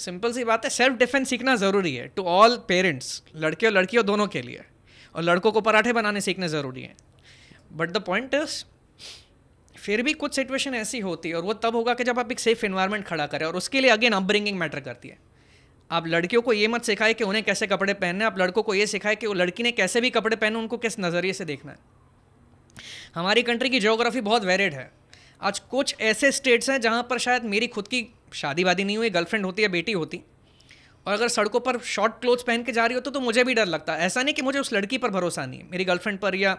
Simple सी बात है सेल्फ डिफेंस सीखना ज़रूरी है टू ऑल पेरेंट्स लड़के और लड़कियों दोनों के लिए और लड़कों को पराठे बनाने सीखने ज़रूरी है बट द पॉइंट इज फिर भी कुछ सिचुएशन ऐसी होती है और वो तब होगा कि जब आप एक सेफ इन्वायरमेंट खड़ा करें और उसके लिए अगेन अपब्रिंगिंग मैटर करती है आप लड़कियों को ये मत सिखाए कि उन्हें कैसे कपड़े पहनने आप लड़कों को ये सिखाए कि वो लड़की ने कैसे भी कपड़े पहने उनको किस नज़रिए से देखना है हमारी कंट्री की जोग्राफी बहुत वेरिड है आज कुछ ऐसे स्टेट्स हैं जहाँ पर शायद मेरी खुद की शादी वादी नहीं हुई गर्लफ्रेंड होती या बेटी होती और अगर सड़कों पर शॉर्ट क्लोथ्स पहन के जा रही हो तो, तो मुझे भी डर लगता है ऐसा नहीं कि मुझे उस लड़की पर भरोसा नहीं है मेरी गर्लफ्रेंड पर या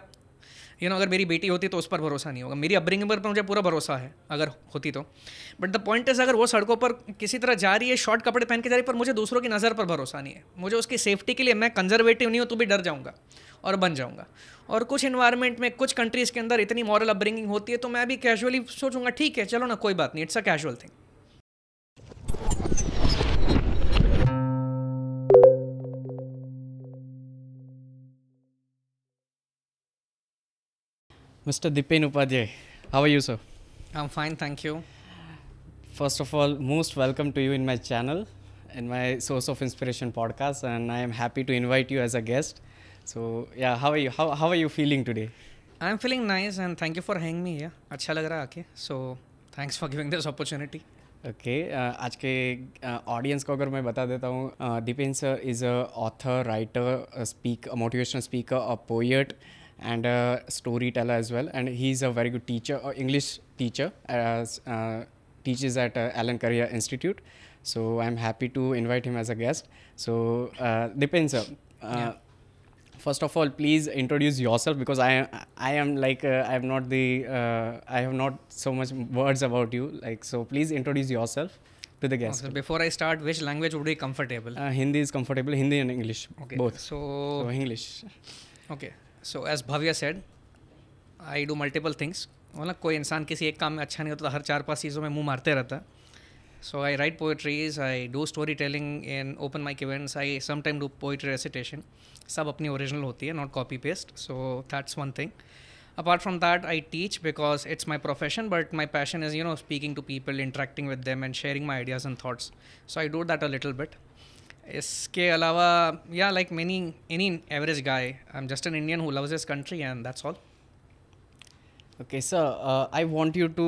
यू नो अगर मेरी बेटी होती तो उस पर भरोसा नहीं होगा मेरी अपब्रिंगिंग पर मुझे पूरा भरोसा है अगर होती तो बट द पॉइंट इज अगर वो सड़कों पर किसी तरह जा रही है शॉर्ट कपड़े पहन के जा रही है पर मुझे दूसरों की नज़र पर भरोसा नहीं है मुझे उसकी सेफ्टी के लिए मैं कंजर्वेटिव नहीं हूँ तो भी डर जाऊँगा और बन जाऊंगा और कुछ इन्वायरमेंट में कुछ कंट्रीज के अंदर इतनी मॉरल अपब्रिंगिंग होती है तो मैं भी कैजुअली सोचूंगा ठीक है चलो ना कोई बात नहीं it's a casual thing mister Deepen Upadhyay how are you sir I am fine thank you first of all most welcome to you in my channel in my source of inspiration podcast and I am happy to invite you as a guest So yeah, how are you? How how are you feeling today? I'm feeling nice, and thank you for having me here. अच्छा लग रहा है आके. So thanks for giving this opportunity. okay, uh, आज के audience uh, को अगर मैं बता देता हूँ Deepen uh, sir a a author writer speak motivational speaker a poet and a storyteller as well. And he's a very good teacher, uh, English teacher, uh, teaches at uh, Allen Career Institute. So I'm happy to invite him as a guest. So uh, depends first of all please introduce yourself because i i am like uh, i am not the uh, i have not so much words about you like so please introduce yourself to the guest. Okay, oh, before I start, which language would be comfortable? Uh, Hindi is comfortable, Hindi and English. Okay. Both. So, so, English. Okay. So, as Bhavya said, I do multiple things. मतलब कोई इंसान किसी एक काम में अच्छा नहीं होता हर चार पाँच चीज़ों में मुंह मारते रहता so I write poetries I do story telling in open mic events I sometime do poetry recitation सब अपनी ओरिजिनल होती है not copy paste so that's one thing apart from that I teach because it's my profession but my passion is you know speaking to people interacting with them and sharing my ideas and thoughts so I do that a little bit इसके अलावा या like many any average guy I am just an Indian who loves this country and that's all okay sir I want you to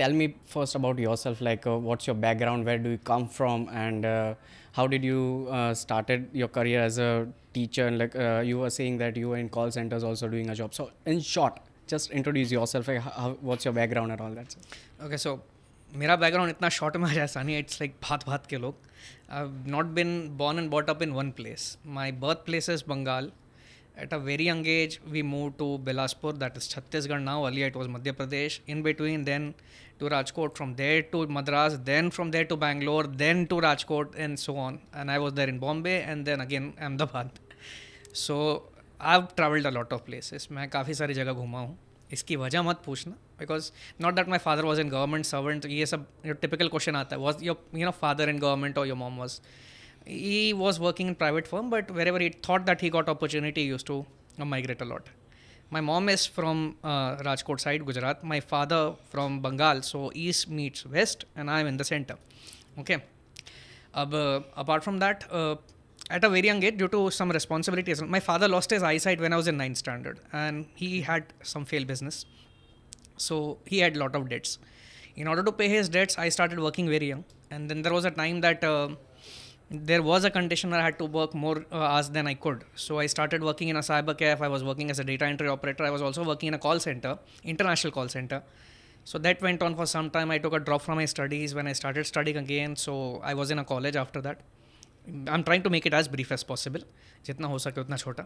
tell me first about yourself like what's your background where do you come from and how did you uh, started your career as a teacher and like uh, you were saying that you were in call centers also doing a job so in short just introduce yourself like how, what's your background and all that okay so मेरा background इतना short में आ जाए सानी it's like भात भात के लोग I have not been born and brought up in one place my birth place is Bengal At a very young age, we moved to Bilaspur, that is Chhattisgarh now. Earlier, it was Madhya Pradesh. In between, then to Rajkot, from there to Madras, then from there to Bangalore, then to Rajkot, and so on. And I was there in Bombay, and then again Ahmedabad. So I've traveled a lot of places. मैं काफ़ी सारी जगह घूमा हूँ इसकी वजह मत पूछना because not that my father was in government servant ये सब टिपिकल क्वेश्चन आता है was your you know father in government और your mom was he was working in private firm, but wherever he thought that he got opportunity, he used to uh, migrate a lot. My mom is from uh, Rajkot side, Gujarat. My father from Bengal, so east meets west, and I'm in the center. Okay. Ab, uh, apart from that, uh, at a very young age, due to some responsibilities, my father lost his eyesight when I was in ninth standard, and he had some failed business, so he had lot of debts. In order to pay his debts, I started working very young, and then there was a time that uh, there was a condition where I had to work more uh, hours than I could. So I started working in a cyber cafe. I was working as a data entry operator. I was also working in a call center, international call center. So that went on for some time. I took a drop from my studies when I started studying again. So I was in a college after that. I'm trying to make it as brief as possible. जितना हो सके उतना छोटा.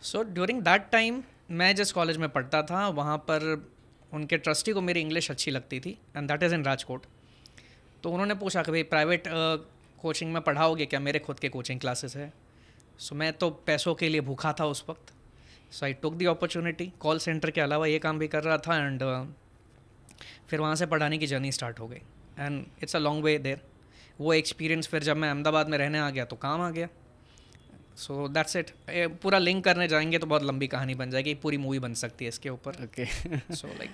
So during that time मैं जिस college में पढ़ता था वहाँ पर उनके ट्रस्टी को मेरी इंग्लिश अच्छी लगती थी and that is in Rajkot तो उन्होंने पूछा कि भाई प्राइवेट कोचिंग में पढ़ाओगे क्या मेरे खुद के कोचिंग क्लासेस है सो so, मैं तो पैसों के लिए भूखा था उस वक्त so I took the opportunity call centre के अलावा ये काम भी कर रहा था एंड uh, फिर वहाँ से पढ़ाने की जर्नी स्टार्ट हो गई and it's a long way there वो एक्सपीरियंस फिर जब मैं अहमदाबाद में रहने आ गया तो काम आ गया सो दैट्स इट पूरा लिंक करने जाएंगे तो बहुत लंबी कहानी बन जाएगी पूरी मूवी बन सकती है इसके ऊपर okay so like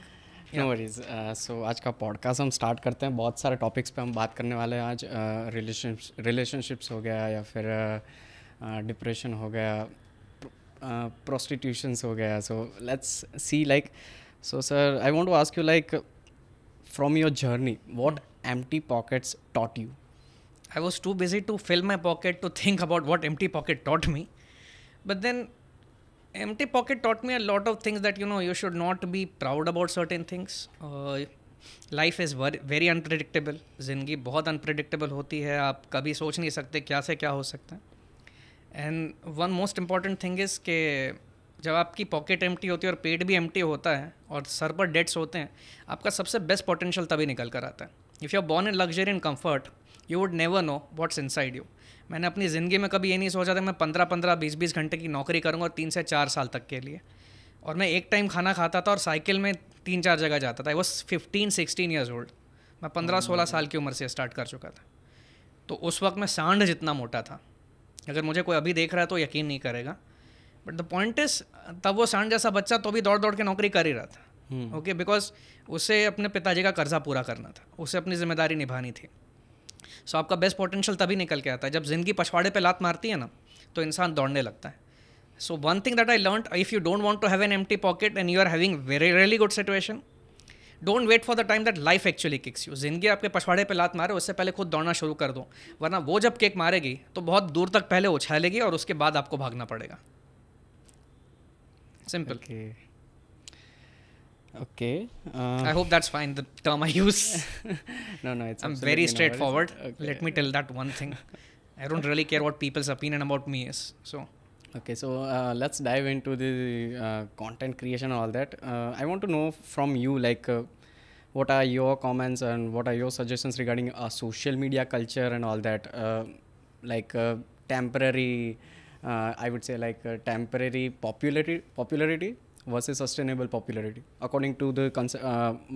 no worries so आज का पॉडकास्ट हम स्टार्ट करते हैं बहुत सारे टॉपिक्स पे हम बात करने वाले हैं आज रिलेशनशिप्स uh, रिलेशनशिप्स हो गया या फिर डिप्रेशन uh, uh हो गया प्रोस्टिट्यूशंस uh, हो गया so let's see like so sir I want to ask you like from your journey what empty pockets taught you I was too busy to fill my pocket to think about what empty pocket taught me but then empty pocket taught me a lot of things that you know you should not be proud about certain things uh, life is very unpredictable ज़िंदगी बहुत unpredictable होती है आप कभी सोच नहीं सकते क्या से क्या हो सकता है and one most important thing is के जब आपकी पॉकेट एम्प्टी होती है और पेट भी एम्प्टी होता है और सर पर डेट्स होते हैं आपका सबसे बेस्ट पोटेंशियल तभी निकल कर आता है if you are born in luxury in comfort you would never know what's inside you मैंने अपनी ज़िंदगी में कभी ये नहीं सोचा था मैं पंद्रह पंद्रह बीस बीस घंटे की नौकरी करूँगा तीन से चार साल तक के लिए और मैं एक टाइम खाना खाता था और साइकिल में तीन चार जगह जाता था I was fifteen sixteen years old मैं पंद्रह सोलह hmm. साल की उम्र से स्टार्ट कर चुका था तो उस वक्त मैं सांड जितना मोटा था अगर मुझे कोई अभी देख रहा है तो यकीन नहीं करेगा बट द पॉइंट इज तब वो सांड जैसा बच्चा तो भी दौड़ दौड़ के नौकरी कर ही रहा था ओके hmm. बिकॉज okay, उसे अपने पिताजी का कर्जा पूरा करना था उसे अपनी जिम्मेदारी निभानी थी सो आपका बेस्ट पोटेंशियल तभी निकल के आता है जब ज़िंदगी पछवाड़े पे लात मारती है ना तो इंसान दौड़ने लगता है so one thing that I learn if you don't want to have an empty pocket and you are having very really good situation don't wait for the time that life actually kicks you जिंदगी आपके पछवाड़े पे लात मारे उससे पहले खुद दौड़ना शुरू कर दो वरना वो जब केक मारेगी तो बहुत दूर तक पहले उछालेगी और उसके बाद आपको भागना पड़ेगा simple okay. Okay. Uh, I hope that's fine. The term I use. no, no, it's. I'm very straightforward. Okay. Let me tell that one thing. I don't really care what people's opinion about me is. So. Okay, so uh, let's dive into the uh, content creation all that. Uh, I want to know from you, like, uh, what are your comments and what are your suggestions regarding uh, social media culture and all that, uh, like temporary. I would say like temporary popularity popularity versus sustainable popularity according to the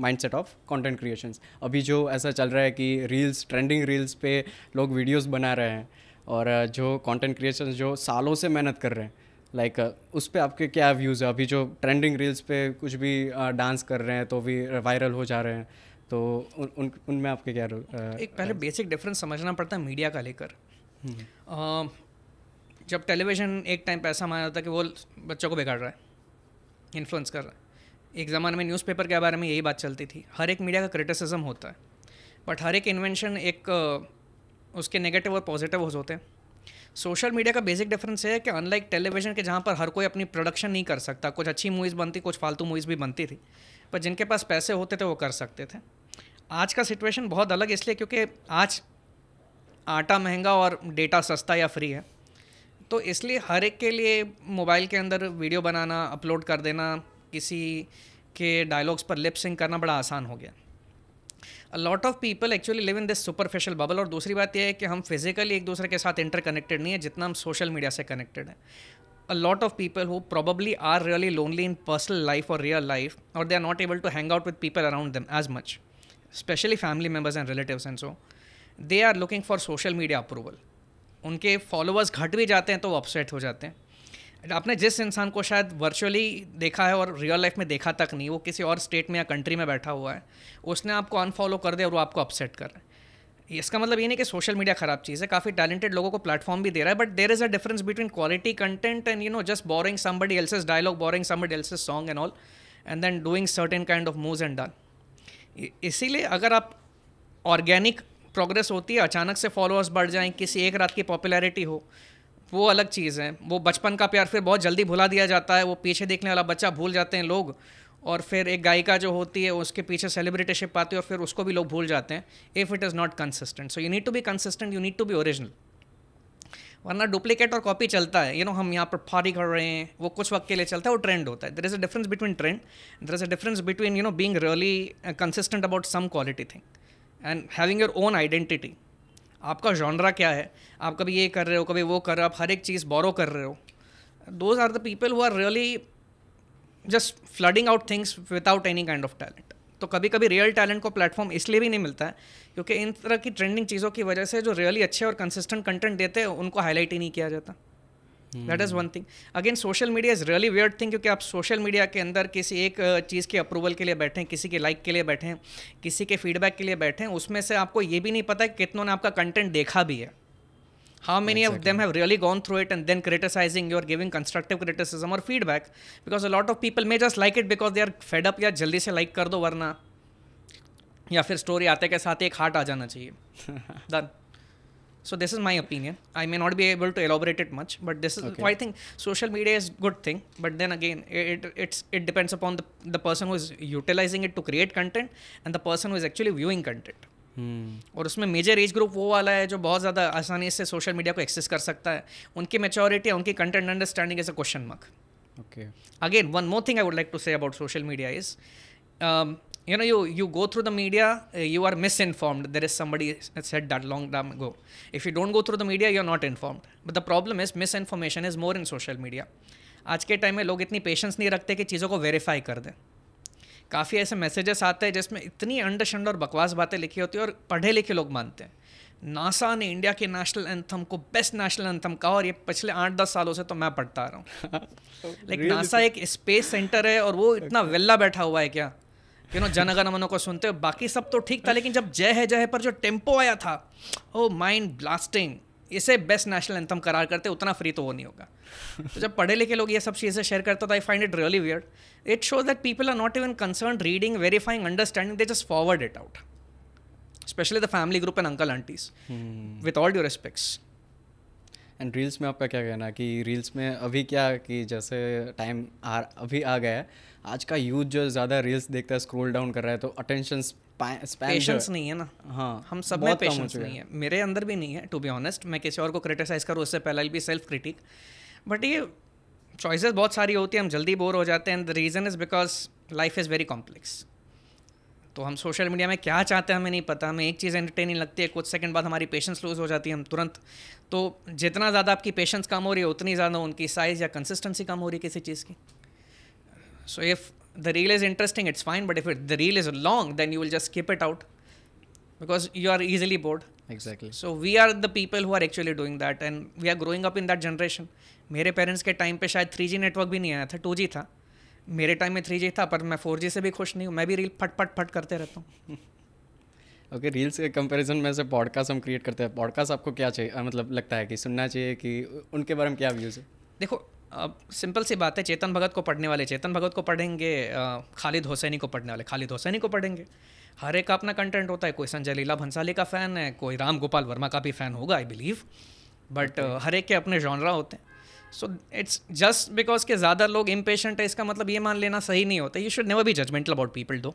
mindset of content creations अभी जो ऐसा चल रहा है कि reels trending reels पे लोग videos बना रहे हैं और uh, जो कंटेंट क्रिएशन जो सालों से मेहनत कर रहे हैं लाइक like, uh, उस पर आपके क्या व्यूज़ है अभी जो ट्रेंडिंग रील्स पे कुछ भी डांस uh, कर रहे हैं तो भी वायरल हो जा रहे हैं तो उन उन उनमें आपके क्या एक पहले बेसिक डिफरेंस समझना पड़ता है मीडिया का लेकर हम्म। जब टेलीविज़न एक टाइम पैसा ऐसा माना जाता है कि वो बच्चों को बिगाड़ रहा है इन्फ्लुएंस कर रहा है एक ज़माने में न्यूज़पेपर के बारे में यही बात चलती थी हर एक मीडिया का क्रिटिसिज्म होता है बट हर एक इन्वेंशन एक उसके नेगेटिव और पॉजिटिव होते हैं सोशल मीडिया का बेसिक डिफरेंस है कि अनलाइक टेलीविजन के जहाँ पर हर कोई अपनी प्रोडक्शन नहीं कर सकता कुछ अच्छी मूवीज़ बनती कुछ फालतू मूवीज़ भी बनती थी पर जिनके पास पैसे होते थे वो कर सकते थे आज का सिचुएशन बहुत अलग इसलिए क्योंकि आज आटा महंगा और डेटा सस्ता या फ्री है तो इसलिए हर एक के लिए मोबाइल के अंदर वीडियो बनाना अपलोड कर देना किसी के डायलॉग्स पर लिप सिंग करना बड़ा आसान हो गया a lot of people actually live in this superficial bubble और दूसरी बात यह है कि हम फिजिकली एक दूसरे के साथ इंटर कनेक्टेड नहीं है जितना हम सोशल मीडिया से कनेक्टेड हैं a lot of people who probably are really lonely in personal life और रियल लाइफ और they are not able to hang out with people around them as much especially family members and relative and so they are looking for social media approval उनके followers घट भी जाते हैं तो वो upset हो जाते हैं आपने जिस इंसान को शायद वर्चुअली देखा है और रियल लाइफ में देखा तक नहीं वो किसी और स्टेट में या कंट्री में बैठा हुआ है उसने आपको अनफॉलो कर दिया और वो आपको अपसेट कर रहा है इसका मतलब ये नहीं कि सोशल मीडिया खराब चीज़ है काफ़ी टैलेंटेड लोगों को प्लेटफॉर्म भी दे रहा है but there is a difference between quality content and you know just borrowing somebody else's dialogue borrowing somebody else's song and all and then doing certain kind of moves and done इसीलिए अगर आप organic progress होती है अचानक से followers बढ़ जाएं किसी एक रात की पॉपुलैरिटी हो वो अलग चीज़ है वो बचपन का प्यार फिर बहुत जल्दी भुला दिया जाता है वो पीछे देखने वाला बच्चा भूल जाते हैं लोग और फिर एक गायिका जो होती है उसके पीछे सेलिब्रिटीशिप पाती है और फिर उसको भी लोग भूल जाते हैं if it is not consistent so you need to be consistent you need to be original वरना डुप्लीकेट और कॉपी चलता है यू नो हम यहाँ पर फारी कर रहे हैं वो कुछ वक्त के लिए चलता है वो ट्रेंड होता है there is a difference between trend there is a difference between you know being really consistent about some quality thing and having your own identity आपका जॉनरा क्या है आप कभी ये कर रहे हो कभी वो कर रहे हो आप हर एक चीज़ बोरो कर रहे हो those are the people who are really just flooding out things without any kind of talent तो कभी कभी रियल टैलेंट को प्लेटफॉर्म इसलिए भी नहीं मिलता है क्योंकि इन तरह की ट्रेंडिंग चीज़ों की वजह से जो रियली अच्छे और कंसिस्टेंट कंटेंट देते हैं उनको हाईलाइट ही नहीं किया जाता that is one thing again social media is really weird thing क्योंकि आप सोशल मीडिया के अंदर किसी एक uh, चीज़ के अप्रूवल के लिए बैठे हैं किसी के लाइक के लिए बैठे हैं किसी के फीडबैक के लिए बैठे हैं उसमें से आपको ये भी नहीं पता है कितनों ने आपका कंटेंट देखा भी है how many of them have really gone through it and then criticising you you're giving constructive criticism और feedback because a lot of people may just like it because they are fed up या जल्दी से like कर दो वरना या फिर story आते के साथ एक हार्ट आ जाना चाहिए done So this is my opinion. I may not be able to elaborate it much, but this is okay. I think social media is good thing. But then again, it it's it depends upon the the person who is utilizing it to create content and the person who is actually viewing content. Hmm. और उसमें major age group वो वाला है जो बहुत ज़्यादा आसानी से सोशल मीडिया को एक्सेस कर सकता है उनकी मेचोरिटी उनकी content understanding is a question mark okay again one more thing I would like to say about social media is you know you you go through the media uh, you are misinformed there is somebody said that long time ago if you don't go through the media you're not informed but the problem is misinformation is more in social media आज के time में लोग इतनी patience नहीं रखते कि चीज़ों को वेरीफाई कर दें काफ़ी ऐसे मैसेजेस आते हैं जिसमें इतनी अंडरशंड और बकवास बातें लिखी होती है और पढ़े लिखे लोग मानते हैं नासा ने इंडिया के नेशनल एंथम को बेस्ट नेशनल एंथम कहा और ये पिछले आठ दस सालों से तो मैं पढ़ता आ रहा हूँ लाइक नासा एक स्पेस सेंटर है और वो इतना वेल्ला बैठा हुआ है क्या यू नो जनगण मनो को सुनते हो बाकी सब तो ठीक था लेकिन जब जय है जय है पर जो टेम्पो आया था ओ माइंड ब्लास्टिंग इसे बेस्ट नेशनल एंथम करार करते उतना फ्री तो वो नहीं होगा तो जब पढ़े लिखे लोग ये सब चीज़ें शेयर करते तो I find it really weird it shows that people are not even concern reading verifying understanding they just forward it out especially the family group and uncle aunties with all due respects and reels में आपका क्या कहना कि reels में अभी क्या कि जैसे टाइम आ अभी आ गया है आज का यूथ जो ज़्यादा रील्स देखता है स्क्रोल डाउन कर रहा है तो अटेंशन पेशेंस नहीं है ना हाँ हम सब में पेशेंस नहीं है मेरे अंदर भी नहीं है टू बी ऑनेस्ट मैं किसी और को क्रिटिसाइज करूँ उससे पहले भी सेल्फ क्रिटिक बट ये चॉइसेस बहुत सारी होती है हम जल्दी बोर हो जाते हैं the reason is because life is very complex तो हम सोशल मीडिया में क्या चाहते हैं हमें नहीं पता हमें एक चीज़ एंटरटेनिंग लगती है कुछ सेकंड बाद हमारी पेशेंस लूज़ हो जाती है हम तुरंत तो जितना ज़्यादा आपकी पेशेंस कम हो रही है उतनी ज़्यादा उनकी साइज़ या कंसिस्टेंसी कम हो रही है किसी चीज़ की So if the reel is interesting, it's fine. But if it, the reel is long, then you will just skip it out because you are easily bored. Exactly. So we are the people who are actually doing that, and we are growing up in that generation. मेरे parents के time पे शायद three G network भी नहीं आया था to जी था मेरे टाइम में थ्री जी था पर मैं फोर जी से भी खुश नहीं हूँ मैं भी रील फट फट फट करते रहता हूँ ओके रील्स के कंपैरिजन में से पॉडकास्ट हम क्रिएट करते हैं पॉडकास्ट आपको क्या चाहिए मतलब लगता है कि सुनना चाहिए कि उनके बारे में क्या व्यूज़ है देखो अब सिंपल सी बात है चेतन भगत को पढ़ने वाले चेतन भगत को पढ़ेंगे खालिद हुसैनी को पढ़ने वाले खालिद हुसैनी को पढ़ेंगे हर एक का अपना कंटेंट होता है कोई संजय लीला भंसाली का फ़ैन है कोई राम गोपाल वर्मा का भी फ़ैन होगा आई बिलीव बट हर एक के अपने जॉनरा होते हैं सो इट्स जस्ट बिकॉज के ज़्यादा लोग इम्पेशेंट है इसका मतलब ये मान लेना सही नहीं होता you should never be judgemental about people though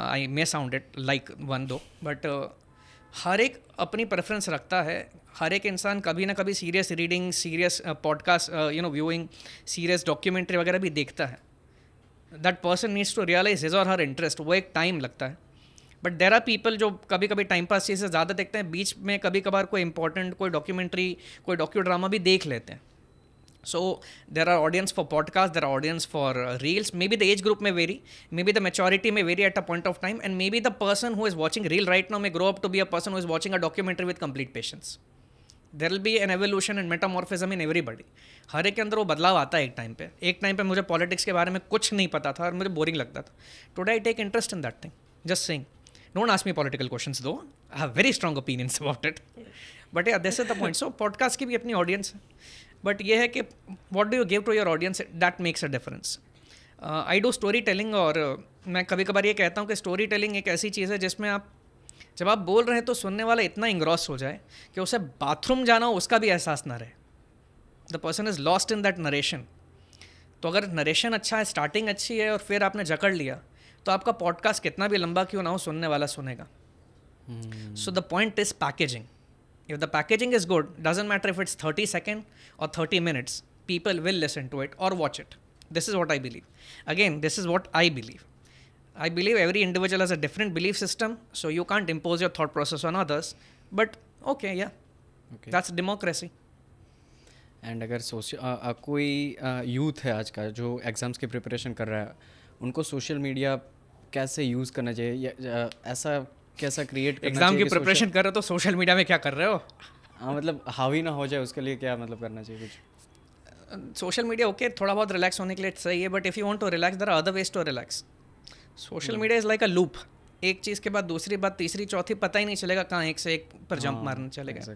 I may sound it like one though but हर एक अपनी प्रेफरेंस रखता है हर एक इंसान कभी ना कभी serious reading serious podcast you know viewing serious documentary वगैरह भी देखता है that person needs to realise his और हर इंटरेस्ट वो एक टाइम लगता है बट देर आर पीपल जो कभी कभी टाइम पास चीज़ें ज़्यादा देखते हैं बीच में कभी कभार कोई इंपॉर्टेंट कोई डॉक्यूमेंट्री कोई डॉक्यू ड्रामा भी देख लेते हैं So there are audience for podcasts, there are audience for uh, reels. Maybe the age group may vary, maybe the maturity may vary at a point of time, and maybe the person who is watching reel right now may grow up to be a person who is watching a documentary with complete patience. There will be an evolution and metamorphism in everybody हर एक के अंदर वो बदलाव आता है एक time पे एक टाइम पे मुझे पॉलिटिक्स के बारे में कुछ नहीं पता था और मुझे बोरिंग लगता था today I take interest in that thing just saying don't ask me political questions though I have very strong opinions about it but yeah this is the point so podcast की भी अपनी audience है but ये है कि what do you give to your audience that makes a difference I do story telling और uh, मैं कभी कभार ये कहता हूँ कि स्टोरी टेलिंग एक ऐसी चीज़ है जिसमें आप जब आप बोल रहे हैं तो सुनने वाला इतना इंग्रॉस हो जाए कि उसे बाथरूम जाना हो उसका भी एहसास ना रहे the person is lost in that narration तो अगर नरेशन अच्छा है स्टार्टिंग अच्छी है और फिर आपने जकड़ लिया तो आपका पॉडकास्ट कितना भी लंबा क्यों ना हो सुनने वाला सुनेगा so the point is packaging If the packaging is good, doesn't matter if it's 30 second or 30 minutes, people will listen to it or watch it. This is what I believe. Again, this is what I believe. I believe every individual has a different belief system, so you can't impose your thought process on others. But okay, yeah, okay. that's democracy. And अगर social कोई youth है आज का जो exams की preparation कर रहा है उनको सोशल मीडिया कैसे यूज़ करना चाहिए या ऐसा कैसा क्रिएट एग्जाम की प्रिपरेशन कर रहे हो तो सोशल मीडिया में क्या कर रहे हो हाँ मतलब हावी ना हो जाए उसके लिए क्या मतलब करना चाहिए कुछ सोशल मीडिया ओके थोड़ा बहुत रिलैक्स होने के लिए सही है but if you want to relax there are other ways to relax social media is like a loop एक चीज़ के बाद दूसरी बात तीसरी चौथी पता ही नहीं चलेगा कहाँ एक से एक पर जंप हाँ, मारना चलेगा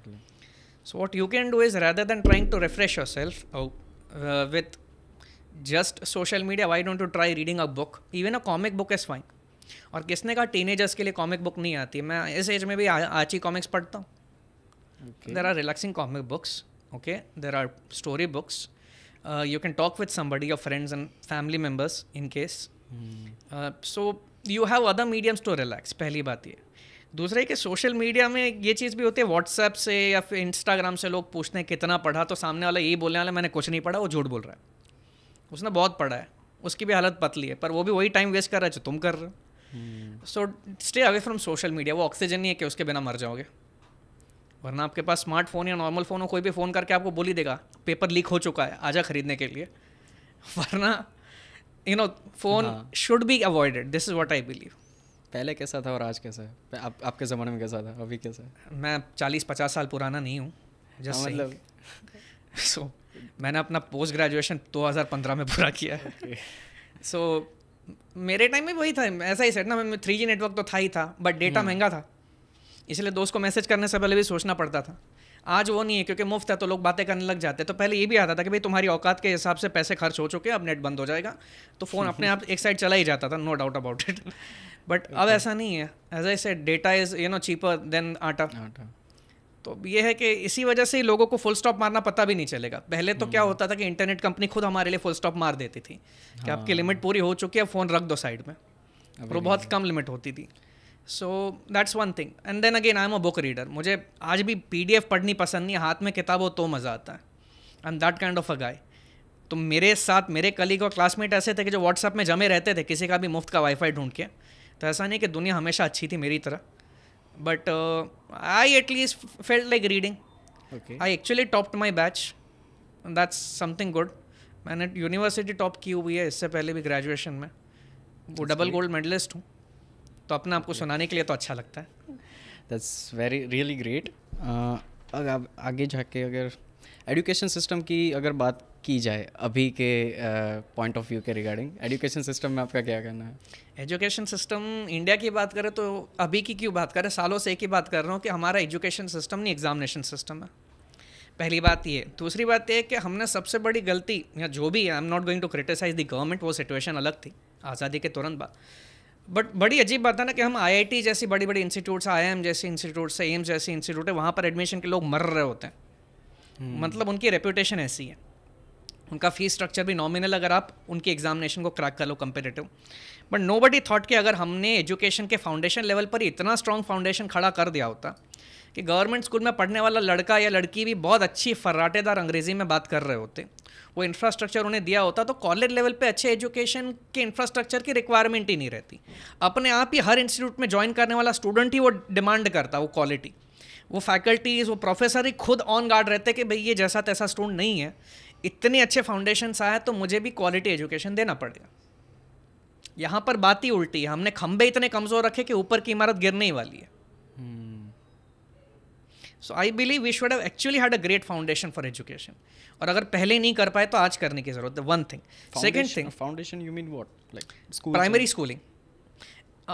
so what you can do is rather than trying to refresh yourself with just social media why don't to try reading a book even a comic book is fine और किसने कहा teenagers के लिए comic book नहीं आती मैं इस as में भी आची कॉमिक्स पढ़ता हूँ there are relaxing comic books okay there are story books you can talk with somebody your friends and family members in case so you have other mediums to relax पहली बात ये दूसरे कि social media में ये चीज़ भी होती है व्हाट्सएप से या फिर इंस्टाग्राम से लोग पूछते हैं कितना पढ़ा तो सामने वाला ये बोलने वाला मैंने कुछ नहीं पढ़ा वो झूठ बोल रहा है उसने बहुत पढ़ा है उसकी भी हालत पतली है पर वो भी वही टाइम वेस्ट कर रहा है जो तुम कर रहे हो so stay away from social media वो ऑक्सीजन नहीं है कि उसके बिना मर जाओगे वरना आपके पास स्मार्टफोन या नॉर्मल फ़ोन हो कोई भी फ़ोन करके आपको बोली देगा पेपर लीक हो चुका है आजा खरीदने के लिए वरना you know phone should be avoided this is what I believe पहले कैसा था और आज कैसा है आप, आपके ज़माने में कैसा था अभी कैसा है मैं चालीस पचास साल पुराना नहीं हूँ जस्ट हाँ, मतलब सो मैंने अपना पोस्ट ग्रेजुएशन 2015 में पूरा किया है सो okay. so, मेरे टाइम में वही था ऐसा ही सेट ना मैं थ्री जी नेटवर्क तो था ही था बट डेटा हम्म। महंगा था इसलिए दोस्त को मैसेज करने से पहले भी सोचना पड़ता था आज वो नहीं है क्योंकि मुफ्त है तो लोग बातें करने लग जाते हैं तो पहले ये भी आता था कि भाई तुम्हारी औकात के हिसाब से पैसे खर्च हो चुके अब नेट बंद हो जाएगा तो फ़ोन अपने आप एक साइड चला ही जाता था no doubt about it but अब ऐसा नहीं है as I said data is you know cheaper than आटा आटा तो ये है कि इसी वजह से लोगों को फुल स्टॉप मारना पता भी नहीं चलेगा पहले तो क्या हम्म। होता था कि इंटरनेट कंपनी खुद हमारे लिए फुल स्टॉप मार देती थी हाँ। कि आपकी लिमिट हाँ। पूरी हो चुकी है फ़ोन रख दो साइड में और वो बहुत कम लिमिट होती थी so that's one thing and then again I am a book reader मुझे आज भी पी पढ़नी पसंद नहीं हाथ में किताब हो तो मज़ा आता है I am that kind of a guy तो मेरे साथ मेरे कलीग और क्लासमेट ऐसे थे कि जो व्हाट्सअप में जमे रहते थे किसी का भी मुफ्त का वाईफाई ढूंढ के तो ऐसा नहीं कि दुनिया हमेशा अच्छी थी मेरी तरह but uh, I at least felt like reading. Okay. I actually topped my batch, and that's something good. मैंने यूनिवर्सिटी टॉप की हुई है इससे पहले भी ग्रेजुएशन में वो डबल गोल्ड मेडलिस्ट हूँ तो अपना आपको okay. सुनाने के लिए तो अच्छा लगता है दैट्स वेरी रियली ग्रेट अगर आप आगे जाके अगर एजुकेशन सिस्टम की अगर बात की जाए अभी के पॉइंट ऑफ व्यू के रिगार्डिंग एजुकेशन सिस्टम में आपका क्या कहना है एजुकेशन सिस्टम इंडिया की बात करें तो अभी की क्यों बात करें सालों से एक ही बात कर रहा हूँ कि हमारा एजुकेशन सिस्टम नहीं एग्जामिनेशन सिस्टम है पहली बात ये दूसरी बात ये कि हमने सबसे बड़ी गलती या जो भी I am not going to criticize the government वो सिचुएशन अलग थी आज़ादी के तुरंत बाद बट बड़ी अजीब बात है ना कि हम आईआईटी जैसी बड़ी बड़ी इंस्टीट्यूट्स आई आई एम जैसे इंस्टीट्यूट्स एम्स जैसे इंस्टीट्यूट है वहाँ पर एडमिशन के लोग मर रहे होते हैं हम्म। मतलब उनकी रेपूटेशन ऐसी है उनका फीस स्ट्रक्चर भी नॉमिनल अगर आप उनकी एग्जामिनेशन को क्रैक कर लो comparative but nobody thought कि अगर हमने एजुकेशन के फाउंडेशन लेवल पर इतना स्ट्रॉन्ग फाउंडेशन खड़ा कर दिया होता कि गवर्नमेंट स्कूल में पढ़ने वाला लड़का या लड़की भी बहुत अच्छी फर्राटेदार अंग्रेजी में बात कर रहे होते वो इंफ्रास्ट्रक्चर उन्हें दिया होता तो कॉलेज लेवल पे अच्छे एजुकेशन के इंफ्रास्ट्रक्चर की रिक्वायरमेंट ही नहीं रहती अपने आप ही हर इंस्टीट्यूट में ज्वाइन करने वाला स्टूडेंट ही वो डिमांड करता वो क्वालिटी वो फैकल्टीज़ वो प्रोफेसर ही खुद ऑन गार्ड रहते कि भाई ये जैसा तैसा स्टूडेंट नहीं है इतने अच्छे फाउंडेशन आए तो मुझे भी क्वालिटी एजुकेशन देना पड़ेगा यहाँ पर बात ही उल्टी है हमने खंबे इतने कमज़ोर रखे कि ऊपर की इमारत गिरने ही वाली है so I believe we should have actually had a great foundation for education और अगर पहले नहीं कर पाए तो आज करने की जरूरत है one thing second thing foundation you mean what like primary schooling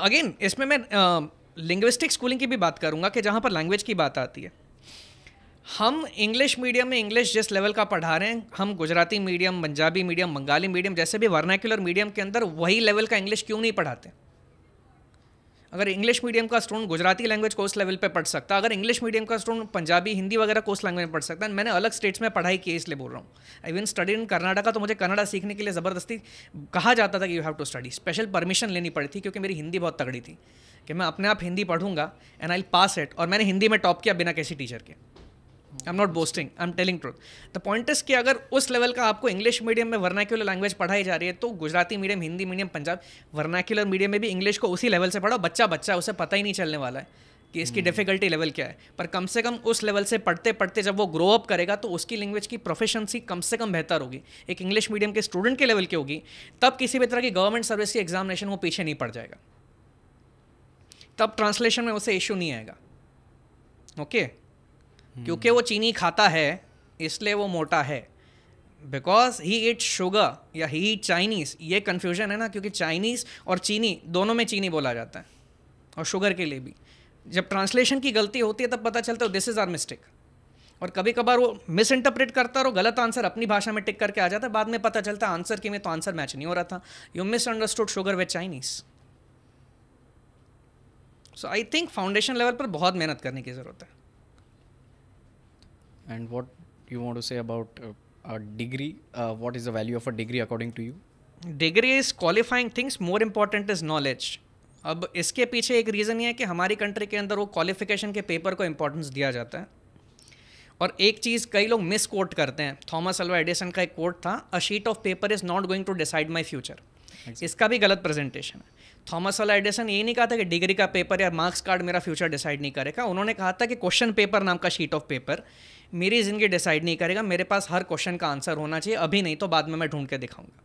again इसमें मैं uh, लिंग्विस्टिक स्कूलिंग की भी बात करूंगा कि जहां पर लैंग्वेज की बात आती है हम इंग्लिश मीडियम में इंग्लिश जिस लेवल का पढ़ा रहे हैं हम Gujarati medium Punjabi medium Bengali medium जैसे भी वर्नाक्युलर मीडियम के अंदर वही लेवल का इंग्लिश क्यों नहीं पढ़ाते अगर इंग्लिश मीडियम का स्टूडेंट गुजराती लैंग्वेज को उस लेवल पर पढ़ सकता अगर इंग्लिश मीडियम का स्टूडेंट पंजाबी हिंदी वगैरह कोर्स लैंग्वेज में पढ़ सकता है मैंने अलग स्टेट्स में पढ़ाई की इसलिए बोल रहा हूँ इवन स्टडी इन कर्नाटका तो मुझे कन्नाडा सीखने के लिए ज़बरदस्ती कहा जाता था कि you have to study special permission लेनी पड़ी थी क्योंकि मेरी हिंदी बहुत तगड़ी थी कि मैं अपने आप हिंदी पढ़ूंगा एंड आई पास इट और मैंने हिंदी में टॉप किया बिना किसी टीचर के I am not boasting I am telling truth the point is कि अगर उस लेवल का आपको इंग्लिश मीडियम में वर्नाक्यूलर लैंग्वेज पढ़ाई जा रही है तो Gujarati medium Hindi medium Punjab vernacular medium में भी इंग्लिश को उसी लेवल से पढ़ाओ बच्चा बच्चा उसे पता ही नहीं चलने वाला है कि इसकी डिफ़िकल्टी hmm. लेवल क्या है पर कम से कम उस लेवल से पढ़ते पढ़ते जब वो ग्रो अप करेगा तो उसकी लैंग्वेज की प्रोफेशनसी कम से कम बेहतर होगी एक इंग्लिश मीडियम के स्टूडेंट के लेवल की होगी तब किसी भी तरह की गवर्नमेंट सर्विस की एग्जामिनेशन वो पीछे नहीं पड़ जाएगा तब ट्रांसलेशन में उसे इश्यू नहीं आएगा ओके okay? hmm. क्योंकि वो चीनी खाता है इसलिए वो मोटा है बिकॉज ही इट शुगर या ही इट चाइनीज़ ये कन्फ्यूजन है ना क्योंकि चाइनीज़ और चीनी दोनों में चीनी बोला जाता है और शुगर के लिए भी जब ट्रांसलेशन की गलती होती है तब पता चलता है दिस इज़ आर मिस्टेक और कभी कभार वो मिस इंटरप्रेट करता है और गलत आंसर अपनी भाषा में टिक करके आ जाता है बाद में पता चलता है आंसर की में तो आंसर मैच नहीं हो रहा था you misunderstood sugar with Chinese so I think foundation level पर बहुत मेहनत करने की ज़रूरत है and what you want say about degree what is the value of a degree according to you degree is qualifying things more important is knowledge अब इसके पीछे एक रीज़न ये है कि हमारी कंट्री के अंदर वो क्वालिफिकेशन के पेपर को इम्पोर्टेंस दिया जाता है और एक चीज़ कई लोग मिस कोट करते हैं थॉमस अल्वा एडिसन का एक कोट था a sheet of paper is not going to decide my future exactly. इसका भी गलत प्रेजेंटेशन है थॉमस वाला एडिसन ये नहीं कहा था कि डिग्री का पेपर या मार्क्स कार्ड मेरा फ्यूचर डिसाइड नहीं करेगा उन्होंने कहा था कि क्वेश्चन पेपर नाम का शीट ऑफ पेपर मेरी ज़िंदगी डिसाइड नहीं करेगा मेरे पास हर क्वेश्चन का आंसर होना चाहिए अभी नहीं तो बाद में मैं ढूंढ के दिखाऊंगा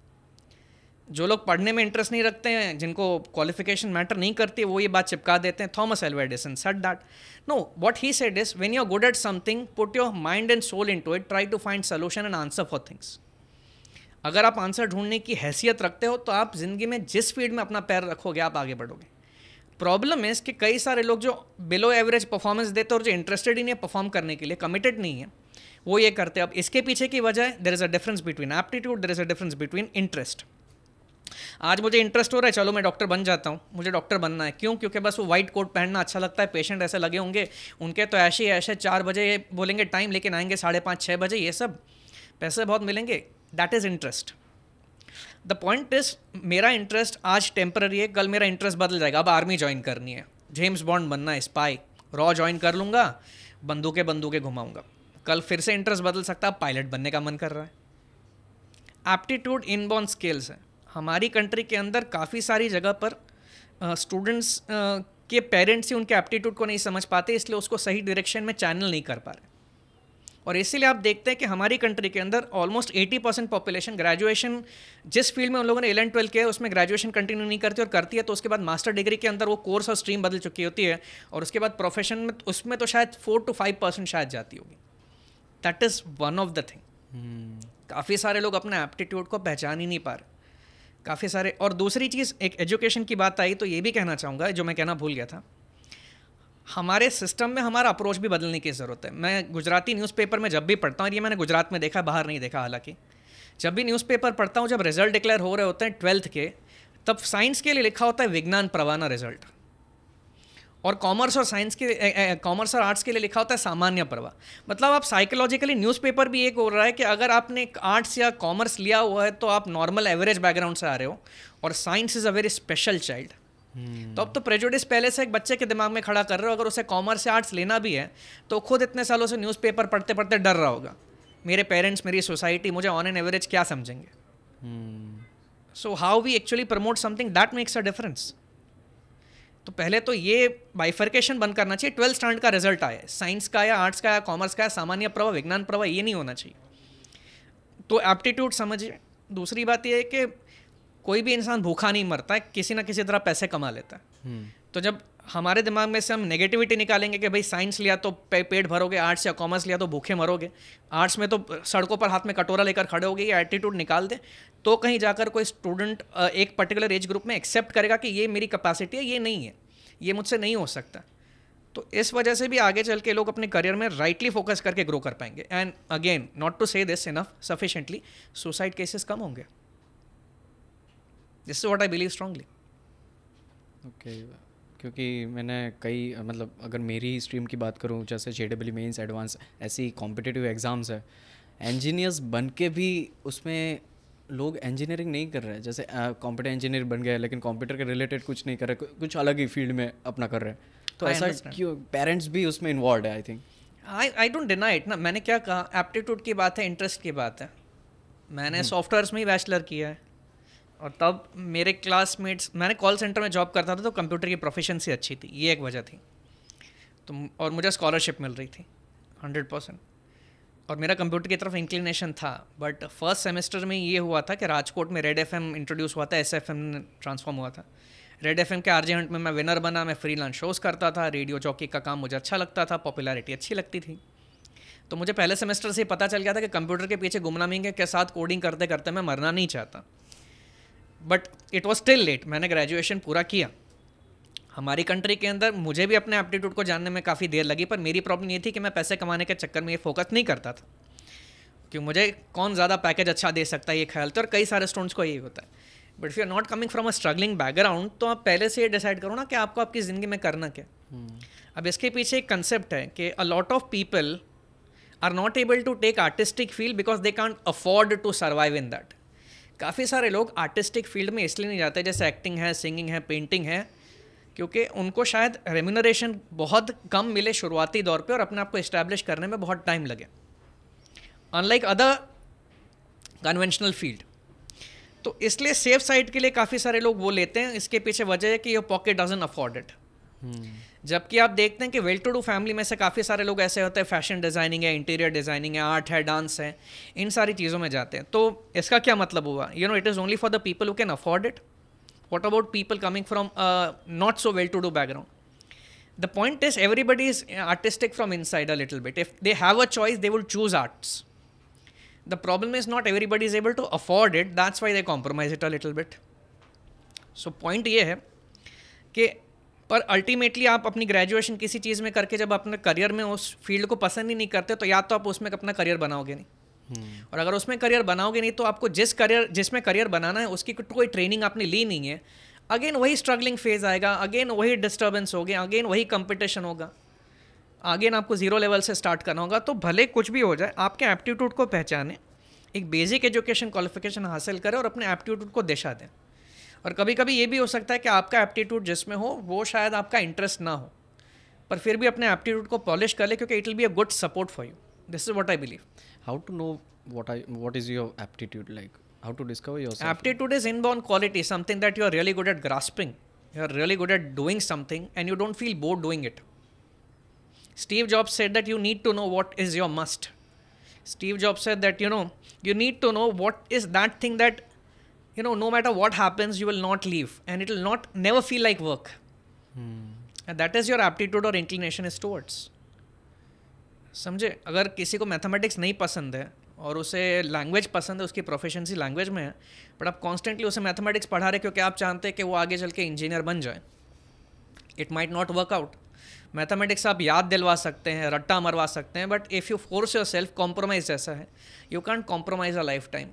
जो लोग पढ़ने में इंटरेस्ट नहीं रखते हैं जिनको क्वालिफिकेशन मैटर नहीं करती वो ये बात चिपका देते हैं थॉमस एल्वा एडिसन सट know what he said is when you are good at something put your mind and soul into it try to find solution and answer for things अगर आप आंसर ढूंढने की हैसियत रखते हो तो आप ज़िंदगी में जिस फील्ड में अपना पैर रखोगे आप आगे बढ़ोगे प्रॉब्लम है कि कई सारे लोग जो बिलो एवरेज परफॉर्मेंस देते और जो इंटरेस्टेड ही नहीं है परफॉर्म करने के लिए कमिटेड नहीं है वो ये करते अब इसके पीछे की वजह है there is a difference between aptitude there is a difference between interest आज मुझे इंटरेस्ट हो रहा है चलो मैं डॉक्टर बन जाता हूँ मुझे डॉक्टर बनना है क्यों क्योंकि बस वो वाइट कोट पहनना अच्छा लगता है पेशेंट ऐसे लगे होंगे उनके तो ऐसे ही ऐसे चार बजे बोलेंगे टाइम लेकिन आएंगे साढ़े पाँच छः बजे ये सब पैसे बहुत मिलेंगे that is interest the point is मेरा इंटरेस्ट आज टेम्पररी है कल मेरा इंटरेस्ट बदल जाएगा अब आर्मी ज्वाइन करनी है जेम्स बॉन्ड बनना है स्पाई रॉ ज्वाइन कर लूंगा बंदूकें बंदूकें घुमाऊँगा कल फिर से इंटरेस्ट बदल सकता है पायलट बनने का मन कर रहा है एप्टीट्यूड बॉर्न स्किल्स है हमारी कंट्री के अंदर काफ़ी सारी जगह पर स्टूडेंट्स uh, uh, के पेरेंट्स ही उनके एप्टीट्यूड को नहीं समझ पाते इसलिए उसको सही डायरेक्शन में चैनल नहीं कर पा रहे और इसीलिए आप देखते हैं कि हमारी कंट्री के अंदर ऑलमोस्ट 80 परसेंट पॉपुलेशन ग्रेजुएशन जिस फील्ड में उन लोगों ने एलेवन ट्वेल्थ किया उसमें ग्रेजुएशन कंटिन्यू नहीं करती और करती है तो उसके बाद मास्टर डिग्री के अंदर वो कोर्स और स्ट्रीम बदल चुकी होती है और उसके बाद प्रोफेशन में उसमें तो शायद फोर टू फाइव परसेंट शायद जाती होगी that is one of the thing काफ़ी सारे लोग अपने एप्टीट्यूड को पहचान ही नहीं पा रहे काफ़ी सारे और दूसरी चीज़ एक एजुकेशन की बात आई तो ये भी कहना चाहूँगा जो मैं कहना भूल गया था हमारे सिस्टम में हमारा अप्रोच भी बदलने की ज़रूरत है मैं गुजराती न्यूज़पेपर में जब भी पढ़ता हूँ ये मैंने गुजरात में देखा बाहर नहीं देखा हालांकि जब भी न्यूज़पेपर पढ़ता हूँ जब रिजल्ट डिक्लेयर हो रहे होते हैं ट्वेल्थ के तब साइंस के लिए लिखा होता है विज्ञान प्रवाना रिजल्ट और कॉमर्स और साइंस के कॉमर्स और आर्ट्स के लिए लिखा होता है सामान्य प्रवाह मतलब आप साइकोलॉजिकली न्यूज़पेपर भी एक हो रहा है कि अगर आपने आर्ट्स या कॉमर्स लिया हुआ है तो आप नॉर्मल एवरेज बैकग्राउंड से आ रहे हो और science is a very special child hmm. तो अब तो प्रेजोडिस पहले से एक बच्चे के दिमाग में खड़ा कर रहे हो अगर उसे कॉमर्स या आर्ट्स लेना भी है तो खुद इतने सालों से न्यूज़पेपर पढ़ते पढ़ते डर रहा होगा मेरे पेरेंट्स मेरी सोसाइटी मुझे ऑन एन एवरेज क्या समझेंगे so how we actually promote something that makes a difference तो पहले तो ये बाइफर्केशन बंद करना चाहिए ट्वेल्थ स्टैंडर्ड का रिजल्ट आया साइंस का या आर्ट्स का या कॉमर्स का या सामान्य प्रवाह विज्ञान प्रवाह ये नहीं होना चाहिए तो एप्टीट्यूड समझिए दूसरी बात यह है कि कोई भी इंसान भूखा नहीं मरता है किसी ना किसी तरह पैसे कमा लेता है हम्म। तो जब हमारे दिमाग में से हम नेगेटिविटी निकालेंगे कि भाई साइंस लिया तो पे, पेट भरोगे आर्ट्स या कॉमर्स लिया तो भूखे मरोगे आर्ट्स में तो सड़कों पर हाथ में कटोरा लेकर खड़े होगे या एटीट्यूड निकाल दे तो कहीं जाकर कोई स्टूडेंट एक पर्टिकुलर एज ग्रुप में एक्सेप्ट करेगा कि ये मेरी कैपेसिटी है ये नहीं है ये मुझसे नहीं हो सकता तो इस वजह से भी आगे चल के लोग अपने करियर में राइटली फोकस करके ग्रो कर पाएंगे and again not to say this enough sufficiently suicide cases कम होंगे this is what I believe strongly okay क्योंकि मैंने कई मतलब अगर मेरी स्ट्रीम की बात करूँ जैसे जे डब्ल्यू मेन्स एडवांस ऐसी कॉम्पिटेटिव एग्ज़ाम्स है इंजीनियर्स बन के भी उसमें लोग इंजीनियरिंग नहीं कर रहे हैं जैसे कंप्यूटर इंजीनियर बन गए लेकिन कंप्यूटर के रिलेटेड कुछ नहीं कर रहे कुछ अलग ही फील्ड में अपना कर रहे हैं तो I ऐसा क्यों पेरेंट्स भी उसमें इन्वॉल्व है I think I I don't deny it ना मैंने क्या कहा एप्टीट्यूड की बात है इंटरेस्ट की बात है मैंने सॉफ्टवेयर हम्म। में ही बैचलर किया है और तब मेरे क्लासमेट्स मैंने कॉल सेंटर में जॉब करता था तो कंप्यूटर की सी अच्छी थी ये एक वजह थी तो और मुझे स्कॉलरशिप मिल रही थी हंड्रेड परसेंट और मेरा कंप्यूटर की तरफ इंक्लिनेशन था बट फर्स्ट सेमेस्टर में ये हुआ था कि राजकोट में रेड एफ इंट्रोड्यूस हुआ था एस एफ ट्रांसफॉर्म हुआ था रेड एफ के आरजे हंट में मैं विनर बना मैं फ्री लांस शोज करता था रेडियो चौकी का काम मुझे अच्छा लगता था पॉपुलैरिटी अच्छी लगती थी तो मुझे पहले सेमेस्टर से ही पता चल गया था कि कंप्यूटर के पीछे गुमनामी के साथ कोडिंग करते करते मैं मरना नहीं चाहता but it was still late मैंने ग्रेजुएशन पूरा किया हमारी कंट्री के अंदर मुझे भी अपने एप्टीट्यूड को जानने में काफ़ी देर लगी पर मेरी प्रॉब्लम ये थी कि मैं पैसे कमाने के चक्कर में ये फोकस नहीं करता था कि मुझे कौन ज़्यादा पैकेज अच्छा दे सकता है ये ख्याल तो और कई सारे स्टूडेंट्स को यही होता है but you are not coming from a struggling background तो आप पहले से ये डिसाइड करो ना कि आपको आपकी ज़िंदगी में करना क्या hmm. अब इसके पीछे एक कंसेप्ट है कि a lot of people are not able to take artistic feel because they can't afford to survive in that काफ़ी सारे लोग आर्टिस्टिक फील्ड में इसलिए नहीं जाते जैसे एक्टिंग है सिंगिंग है पेंटिंग है क्योंकि उनको शायद रेम्यूनरेशन बहुत कम मिले शुरुआती दौर पे और अपने आप को इस्टेब्लिश करने में बहुत टाइम लगे अनलाइक अदर कन्वेंशनल फील्ड तो इसलिए सेफ साइड के लिए काफ़ी सारे लोग वो लेते हैं इसके पीछे वजह है कि your pocket doesn't afford it जबकि आप देखते हैं कि वेल टू डू फैमिली में से काफ़ी सारे लोग ऐसे होते हैं फैशन डिज़ाइनिंग है इंटीरियर डिज़ाइनिंग है आर्ट है डांस है इन सारी चीज़ों में जाते हैं तो इसका क्या मतलब हुआ you know it is only for the people who can afford it what about people coming from not so well to do background the point is everybody is artistic from inside a little bit if they have a choice they would choose arts the problem is not everybody is able to afford it that's why they compromise it a little bit so point ये है कि पर ultimately आप अपनी graduation किसी चीज़ में करके जब अपने करियर में उस फील्ड को पसंद ही नहीं करते तो या तो आप उसमें अपना करियर बनाओगे नहीं हम्म। और अगर उसमें करियर बनाओगे नहीं तो आपको जिस करियर जिसमें करियर बनाना है उसकी कोई ट्रेनिंग आपने ली नहीं है अगेन वही स्ट्रगलिंग फेज आएगा अगेन वही डिस्टर्बेंस हो अगेन वही कंपटीशन होगा अगेन आपको ज़ीरो लेवल से स्टार्ट करना होगा तो भले कुछ भी हो जाए आपके एप्टीट्यूड को पहचाने एक बेसिक एजुकेशन क्वालिफिकेशन हासिल करें और अपने एप्टीट्यूड को दिशा दें और कभी कभी ये भी हो सकता है कि आपका एप्टीट्यूड जिसमें हो वो शायद आपका इंटरेस्ट ना हो पर फिर भी अपने एप्टीट्यूड को पॉलिश कर ले क्योंकि it will be a good support for you this is what I believe how to know what I what is your aptitude like how to discover your aptitude is inborn quality something that you are really good at grasping you are really good at doing something and you don't feel bore doing it Steve job said that you need to know what is your must Steve job said that you know you need to know what is that thing that you know no matter what happens you will not leave and it will not never feel like work and that is your aptitude और or is is समझे अगर किसी को mathematics नहीं पसंद है और उसे लैंग्वेज पसंद है उसकी प्रोफेशनसी लैंग्वेज में है बट आप कॉन्स्टेंटली उसे मैथमेटिक्स पढ़ा रहे क्योंकि आप चाहते हैं कि वो आगे चल के इंजीनियर बन जाए it might not work out mathematics आप याद दिलवा सकते हैं रट्टा मरवा सकते हैं but if you force yourself compromise जैसा है you can't compromise a lifetime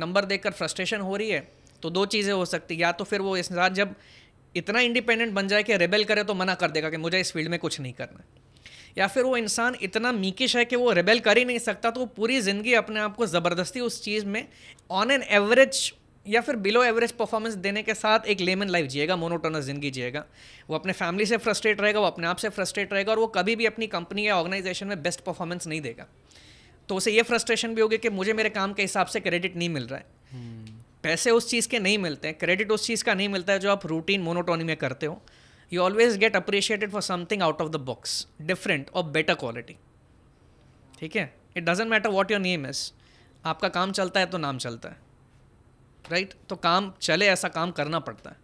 number देखकर फ्रस्ट्रेशन हो रही है तो दो चीज़ें हो सकती या तो फिर वो इंसान जब इतना इंडिपेंडेंट बन जाए कि रेबेल करे तो मना कर देगा कि मुझे इस फील्ड में कुछ नहीं करना या फिर वो इंसान इतना मीकिश है कि वो रेबेल कर ही नहीं सकता तो वो पूरी ज़िंदगी अपने आप को ज़बरदस्ती उस चीज़ में ऑन एन एवरेज या फिर बिलो एवरेज परफॉर्मेंस देने के साथ एक लेमन लाइफ जिएगा मोनोटोनस जिंदगी जिएगा वो अपने फैमिली से फ्रस्ट्रेट रहेगा वो अपने आप से फ्रस्ट्रेट रहेगा और वो कभी भी अपनी कंपनी या ऑर्गेनाइजेशन में बेस्ट परफॉर्मेंस नहीं देगा तो उसे ये फ्रस्ट्रेशन भी होगी कि मुझे मेरे काम के हिसाब से क्रेडिट नहीं मिल रहा है हम्म। पैसे उस चीज़ के नहीं मिलते हैं क्रेडिट उस चीज़ का नहीं मिलता है जो आप रूटीन मोनोटोनी में करते हो you always get appreciated for something out of the box different और बेटर क्वालिटी ठीक है it doesn't matter what your name is आपका काम चलता है तो नाम चलता है राइट right? तो काम चले ऐसा काम करना पड़ता है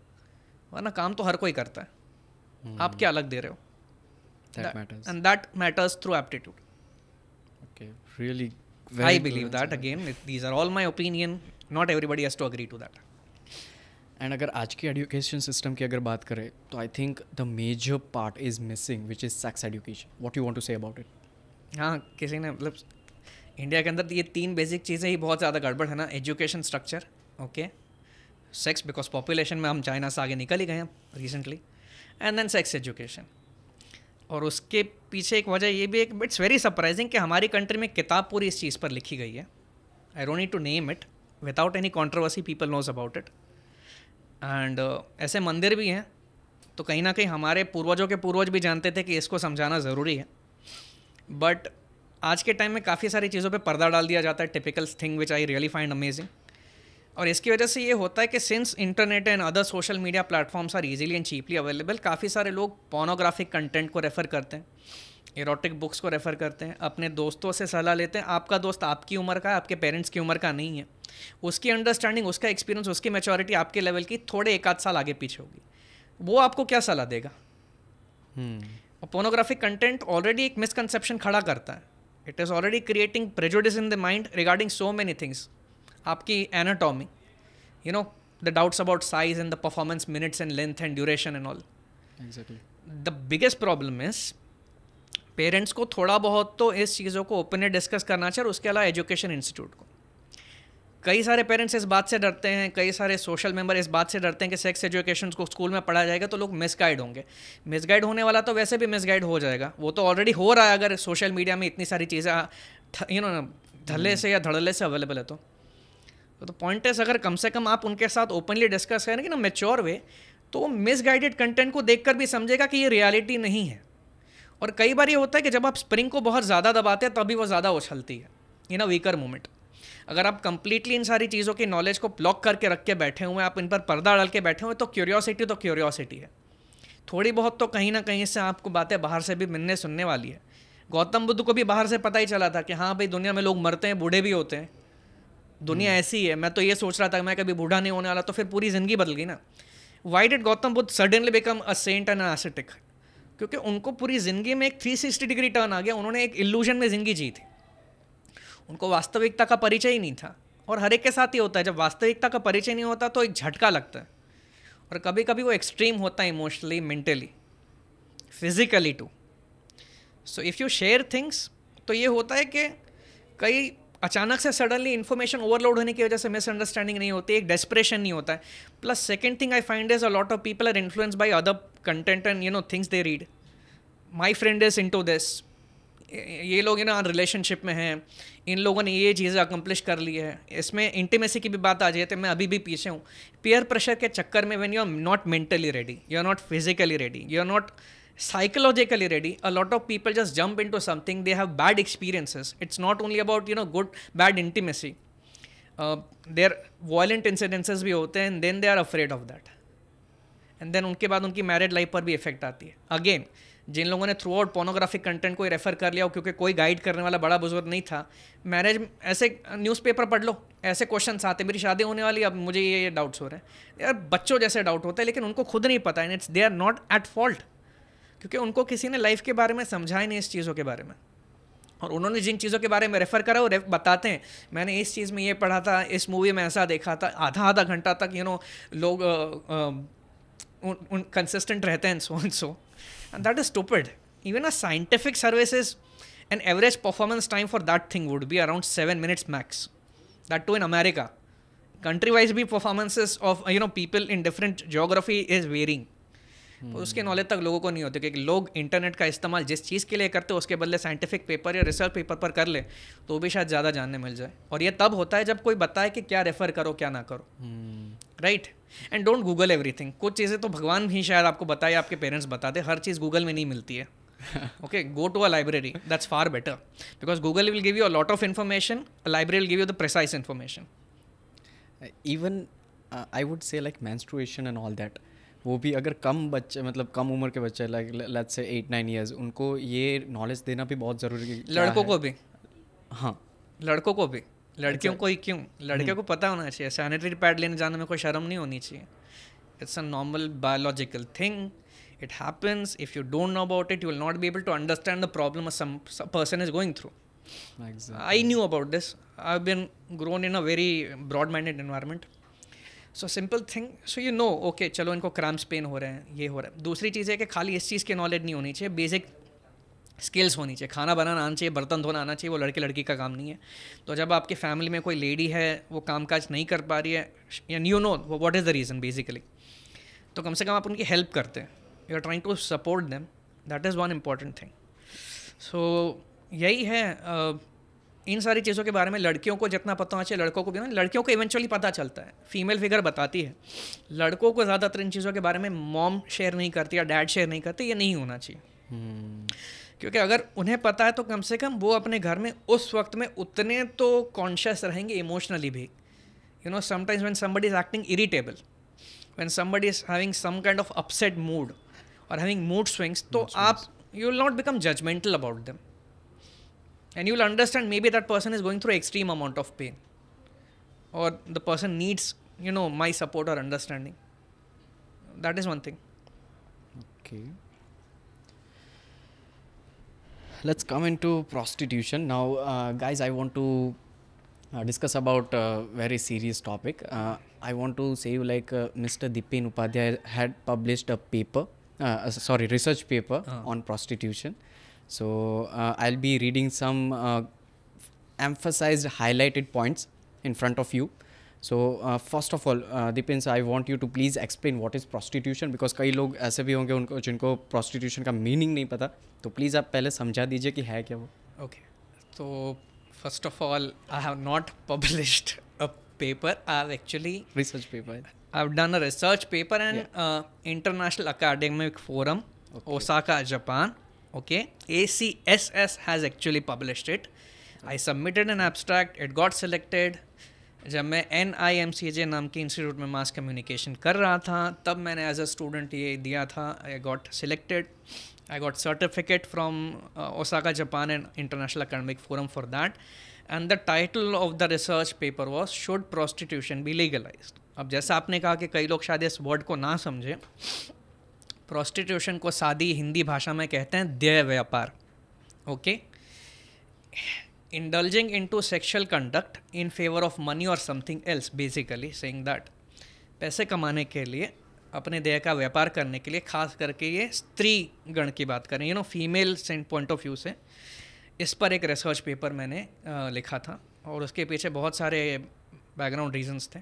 वरना काम तो हर कोई करता है hmm. आप हम्म। क्या अलग दे रहे हो and that matters through aptitude Okay, really. I believe that again. It, these are all my opinion. Not everybody has to agree to and अगर आज की एजुकेशन सिस्टम की अगर बात करें तो I think the major part is missing which is sex education what you want to say about it हाँ किसी ने मतलब इंडिया के अंदर तो ये तीन बेसिक चीज़ें ही बहुत ज़्यादा गड़बड़ है ना education structure okay sex because population में हम चाइना से आगे निकल ही गए हैं recently and then sex education और उसके पीछे एक वजह ये भी एक इट्स वेरी सरप्राइजिंग कि हमारी कंट्री में किताब पूरी इस चीज़ पर लिखी गई है I don't need to name it without any controversy people knows about it and ऐसे मंदिर भी हैं तो कहीं ना कहीं हमारे पूर्वजों के पूर्वज भी जानते थे कि इसको समझाना ज़रूरी है बट आज के टाइम में काफ़ी सारी चीज़ों पे पर्दा डाल दिया जाता है typical thing which I really find amazing और इसकी वजह से ये होता है कि since internet and other social media platforms are easily and cheaply available काफ़ी सारे लोग पोनोग्राफिक कंटेंट को रेफ़र करते हैं इरोटिक बुक्स को रेफ़र करते हैं अपने दोस्तों से सलाह लेते हैं आपका दोस्त आपकी उम्र का आपके पेरेंट्स की उम्र का नहीं है उसकी अंडरस्टैंडिंग उसका एक्सपीरियंस उसकी मेचोरिटी आपके लेवल की थोड़े एक आध साल आगे पीछे होगी वो आपको क्या सलाह देगा hmm. और पोनोग्राफिक कंटेंट ऑलरेडी एक मिसकनसेप्शन खड़ा करता है it is already creating prejudice in the mind regarding so many things आपकी anatomy you know the doubts about size and the performance minutes and length and duration and all the biggest problem is parents को थोड़ा बहुत तो इस चीज़ों को openly discuss करना चाहिए और उसके अलावा एजुकेशन इंस्टीट्यूट को कई सारे पेरेंट्स इस बात से डरते हैं कई सारे सोशल मेंबर इस बात से डरते हैं कि सेक्स एजुकेशन को स्कूल में पढ़ा जाएगा तो लोग मिसगाइड होंगे मिसगाइड होने वाला तो वैसे भी मिसगाइड हो जाएगा वो तो ऑलरेडी हो रहा है अगर सोशल मीडिया में इतनी सारी चीज़ें यू नो धल्ले से या धड़ल्ले से अवेलेबल है तो तो पॉइंट इज अगर कम से कम आप उनके साथ ओपनली डिस्कस करेंगे ना मेच्योर वे तो मिसगाइडेड कंटेंट को देखकर भी समझेगा कि ये रियलिटी नहीं है और कई बार ये होता है कि जब आप स्प्रिंग को बहुत ज़्यादा दबाते हैं तभी वो ज़्यादा उछलती है इन अ वीकर मोमेंट अगर आप कंप्लीटली इन सारी चीज़ों की नॉलेज को ब्लॉक करके रख के बैठे हुए हैं आप इन पर पर्दा डाल के बैठे हुए तो क्यूरियोसिटी तो क्यूरियोसिटी है थोड़ी बहुत तो कहीं ना कहीं इससे आपको बातें बाहर से भी मिलने सुनने वाली है गौतम बुद्ध को भी बाहर से पता ही चला था कि हाँ भाई दुनिया में लोग मरते हैं बूढ़े भी होते हैं दुनिया हम्म। ऐसी है मैं तो ये सोच रहा था मैं कभी बूढ़ा नहीं होने वाला तो फिर पूरी ज़िंदगी बदल गई ना why did Gautam Buddha suddenly become a saint and ascetic क्योंकि उनको पूरी ज़िंदगी में एक थ्री सिक्सटी डिग्री टर्न आ गया उन्होंने एक इल्यूजन में ज़िंदगी जी थी उनको वास्तविकता का परिचय ही नहीं था और हर एक के साथ ही होता है जब वास्तविकता का परिचय नहीं होता तो एक झटका लगता है और कभी कभी वो एक्सट्रीम होता है emotionally mentally physically too so if you share things तो ये होता है कि कई अचानक से सडनली इन्फॉर्मेशन ओवरलोड होने की वजह से मिसअंडरस्टैंडिंग नहीं होती एक डेस्परेशन नहीं होता है plus second thing I find is a lot of people are influence by other content and you know things they read my friend is into this ये लोग ना रिलेशनशिप में हैं इन लोगों ने ये चीज़ें अकम्पलिश कर ली है इसमें इंटीमेसी की भी बात आ जाए तो मैं अभी भी पीछे हूँ पीयर प्रेशर के चक्कर में when you are not mentally ready you are not physically ready you are not psychologically ready a lot of people just jump into something they have bad experiences it's not only about you know good bad intimacy uh, their violent incidences भी होते हैं then they are afraid of that and then उनके बाद उनकी married life पर भी effect आती है अगेन जिन लोगों ने थ्रू आउट पोनोग्राफिक कंटेंट को रेफर कर लिया क्योंकि कोई गाइड करने वाला बड़ा बुजुर्ग नहीं था मैरिज ऐसे न्यूज़पेपर पढ़ लो ऐसे क्वेश्चन आते मेरी शादी होने वाली अब मुझे ये डाउट्स हो रहे हैं यार बच्चों जैसे डाउट होते हैं लेकिन उनको खुद नहीं पता and it's they are not at fault क्योंकि उनको किसी ने लाइफ के बारे में समझा ही नहीं इस चीज़ों के बारे में और उन्होंने जिन चीज़ों के बारे में रेफ़र करा वो बताते हैं मैंने इस चीज़ में ये पढ़ा था इस मूवी में ऐसा देखा था आधा आधा घंटा तक यू नो लोग उन कंसिस्टेंट रहते हैं so and so and that is stupid even a scientific services and average performance time for that thing would be around seven minutes max that too in America country wise भी performances of you know people in different geography is varying और उसके knowledge तक लोगों को नहीं होती क्योंकि लोग इंटरनेट का इस्तेमाल जिस चीज़ के लिए करते उसके बदले साइंटिफिक पेपर या रिसर्च पेपर पर कर ले तो भी शायद ज़्यादा जानने मिल जाए और ये तब होता है जब कोई बताए कि क्या रेफ़र करो क्या ना करो right and don't Google everything कुछ चीज़ें तो भगवान ही शायद आपको बताए आपके पेरेंट्स बताते हर चीज़ गूगल में नहीं मिलती है okay go to a library that's far better because Google will give you a lot of information a library will give you the precise information uh, even uh, i would say like menstruation वो भी अगर कम बच्चे मतलब कम उम्र के बच्चे like let's say eight nine years उनको ये नॉलेज देना भी बहुत ज़रूरी है लड़कों को भी हाँ लड़कों को भी लड़कियों को ही क्यों लड़के हम्म। को पता होना चाहिए सैनिटरी पैड लेने जाने में कोई शर्म नहीं होनी चाहिए it's a normal biological thing it happens if you don't know about it you will not be able to understand the problem person is going through I knew about this I been grown in a very broad minded environment so simple thing so you know okay चलो इनको cramps pen हो रहे हैं ये हो रहा है दूसरी चीज़ है कि खाली इस चीज़ की नॉलेज नहीं होनी चाहिए बेसिक स्किल्स होनी चाहिए खाना बनाना आना चाहिए बर्तन धोना आना चाहिए वो लड़के लड़की का काम नहीं है तो जब आपकी फैमिली में कोई लेडी है वो काम काज नहीं कर पा रही है या you know what is the reason basically तो कम से कम आप उनकी हेल्प करते हैं you are trying to support them that is one important thing so यही है uh, इन सारी चीज़ों के बारे में लड़कियों को जितना पता होना चाहिए लड़कों को भी लड़कियों को इवेंचुअली पता चलता है फीमेल फिगर बताती है लड़कों को ज़्यादातर इन चीज़ों के बारे में मॉम शेयर नहीं करती या डैड शेयर नहीं करते ये नहीं होना चाहिए हम्म। क्योंकि अगर उन्हें पता है तो कम से कम वो अपने घर में उस वक्त में उतने तो कॉन्शियस रहेंगे इमोशनली भी you know sometimes when somebody is acting irritable when somebody is having some kind of upset mood और हैविंग मूड स्विंग्स तो आप you will not become judgmental about them and you'll understand maybe that person is going through extreme amount of pain or the person needs you know my support or understanding that is one thing okay let's come into prostitution now uh, guys i want to uh, discuss about a very serious topic uh, i want to say like uh, mr dipin upadhyay had published a paper uh, sorry research paper uh. on prostitution so uh, I'll be reading some uh, emphasized highlighted points in front of you. So uh, first of all, uh, I want you to please explain what is prostitution because कई लोग ऐसे भी होंगे उनको जिनको prostitution का meaning नहीं पता तो please आप पहले समझा दीजिए कि है क्या वो Okay. So first of all, I have not published a paper. I have actually research paper. I have done a research paper and yeah. uh, international academic forum, okay. Osaka, Japan. okay ACSS has actually published it I submitted an abstract it got selected जब मैं N I M C जे नाम के institute में mass communication कर रहा था तब मैंने एज अ स्टूडेंट ये दिया था I got selected I got certificate from Osaka Japan and international academic forum for that and the title of the research paper was should prostitution be legalize अब जैसा आपने कहा कि कई लोग शायद इस वर्ड को ना समझें प्रोस्टिट्यूशन को सादी हिंदी भाषा में कहते हैं देय व्यापार okay indulging into sexual conduct in favour of money और something else basically saying that पैसे कमाने के लिए अपने देह का व्यापार करने के लिए खास करके ये स्त्री गण की बात करें यू नो फीमेल सेंट पॉइंट ऑफ व्यू से इस पर एक रिसर्च पेपर मैंने लिखा था और उसके पीछे बहुत सारे बैकग्राउंड रीजंस थे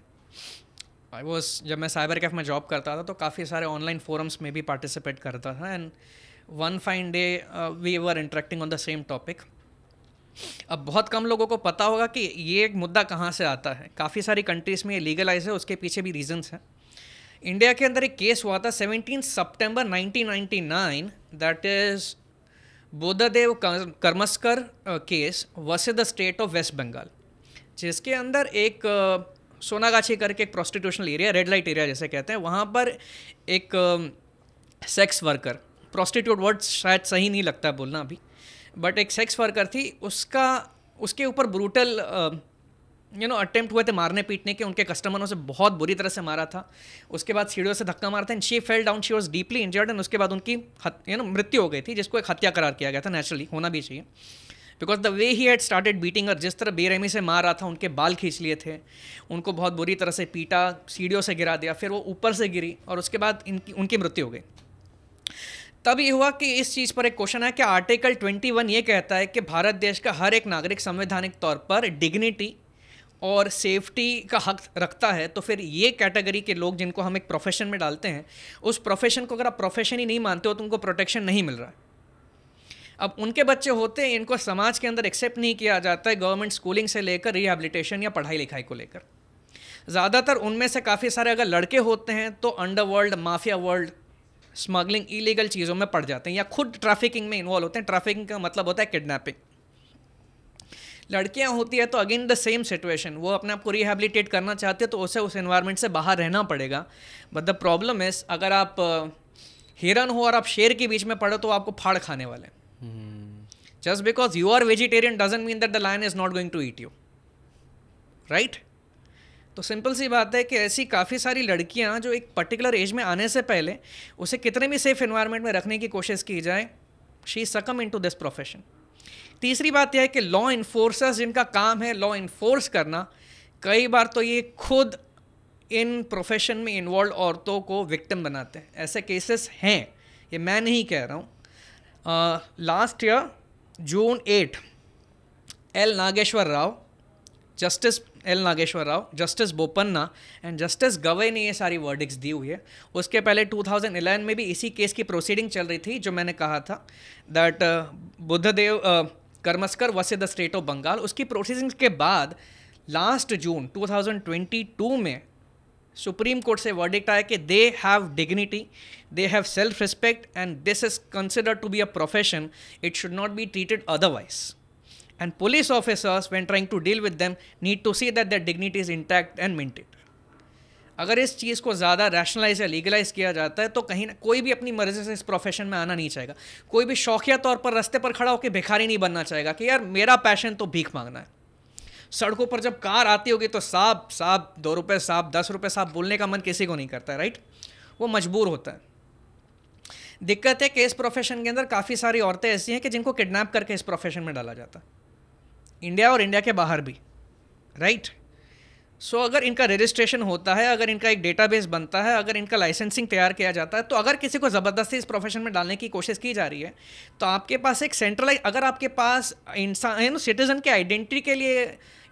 आई वॉज जब मैं साइबर कैफ में जॉब करता था तो काफ़ी सारे ऑनलाइन फोरम्स में भी पार्टिसिपेट करता था and one fine day we were interacting on the same topic अब बहुत कम लोगों को पता होगा कि ये एक मुद्दा कहाँ से आता है काफ़ी सारी कंट्रीज़ में ये लीगलाइज है उसके पीछे भी रीजंस हैं इंडिया के अंदर एक केस हुआ था सेवनटीन सितंबर nineteen that is Bodhdev Karmaskar case versus the state of West Bengal जिसके अंदर एक uh, सोनागाछी करके एक prostitutional area red light area जैसे कहते हैं वहाँ पर एक सेक्स वर्कर प्रोस्टिट्यूट वर्ड शायद सही नहीं लगता बोलना अभी बट एक सेक्स वर्कर थी उसका उसके ऊपर ब्रूटल यू नो अटेम्प्ट हुए थे मारने पीटने के उनके कस्टमरों से बहुत बुरी तरह से मारा था उसके बाद सीढ़ियों से धक्का मारते हैं she fell down she was deeply injured and उसके बाद उनकी यू नो मृत्यु हो गई थी जिसको एक हत्या करार किया गया था नेचुरली होना भी चाहिए because the way he had started beating और जिस तरह बेरहमी से मार रहा था उनके बाल खींच लिए थे उनको बहुत बुरी तरह से पीटा सीढ़ियों से गिरा दिया फिर वो ऊपर से गिरी और उसके बाद इनकी उनकी मृत्यु हो गई तब ये हुआ कि इस चीज़ पर एक क्वेश्चन है कि आर्टिकल 21 ये कहता है कि भारत देश का हर एक नागरिक संवैधानिक तौर पर डिग्निटी और सेफ्टी का हक रखता है तो फिर ये कैटेगरी के लोग जिनको हम एक प्रोफेशन में डालते हैं उस प्रोफेशन को अगर आप प्रोफेशन ही नहीं मानते हो तो उनको प्रोटेक्शन नहीं मिल रहा है अब उनके बच्चे होते हैं इनको समाज के अंदर एक्सेप्ट नहीं किया जाता है गवर्नमेंट स्कूलिंग से लेकर रिहेबिलिटेशन या पढ़ाई लिखाई को लेकर ज़्यादातर उनमें से काफ़ी सारे अगर लड़के होते हैं तो underworld mafia world smuggling illegal चीज़ों में पड़ जाते हैं या खुद ट्रैफिकिंग में इन्वॉल्व होते हैं ट्रैफिकिंग का मतलब होता है किडनैपिंग लड़कियां होती है तो अगेन द सेम सिचुएशन वो अपने आप को रिहेबिलिटेट करना चाहते हैं तो उसे उस इन्वायरमेंट से बाहर रहना पड़ेगा बट द प्रॉब्लम इज़ अगर आप हिरन हो और आप शेर के बीच में पड़ो तो आपको फाड़ खाने वाले हैं Hmm. just because you are vegetarian doesn't mean that the lion is not going to eat you right तो सिंपल सी बात है कि ऐसी काफ़ी सारी लड़कियां जो एक पर्टिकुलर एज में आने से पहले उसे कितने भी सेफ इन्वायरमेंट में रखने की कोशिश की जाए शी सकम इन टू दिस प्रोफेशन तीसरी बात यह है कि लॉ इन्फोर्सर्स जिनका काम है लॉ इन्फोर्स करना कई बार तो ये खुद इन प्रोफेशन में इन्वॉल्व औरतों को विक्टिम बनाते हैं ऐसे केसेस हैं ये मैं नहीं कह रहा हूँ last year June at L Nageswara Rao justice L Nageswara Rao justice Bopanna and justice Gavai ने ये सारी वर्डिक्स दी हुई है उसके पहले 2011 में भी इसी केस की प्रोसीडिंग चल रही थी जो मैंने कहा था that uh, Buddhadev uh, Karmaskar versus the state of Bengal उसकी प्रोसीडिंग के बाद लास्ट जून 2022 में सुप्रीम कोर्ट से वर्डिक्ट आया कि they have dignity they have self respect and this is consider to be a profession it should not be treated otherwise and police officers when trying to deal with them need to see that that dignity is intact and maintained अगर इस चीज़ को ज़्यादा rationalise या legalise किया जाता है तो कहीं ना कोई भी अपनी मर्जी से इस प्रोफेशन में आना नहीं चाहेगा कोई भी शौकिया तौर पर रस्ते पर खड़ा होकर भिखारी नहीं बनना चाहेगा कि यार मेरा पैशन तो भीख मांगना है सड़कों पर जब कार आती होगी तो साहब साहब दो रुपये साहब दस रुपये साहब बोलने का मन किसी को नहीं करता है राइट वो मजबूर होता है दिक्कत है कि इस प्रोफेशन के अंदर काफ़ी सारी औरतें ऐसी हैं कि जिनको किडनैप करके इस प्रोफेशन में डाला जाता है इंडिया और इंडिया के बाहर भी राइट सो so, अगर इनका रजिस्ट्रेशन होता है अगर इनका एक डेटाबेस बनता है अगर इनका लाइसेंसिंग तैयार किया जाता है तो अगर किसी को ज़बरदस्ती इस प्रोफेशन में डालने की कोशिश की जा रही है तो आपके पास एक सेंट्रलाइज अगर आपके पास इंसान सिटीज़न के आइडेंटिटी के लिए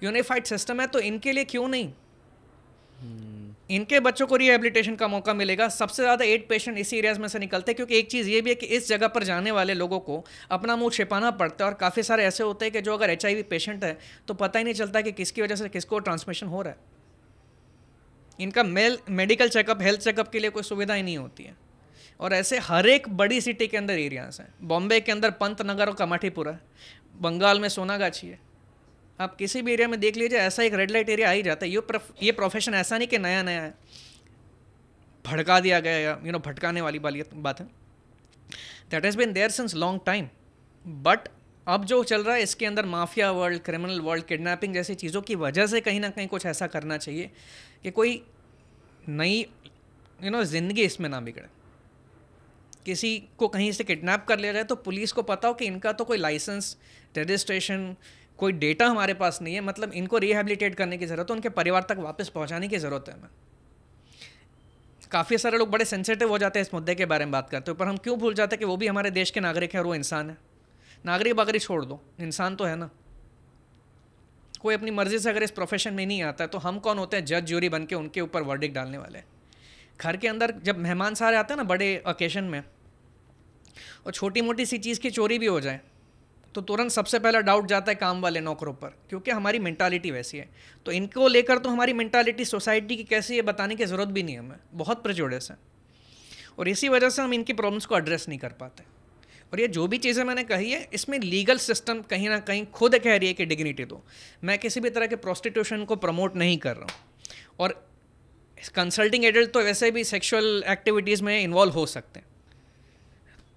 यूनिफाइड सिस्टम है तो इनके लिए क्यों नहीं इनके बच्चों को रिहेबिलिटेशन का मौका मिलेगा सबसे ज़्यादा एड पेशेंट इसी एरियाज में से निकलते हैं क्योंकि एक चीज़ ये भी है कि इस जगह पर जाने वाले लोगों को अपना मुंह छिपाना पड़ता है और काफ़ी सारे ऐसे होते हैं कि जो अगर एच पेशेंट है तो पता ही नहीं चलता कि किसकी वजह से किसको ट्रांसमिशन हो रहा है इनका male medical checkup health checkup के लिए कोई सुविधा ही नहीं होती है और ऐसे हर एक बड़ी सिटी के अंदर एरियाज हैं बॉम्बे के अंदर पंत नगर और कमाठीपुरा बंगाल में सोनागाछी है आप किसी भी एरिया में देख लीजिए ऐसा एक रेड लाइट एरिया आ ही जाता है ये प्रफ, ये प्रोफेशन ऐसा नहीं कि नया नया है भड़का दिया गया या यू नो भटकाने वाली बात है that has been there since long time but अब जो चल रहा है इसके अंदर mafia world criminal world kidnapping जैसी चीज़ों की वजह से कहीं ना कहीं कुछ ऐसा करना चाहिए कि कोई नई यू नो ज़िंदगी इसमें ना बिगड़े किसी को कहीं से किडनैप कर लिया जाए तो पुलिस को पता हो कि इनका तो कोई लाइसेंस रजिस्ट्रेशन कोई डेटा हमारे पास नहीं है मतलब इनको रिहेबिलिटेट करने की ज़रूरत है उनके परिवार तक वापस पहुँचाने की ज़रूरत है हमें काफ़ी सारे लोग बड़े सेंसिटिव हो जाते हैं इस मुद्दे के बारे में बात करते हैं पर हम क्यों भूल जाते हैं कि वो भी हमारे देश के नागरिक हैं और वो इंसान है नागरिक बागरी छोड़ दो इंसान तो है ना कोई अपनी मर्ज़ी से अगर इस प्रोफेशन में नहीं आता तो हम कौन होते हैं जज ज्यूरी बन के उनके ऊपर वर्डिक डालने वाले घर के अंदर जब मेहमान सारे आते हैं ना बड़े ओकेशन में और छोटी मोटी सी चीज़ की चोरी भी हो जाए तो तुरंत सबसे पहला डाउट जाता है काम वाले नौकरों पर क्योंकि हमारी मैंटालिटी वैसी है तो इनको लेकर तो हमारी मैंटालिटी सोसाइटी की कैसी है बताने की ज़रूरत भी नहीं है हमें बहुत प्रजोड़स है और इसी वजह से हम इनकी प्रॉब्लम्स को एड्रेस नहीं कर पाते और ये जो भी चीज़ें मैंने कही है इसमें लीगल सिस्टम कहीं ना कहीं खुद कह रही है कि डिग्निटी दो मैं किसी भी तरह के प्रोस्टिट्यूशन को प्रमोट नहीं कर रहा हूँ और कंसल्टिंग एडल्ट तो वैसे भी सेक्शुअल एक्टिविटीज़ में इन्वॉल्व हो सकते हैं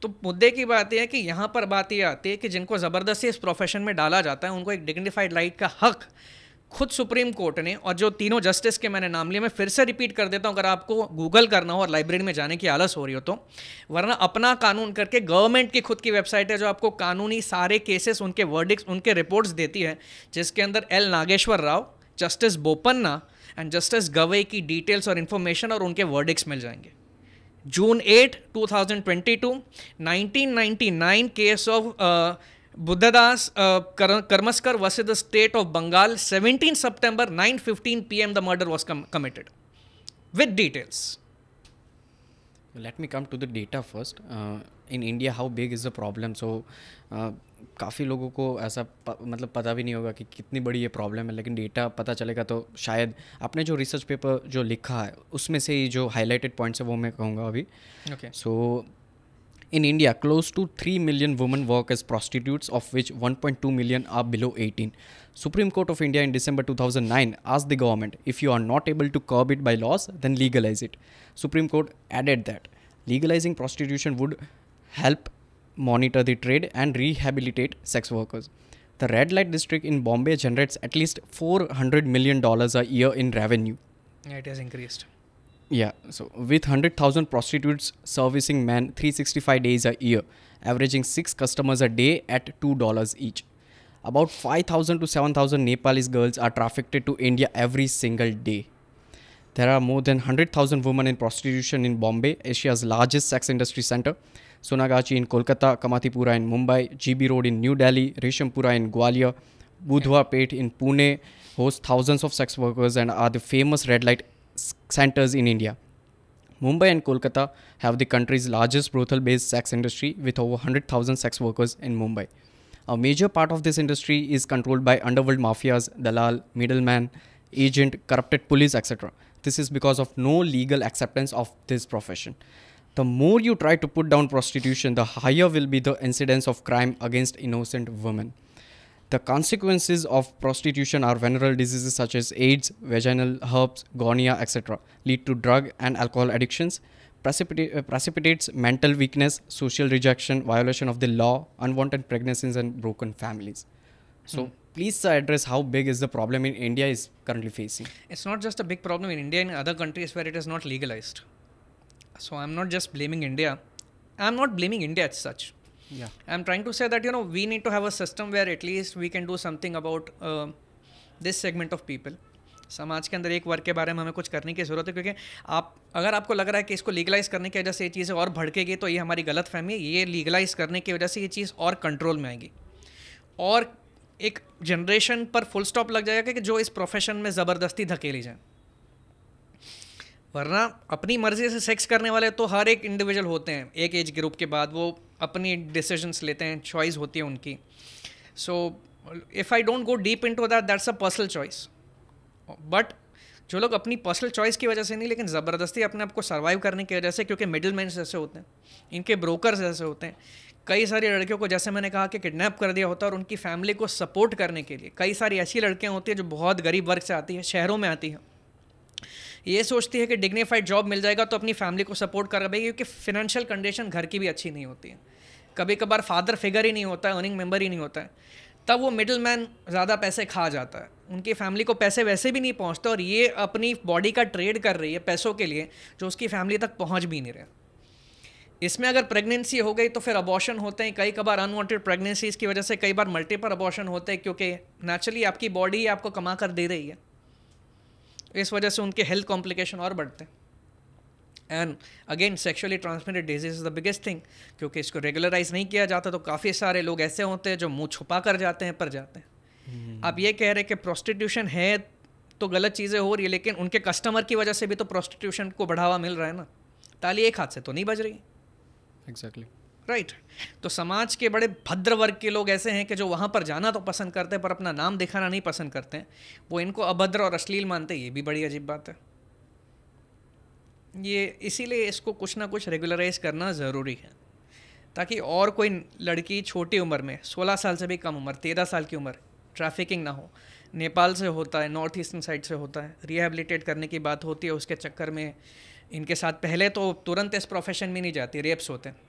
तो मुद्दे की बात यह है कि यहाँ पर बात यह आती है कि जिनको ज़बरदस्ती इस प्रोफेशन में डाला जाता है उनको एक डिग्निफाइड लाइट का हक खुद सुप्रीम कोर्ट ने और जो तीनों जस्टिस के मैंने नाम लिए मैं फिर से रिपीट कर देता हूँ अगर आपको गूगल करना हो और लाइब्रेरी में जाने की आलस हो रही हो तो वरना अपना कानून करके गवर्नमेंट की खुद की वेबसाइट है जो आपको कानूनी सारे केसेस उनके वर्डिक्स उनके रिपोर्ट्स देती है जिसके अंदर L Nageswara Rao justice Bopanna and justice Gavai की डिटेल्स और इन्फॉर्मेशन और उनके वर्डिक्स मिल जाएंगे June 8, 2022, 1999 case of uh, Buddhadas uh, Kar Karmaskar versus the state of Bengal, 17 September 9.15 pm the murder was com committed with details. Let me come to the data first. Uh, in India, how big is the problem? So, uh, काफ़ी लोगों को ऐसा प, मतलब पता भी नहीं होगा कि कितनी बड़ी ये प्रॉब्लम है लेकिन डेटा पता चलेगा तो शायद आपने जो रिसर्च पेपर जो लिखा है उसमें से ही जो हाईलाइटेड पॉइंट्स है वो मैं कहूँगा अभी okay so in India close to three million women work as prostitutes of which one point two million are below eighteen Supreme Court of India in December two thousand nine आज the government if you are not able to curb it by laws then legalize it Supreme Court added that legalizing prostitution would help monitor the trade and rehabilitate sex workers. The red light district in Bombay generates at least 400 million dollars a year in revenue. It has increased. Yeah, so with 100,000 prostitutes servicing men 365 days a year, averaging 6 customers a day at $2 each. About 5,000 to 7,000 Nepalese girls are trafficked to India every single day. There are more than 100,000 women in prostitution in Bombay, Asia's largest sex industry center. Sonagachi in Kolkata, Kamathipura in Mumbai, GB Road in New Delhi, Rishampura in Gwalior, Budhwa Pet in Pune host thousands of sex workers and are the famous red light centers in India. Mumbai and Kolkata have the country's largest brothel based sex industry with over 100,000 sex workers in Mumbai. A major part of this industry is controlled by underworld mafias, dalal, middleman, agent, corrupted police, etc. This is because of no legal acceptance of this profession the more you try to put down prostitution, the higher will be the incidence of crime against innocent women. The consequences of prostitution are venereal diseases such as AIDS, vaginal herpes, gonorrhea, etc., lead to drug and alcohol addictions, precipita uh, precipitates mental weakness, social rejection, violation of the law, unwanted pregnancies, and broken families. So, hmm. please address how big is the problem in India is currently facing. It's not just a big problem in India; in other countries where it is not legalized. so I not just blaming india India not blaming india as such yeah such trying to say that you know we need to have a system where at least we can do something about uh, this segment of people समाज के अंदर एक वर्ग के बारे में हमें कुछ करने की ज़रूरत है क्योंकि आप अगर आपको लग रहा है कि इसको लीगलाइज करने की वजह से ये चीज़ें और भड़केगी तो ये हमारी गलत फहमी है ये लीगलाइज करने की वजह से ये चीज़ और कंट्रोल में आएगी और एक जनरेशन पर फुल स्टॉप लग जाएगा कि जो इस प्रोफेशन में ज़बरदस्ती धकेली जाए वरना अपनी मर्ज़ी से सेक्स करने वाले तो हर एक इंडिविजुअल होते हैं एक एज ग्रुप के बाद वो अपनी डिसीजंस लेते हैं चॉइस होती है उनकी so if I don't go deep into that that's a personal choice but जो लोग अपनी पर्सनल चॉइस की वजह से नहीं लेकिन ज़बरदस्ती अपने आप को सर्वाइव करने की वजह से क्योंकि मिडिल मैन जैसे होते हैं इनके ब्रोकर्स जैसे होते हैं कई सारी लड़कियों को जैसे मैंने कहा कि किडनैप कर दिया होता है और उनकी फैमिली को सपोर्ट करने के लिए कई सारी ऐसी लड़कियाँ होती हैं जो बहुत गरीब वर्ग से आती हैं शहरों में आती हैं ये सोचती है कि डिग्निफाइड जॉब मिल जाएगा तो अपनी फैमिली को सपोर्ट कर पाएगी क्योंकि फिनेंशियल कंडीशन घर की भी अच्छी नहीं होती है कभी कभार फादर फिगर ही नहीं होता है अर्निंग मेम्बर ही नहीं होता है तब वो मिडिल मैन ज़्यादा पैसे खा जाता है उनकी फैमिली को पैसे वैसे भी नहीं पहुँचते और ये अपनी बॉडी का ट्रेड कर रही है पैसों के लिए जो उसकी फैमिली तक पहुँच भी नहीं रहे इसमें अगर प्रेगनेंसी हो गई तो फिर अबॉर्शन होते हैं कई कबार अनवांटेड प्रेगनेंसीज़ की वजह से कई बार मल्टीपल अबॉर्शन होते हैं क्योंकि नेचुरली आपकी बॉडी आपको कमा कर दे रही है इस वजह से उनके हेल्थ कॉम्प्लिकेशन और बढ़ते हैं and again sexually transmitted disease is the biggest thing क्योंकि इसको रेगुलराइज नहीं किया जाता तो काफ़ी सारे लोग ऐसे होते हैं जो मुंह छुपा कर जाते हैं पर जाते हैं hmm. आप ये कह रहे हैं कि प्रोस्टिट्यूशन है तो गलत चीज़ें हो रही है लेकिन उनके कस्टमर की वजह से भी तो प्रोस्टिट्यूशन को बढ़ावा मिल रहा है ना ताली एक हाथ से तो नहीं बज रही एग्जैक्टली राइट तो समाज के बड़े भद्र वर्ग के लोग ऐसे हैं कि जो वहाँ पर जाना तो पसंद करते हैं पर अपना नाम दिखाना नहीं पसंद करते हैं वो इनको अभद्र और अश्लील मानते हैं ये भी बड़ी अजीब बात है ये इसीलिए इसको कुछ ना कुछ रेगुलराइज करना ज़रूरी है ताकि और कोई लड़की छोटी उम्र में 16 साल से भी कम उम्र 13 साल की उम्र ट्रैफिकिंग ना हो नेपाल से होता है नॉर्थ ईस्टर्न साइड से होता है रिहेबिलिटेट करने की बात होती है उसके चक्कर में इनके साथ पहले तो तुरंत इस प्रोफेशन में नहीं जाती रेप्स होते हैं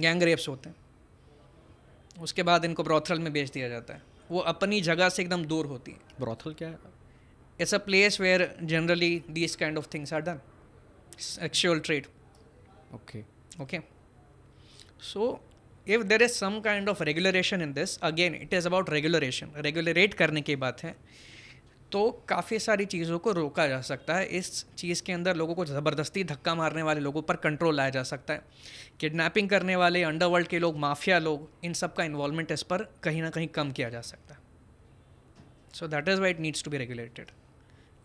गैंग रेप्स होते हैं उसके बाद इनको ब्रॉथल में बेच दिया जाता है वो अपनी जगह से एकदम दूर होती है ब्रॉथल क्या है it's a place where generally this kind of things are done sexual trade okay okay so if there is some kind of regulation in this again it is about regulation regulate करने की बात है तो काफ़ी सारी चीज़ों को रोका जा सकता है इस चीज़ के अंदर लोगों को ज़बरदस्ती धक्का मारने वाले लोगों पर कंट्रोल लाया जा सकता है किडनैपिंग करने वाले अंडरवर्ल्ड के लोग माफिया लोग इन सब का इन्वॉल्वमेंट इस पर कहीं ना कहीं कम किया जा सकता है so that is why it needs to be regulated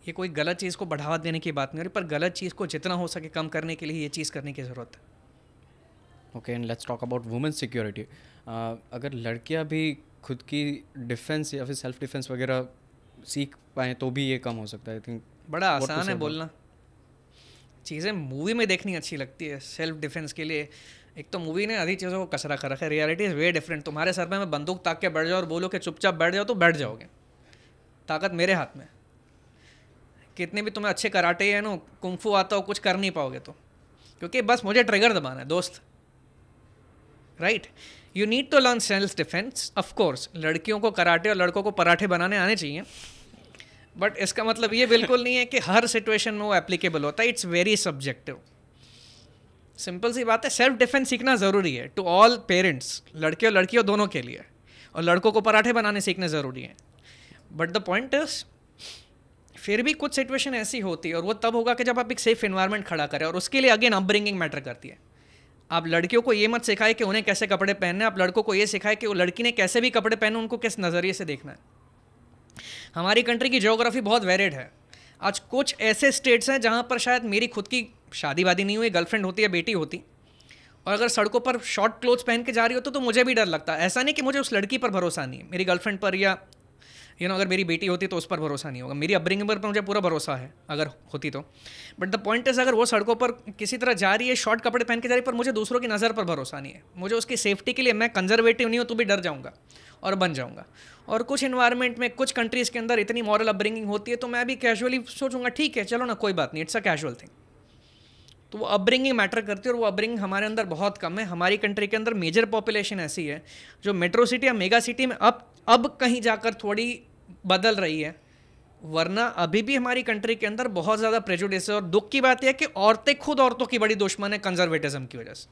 ये कोई गलत चीज़ को बढ़ावा देने की बात नहीं हो रही पर गलत चीज़ को जितना हो सके कम करने के लिए ये चीज़ करने की ज़रूरत है okay and let's talk about women security अगर लड़कियाँ भी खुद की डिफेंस या फिर सेल्फ डिफेंस वगैरह सीख पाएँ तो भी ये कम हो सकता है आई थिंक बड़ा आसान है बोलना चीज़ें मूवी में देखनी अच्छी लगती है सेल्फ डिफेंस के लिए एक तो मूवी ने आधी चीज़ों को कसरा कर रखा है रियलिटी इज़ वे डिफरेंट तुम्हारे सर मैं बंदूक ताक के बैठ जाओ और बोलो कि चुपचाप बैठ जाओ तो बैठ जाओगे ताकत मेरे हाथ में कितने भी तुम्हें अच्छे कराटे हैं ना कुंफू आता हो कुछ कर नहीं पाओगे तो क्योंकि बस मुझे ट्रिगर दबाना है दोस्त right right? You need to learn self defence of course लड़कियों को कराटे और लड़कों को पराठे बनाने आने चाहिए बट इसका मतलब ये बिल्कुल नहीं है कि हर सिचुएशन में वो एप्लीकेबल होता है इट्स वेरी सब्जेक्टिव सिंपल सी बात है सेल्फ डिफेंस सीखना ज़रूरी है टू ऑल पेरेंट्स लड़के और लड़कियों दोनों के लिए और लड़कों को पराठे बनाने सीखने ज़रूरी है बट द पॉइंट इज फिर भी कुछ सिचुएशन ऐसी होती है और वो तब होगा कि जब आप एक सेफ इन्वायरमेंट खड़ा करें और उसके लिए अगेन अपब्रिंगिंग मैटर करती है आप लड़कियों को ये मत सिखाए कि उन्हें कैसे कपड़े पहनने आप लड़कों को ये सिखाए कि वो लड़की ने कैसे भी कपड़े पहने उनको किस नज़रिए से देखना है हमारी कंट्री की जोग्राफ़ी बहुत वेरिड है आज कुछ ऐसे स्टेट्स हैं जहाँ पर शायद मेरी खुद की शादी वादी नहीं हुई गर्लफ्रेंड होती है बेटी होती और अगर सड़कों पर शॉर्ट क्लोथ्स पहन के जा रही हो तो, तो मुझे भी डर लगता है ऐसा नहीं कि मुझे उस लड़की पर भरोसा नहीं है मेरी गर्लफ्रेंड पर या यू नो अगर मेरी बेटी होती तो उस पर भरोसा नहीं होगा मेरी अपब्रिंगिंग पर मुझे पूरा भरोसा है अगर होती तो बट द पॉइंट इज अगर वो सड़कों पर किसी तरह जा रही है शॉर्ट कपड़े पहन के जा रही है पर मुझे दूसरों की नज़र पर भरोसा नहीं है मुझे उसकी सेफ्टी के लिए मैं कंजर्वेटिव नहीं हूँ तो भी डर जाऊँगा और बन जाऊँगा और कुछ इन्वायरमेंट में कुछ कंट्रीज़ के अंदर इतनी मॉरल अपब्रिंगिंग होती है तो मैं भी कैजुअली सोचूंगा ठीक है चलो ना कोई बात नहीं इट्स अ कैजुअल थिंग तो वो अपब्रिंगिंग मैटर करती है और वो अपब्रिंग हमारे अंदर बहुत कम है हमारी कंट्री के अंदर मेजर पॉपुलेशन ऐसी है जो मेट्रो सिटी या मेगा सिटी में अब अब कहीं जाकर थोड़ी बदल रही है वरना अभी भी हमारी कंट्री के अंदर बहुत ज़्यादा प्रेजुडिस है और दुख की बात यह है कि औरतें खुद औरतों की बड़ी दुश्मन है कंजर्वेटिज्म की वजह से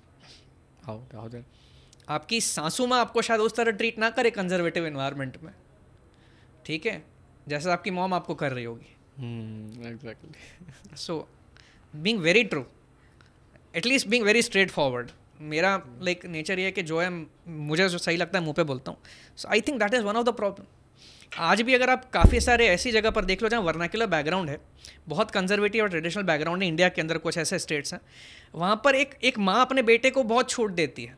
हाउ हाउ आपकी सासू माँ आपको शायद उस तरह ट्रीट ना करे कंजर्वेटिव इन्वायरमेंट में ठीक है जैसे आपकी मॉम आपको कर रही होगी exactly so being very true at least being very straight forward मेरा लाइक नेचर ये है कि जो है मुझे जो सही लगता है मुँह पे बोलता हूँ so I think that is one of the problem आज भी अगर आप काफ़ी सारे ऐसी जगह पर देख लो जहाँ वर्नाकुलर बैकग्राउंड है बहुत कंजर्वेटिव और ट्रेडिशनल बैकग्राउंड है इंडिया के अंदर कुछ ऐसे स्टेट्स हैं वहाँ पर एक एक माँ अपने बेटे को बहुत छूट देती है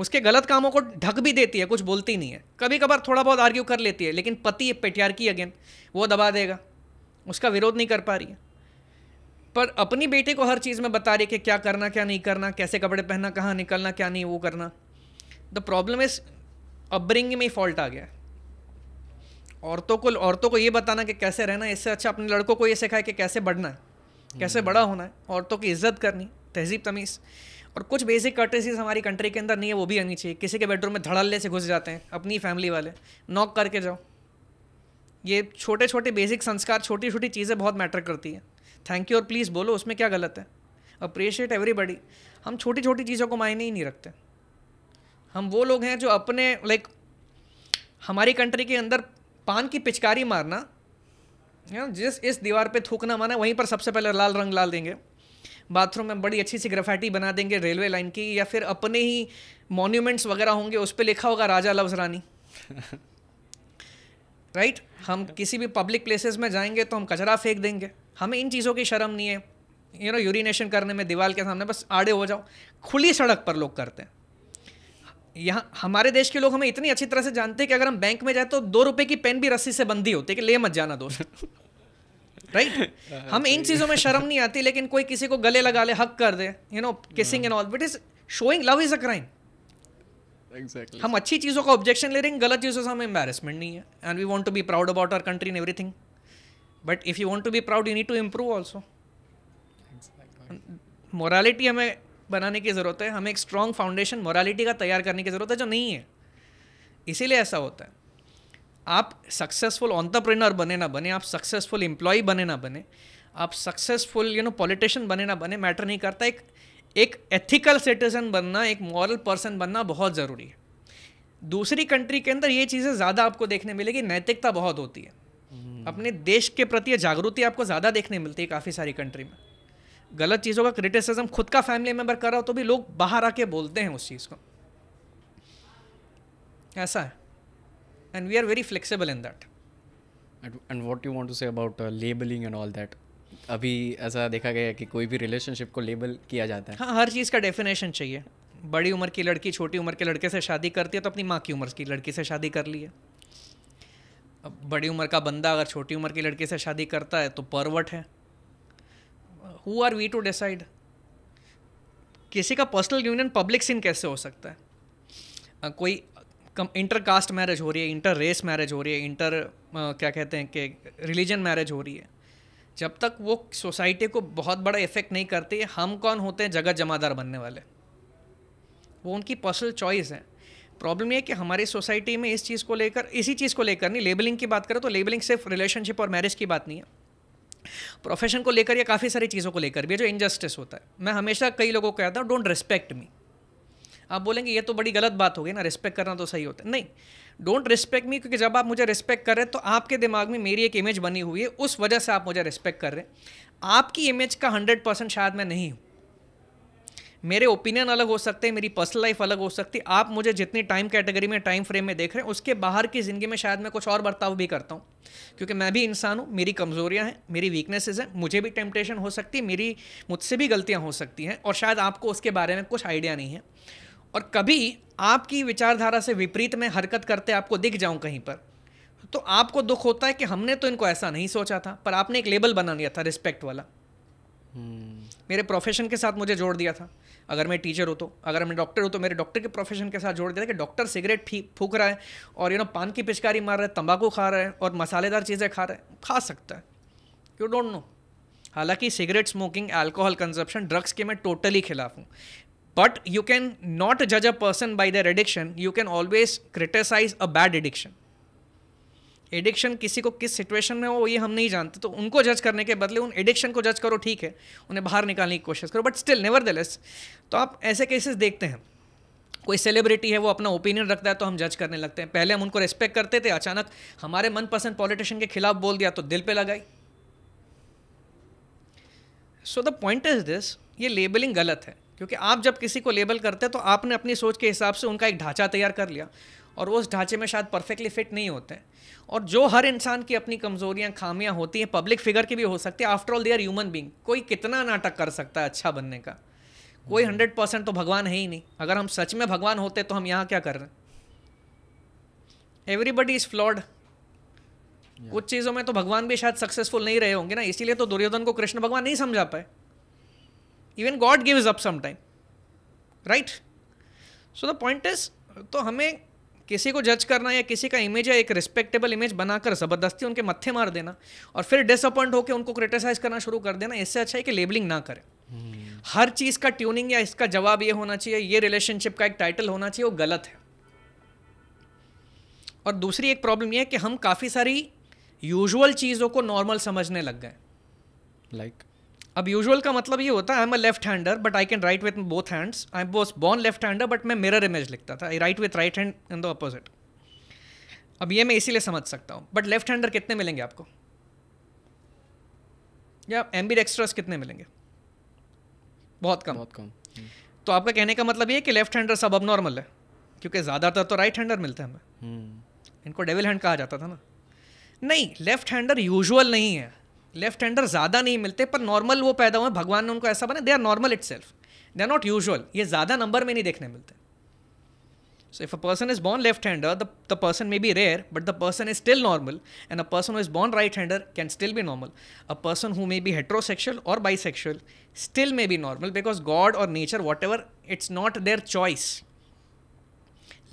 उसके गलत कामों को ढक भी देती है कुछ बोलती नहीं है कभी कभार थोड़ा बहुत आर्ग्यू कर लेती है लेकिन पति पेटियार की अगेन वो दबा देगा उसका विरोध नहीं कर पा रही है पर अपनी बेटे को हर चीज़ में बता रही है कि क्या करना क्या नहीं करना कैसे कपड़े पहनना कहाँ निकलना क्या नहीं वो करना द प्रॉब्लम इज अपब्रिंग में ही फॉल्ट आ गया है औरतों को औरतों को ये बताना कि कैसे रहना है इससे अच्छा अपने लड़कों को ये सिखाए कि कैसे बढ़ना है कैसे हम्म। बड़ा होना है औरतों की इज्जत करनी तहजीब तमीज़ और कुछ बेसिक कर्टेसीज हमारी कंट्री के अंदर नहीं है वो भी आनी चाहिए किसी के बेडरूम में धड़ल्ले से घुस जाते हैं अपनी फैमिली वाले नॉक करके जाओ ये छोटे छोटे बेसिक संस्कार छोटी छोटी चीज़ें बहुत मैटर करती है थैंक यू और प्लीज़ बोलो उसमें क्या गलत है अप्रिशिएट एवरीबडी हम छोटी छोटी चीज़ों को मायने ही नहीं रखते हम वो लोग हैं जो अपने लाइक like, हमारी कंट्री के अंदर पान की पिचकारी मारना हाँ, जिस इस दीवार पे थूकना माना वहीं पर सबसे पहले लाल रंग लाल देंगे बाथरूम में बड़ी अच्छी सी ग्रेफाइटी बना देंगे रेलवे लाइन की या फिर अपने ही मॉन्यूमेंट्स वगैरह होंगे उस पर लिखा होगा राजा लफ्ज रानी राइट right? हम किसी भी पब्लिक प्लेसेस में जाएंगे तो हम कचरा फेंक देंगे हमें इन चीज़ों की शर्म नहीं है यू नो यूरिनेशन करने में दीवार के सामने बस आड़े हो जाओ खुली सड़क पर लोग करते हैं यहाँ हमारे देश के लोग हमें इतनी अच्छी तरह से जानते हैं कि अगर हम बैंक में जाए तो दो रुपए की पेन भी रस्सी से बंदी होती है कि ले मत जाना दोस्त राइट right? हाँ, हम इन चीज़ों में शर्म नहीं आती लेकिन कोई किसी को गले लगा ले हक कर दे you know kissing and all but is showing love is a crime exactly हम अच्छी चीज़ों का ऑब्जेक्शन ले रहे हैं गलत चीज़ों से हमें एम्बेरसमेंट नहीं है and we want to be proud about our country in everything but if you want to be proud you need to improve also morality हमें बनाने की ज़रूरत है हमें एक स्ट्रॉन्ग फाउंडेशन मोरालिटी का तैयार करने की ज़रूरत है जो नहीं है इसीलिए ऐसा होता है आप सक्सेसफुल ऑन्टरप्रेनर बने ना बने आप सक्सेसफुल एम्प्लॉय बने ना बने आप सक्सेसफुल यू नो पॉलिटिशियन बने ना बने मैटर नहीं करता एक एक एथिकल सिटीजन बनना एक मॉरल पर्सन बनना बहुत ज़रूरी है दूसरी कंट्री के अंदर ये चीज़ें ज़्यादा आपको देखने मिलेगी नैतिकता बहुत होती है हम्म। अपने देश के प्रति जागरूकता आपको ज़्यादा देखने मिलती है काफ़ी सारी कंट्री में गलत चीज़ों का क्रिटिसिज्म खुद का फैमिली मेम्बर कर रहा हो तो भी लोग बाहर आके बोलते हैं उस चीज़ को ऐसा है and we are very flexible in that and what you want to say about labelling and all that अभी ऐसा देखा गया कि कोई भी रिलेशनशिप को लेबल किया जाता है हाँ हर चीज़ का डेफिनेशन चाहिए बड़ी उम्र की लड़की छोटी उम्र के लड़के से शादी करती है तो अपनी माँ की उम्र की लड़की से शादी कर ली है अब बड़ी उम्र का बंदा अगर छोटी उम्र की लड़की से शादी करता है तो परवट है who are we to decide किसी का पर्सनल यूनियन पब्लिक सीन कैसे हो सकता है uh, कोई इंटर कास्ट मैरिज हो रही है इंटर रेस मैरिज हो रही है इंटर uh, क्या कहते हैं कि रिलीजन मैरिज हो रही है जब तक वो सोसाइटी को बहुत बड़ा इफेक्ट नहीं करती हम कौन होते हैं जगह जमादार बनने वाले वो उनकी पर्सनल चॉइस है प्रॉब्लम ये कि हमारी सोसाइटी में इस चीज़ को लेकर इसी चीज़ को लेकर नहीं लेबलिंग की बात करें तो लेबलिंग सिर्फ रिलेशनशिप और मैरिज की बात नहीं है प्रोफेशन को लेकर या काफ़ी सारी चीज़ों को लेकर भी जो इनजस्टिस होता है मैं हमेशा कई लोगों को कहता हूँ डोंट रिस्पेक्ट मी आप बोलेंगे ये तो बड़ी गलत बात हो गई ना रिस्पेक्ट करना तो सही होता है नहीं डोंट रिस्पेक्ट मी क्योंकि जब आप मुझे रिस्पेक्ट कर रहे हैं तो आपके दिमाग में मेरी एक इमेज बनी हुई है उस वजह से आप मुझे रिस्पेक्ट कर रहे हैं आपकी इमेज का हंड्रेड परसेंट शायद मैं नहीं हूँ मेरे ओपिनियन अलग हो सकते हैं मेरी पर्सनल लाइफ अलग हो सकती है आप मुझे जितनी टाइम कैटेगरी में टाइम फ्रेम में देख रहे हैं उसके बाहर की ज़िंदगी में शायद मैं कुछ और बर्ताव भी करता हूँ क्योंकि मैं भी इंसान हूँ मेरी कमज़ोरियाँ हैं मेरी वीकनेसेस हैं मुझे भी टेम्पटेशन हो सकती है मेरी मुझसे भी गलतियाँ हो सकती हैं और शायद आपको उसके बारे में कुछ आइडिया नहीं है और कभी आपकी विचारधारा से विपरीत में हरकत करते आपको दिख जाऊँ कहीं पर तो आपको दुख होता है कि हमने तो इनको ऐसा नहीं सोचा था पर आपने एक लेबल बना लिया था रिस्पेक्ट वाला मेरे प्रोफेशन के साथ मुझे जोड़ दिया था अगर मैं टीचर हो तो अगर मैं डॉक्टर हो तो मेरे डॉक्टर के प्रोफेशन के साथ जोड़ दिया था कि डॉक्टर सिगरेट फूक रहा है और यू नो पान की पिचकारी मार रहा है तंबाकू खा रहा है और मसालेदार चीज़ें खा रहा है खा सकता है यू डोंट नो हालांकि cigarette smoking alcohol consumption drugs के मैं टोटली खिलाफ हूँ बट यू कैन नॉट जज a person by their addiction you can always criticize a bad addiction addiction किसी को किस सिचुएशन में हो ये हम नहीं जानते तो उनको जज करने के बदले उन एडिक्शन को जज करो ठीक है उन्हें बाहर निकालने की कोशिश करो बट स्टिल नेवर तो आप ऐसे केसेस देखते हैं कोई सेलिब्रिटी है वो अपना ओपिनियन रखता है तो हम जज करने लगते हैं पहले हम उनको रेस्पेक्ट करते थे अचानक हमारे मनपसंद पॉलिटिशियन के खिलाफ बोल दिया तो दिल पे लगाई so the point is this ये लेबलिंग गलत है क्योंकि आप जब किसी को लेबल करते हैं तो आपने अपनी सोच के हिसाब से उनका एक ढांचा तैयार कर लिया और वो उस ढांचे में शायद परफेक्टली फिट नहीं होते हैं और जो हर इंसान की अपनी कमजोरियां खामियां होती हैं पब्लिक फिगर की भी हो सकती है after all they are human being कोई कितना नाटक कर सकता है अच्छा बनने का कोई हंड्रेड हम्म। परसेंट तो भगवान है ही नहीं अगर हम सच में भगवान होते तो हम यहाँ क्या कर रहे हैं एवरीबडी इज़ फ्लॉड कुछ चीज़ों में तो भगवान भी शायद सक्सेसफुल नहीं रहे होंगे ना इसीलिए तो दुर्योधन को कृष्ण भगवान नहीं समझा पाए even God gives up some time right so the point is तो हमें किसी को जज करना या किसी का इमेज या एक रिस्पेक्टेबल इमेज बनाकर ज़बरदस्ती उनके मत्थे मार देना और फिर डिसअपॉइंट होकर उनको क्रिटिसाइज करना शुरू कर देना इससे अच्छा है कि लेबलिंग ना करें हम्म। हर चीज़ का ट्यूनिंग या इसका जवाब ये होना चाहिए ये रिलेशनशिप का एक टाइटल होना चाहिए वो गलत है और दूसरी एक प्रॉब्लम यह है कि हम काफ़ी सारी यूजुअल चीज़ों को नॉर्मल समझने लग गए लाइक like? अब यूजुअल का मतलब ये होता है I am left hander but I can write with both hands I was born left hander but मैं मिरर इमेज लिखता था I write with right hand in the opposite अब ये मैं इसीलिए समझ सकता हूँ बट लेफ्ट हैंडर कितने मिलेंगे आपको या एम बी कितने मिलेंगे बहुत कम बहुत कम हम्म. तो आपका कहने का मतलब ये है कि लेफ्ट हैंडर सब अब नॉर्मल है क्योंकि ज़्यादातर तो राइट हैंडर मिलते हैं हमें हम्म. इनको डेविल हैंड कहा जाता था ना नहीं लेफ्ट हैंडर यूजुअल नहीं है लेफ्ट हैंडर ज़्यादा नहीं मिलते पर नॉर्मल वो पैदा हुए भगवान ने उनको ऐसा बना they are normal itself they are not usual ये ज़्यादा नंबर में नहीं देखने मिलते so if a person is born left hander the person may be rare but the person is still normal and a person who is born right hander can still भी normal a person who may be heterosexual और bisexual still may be normal because God और nature what ever its not their choice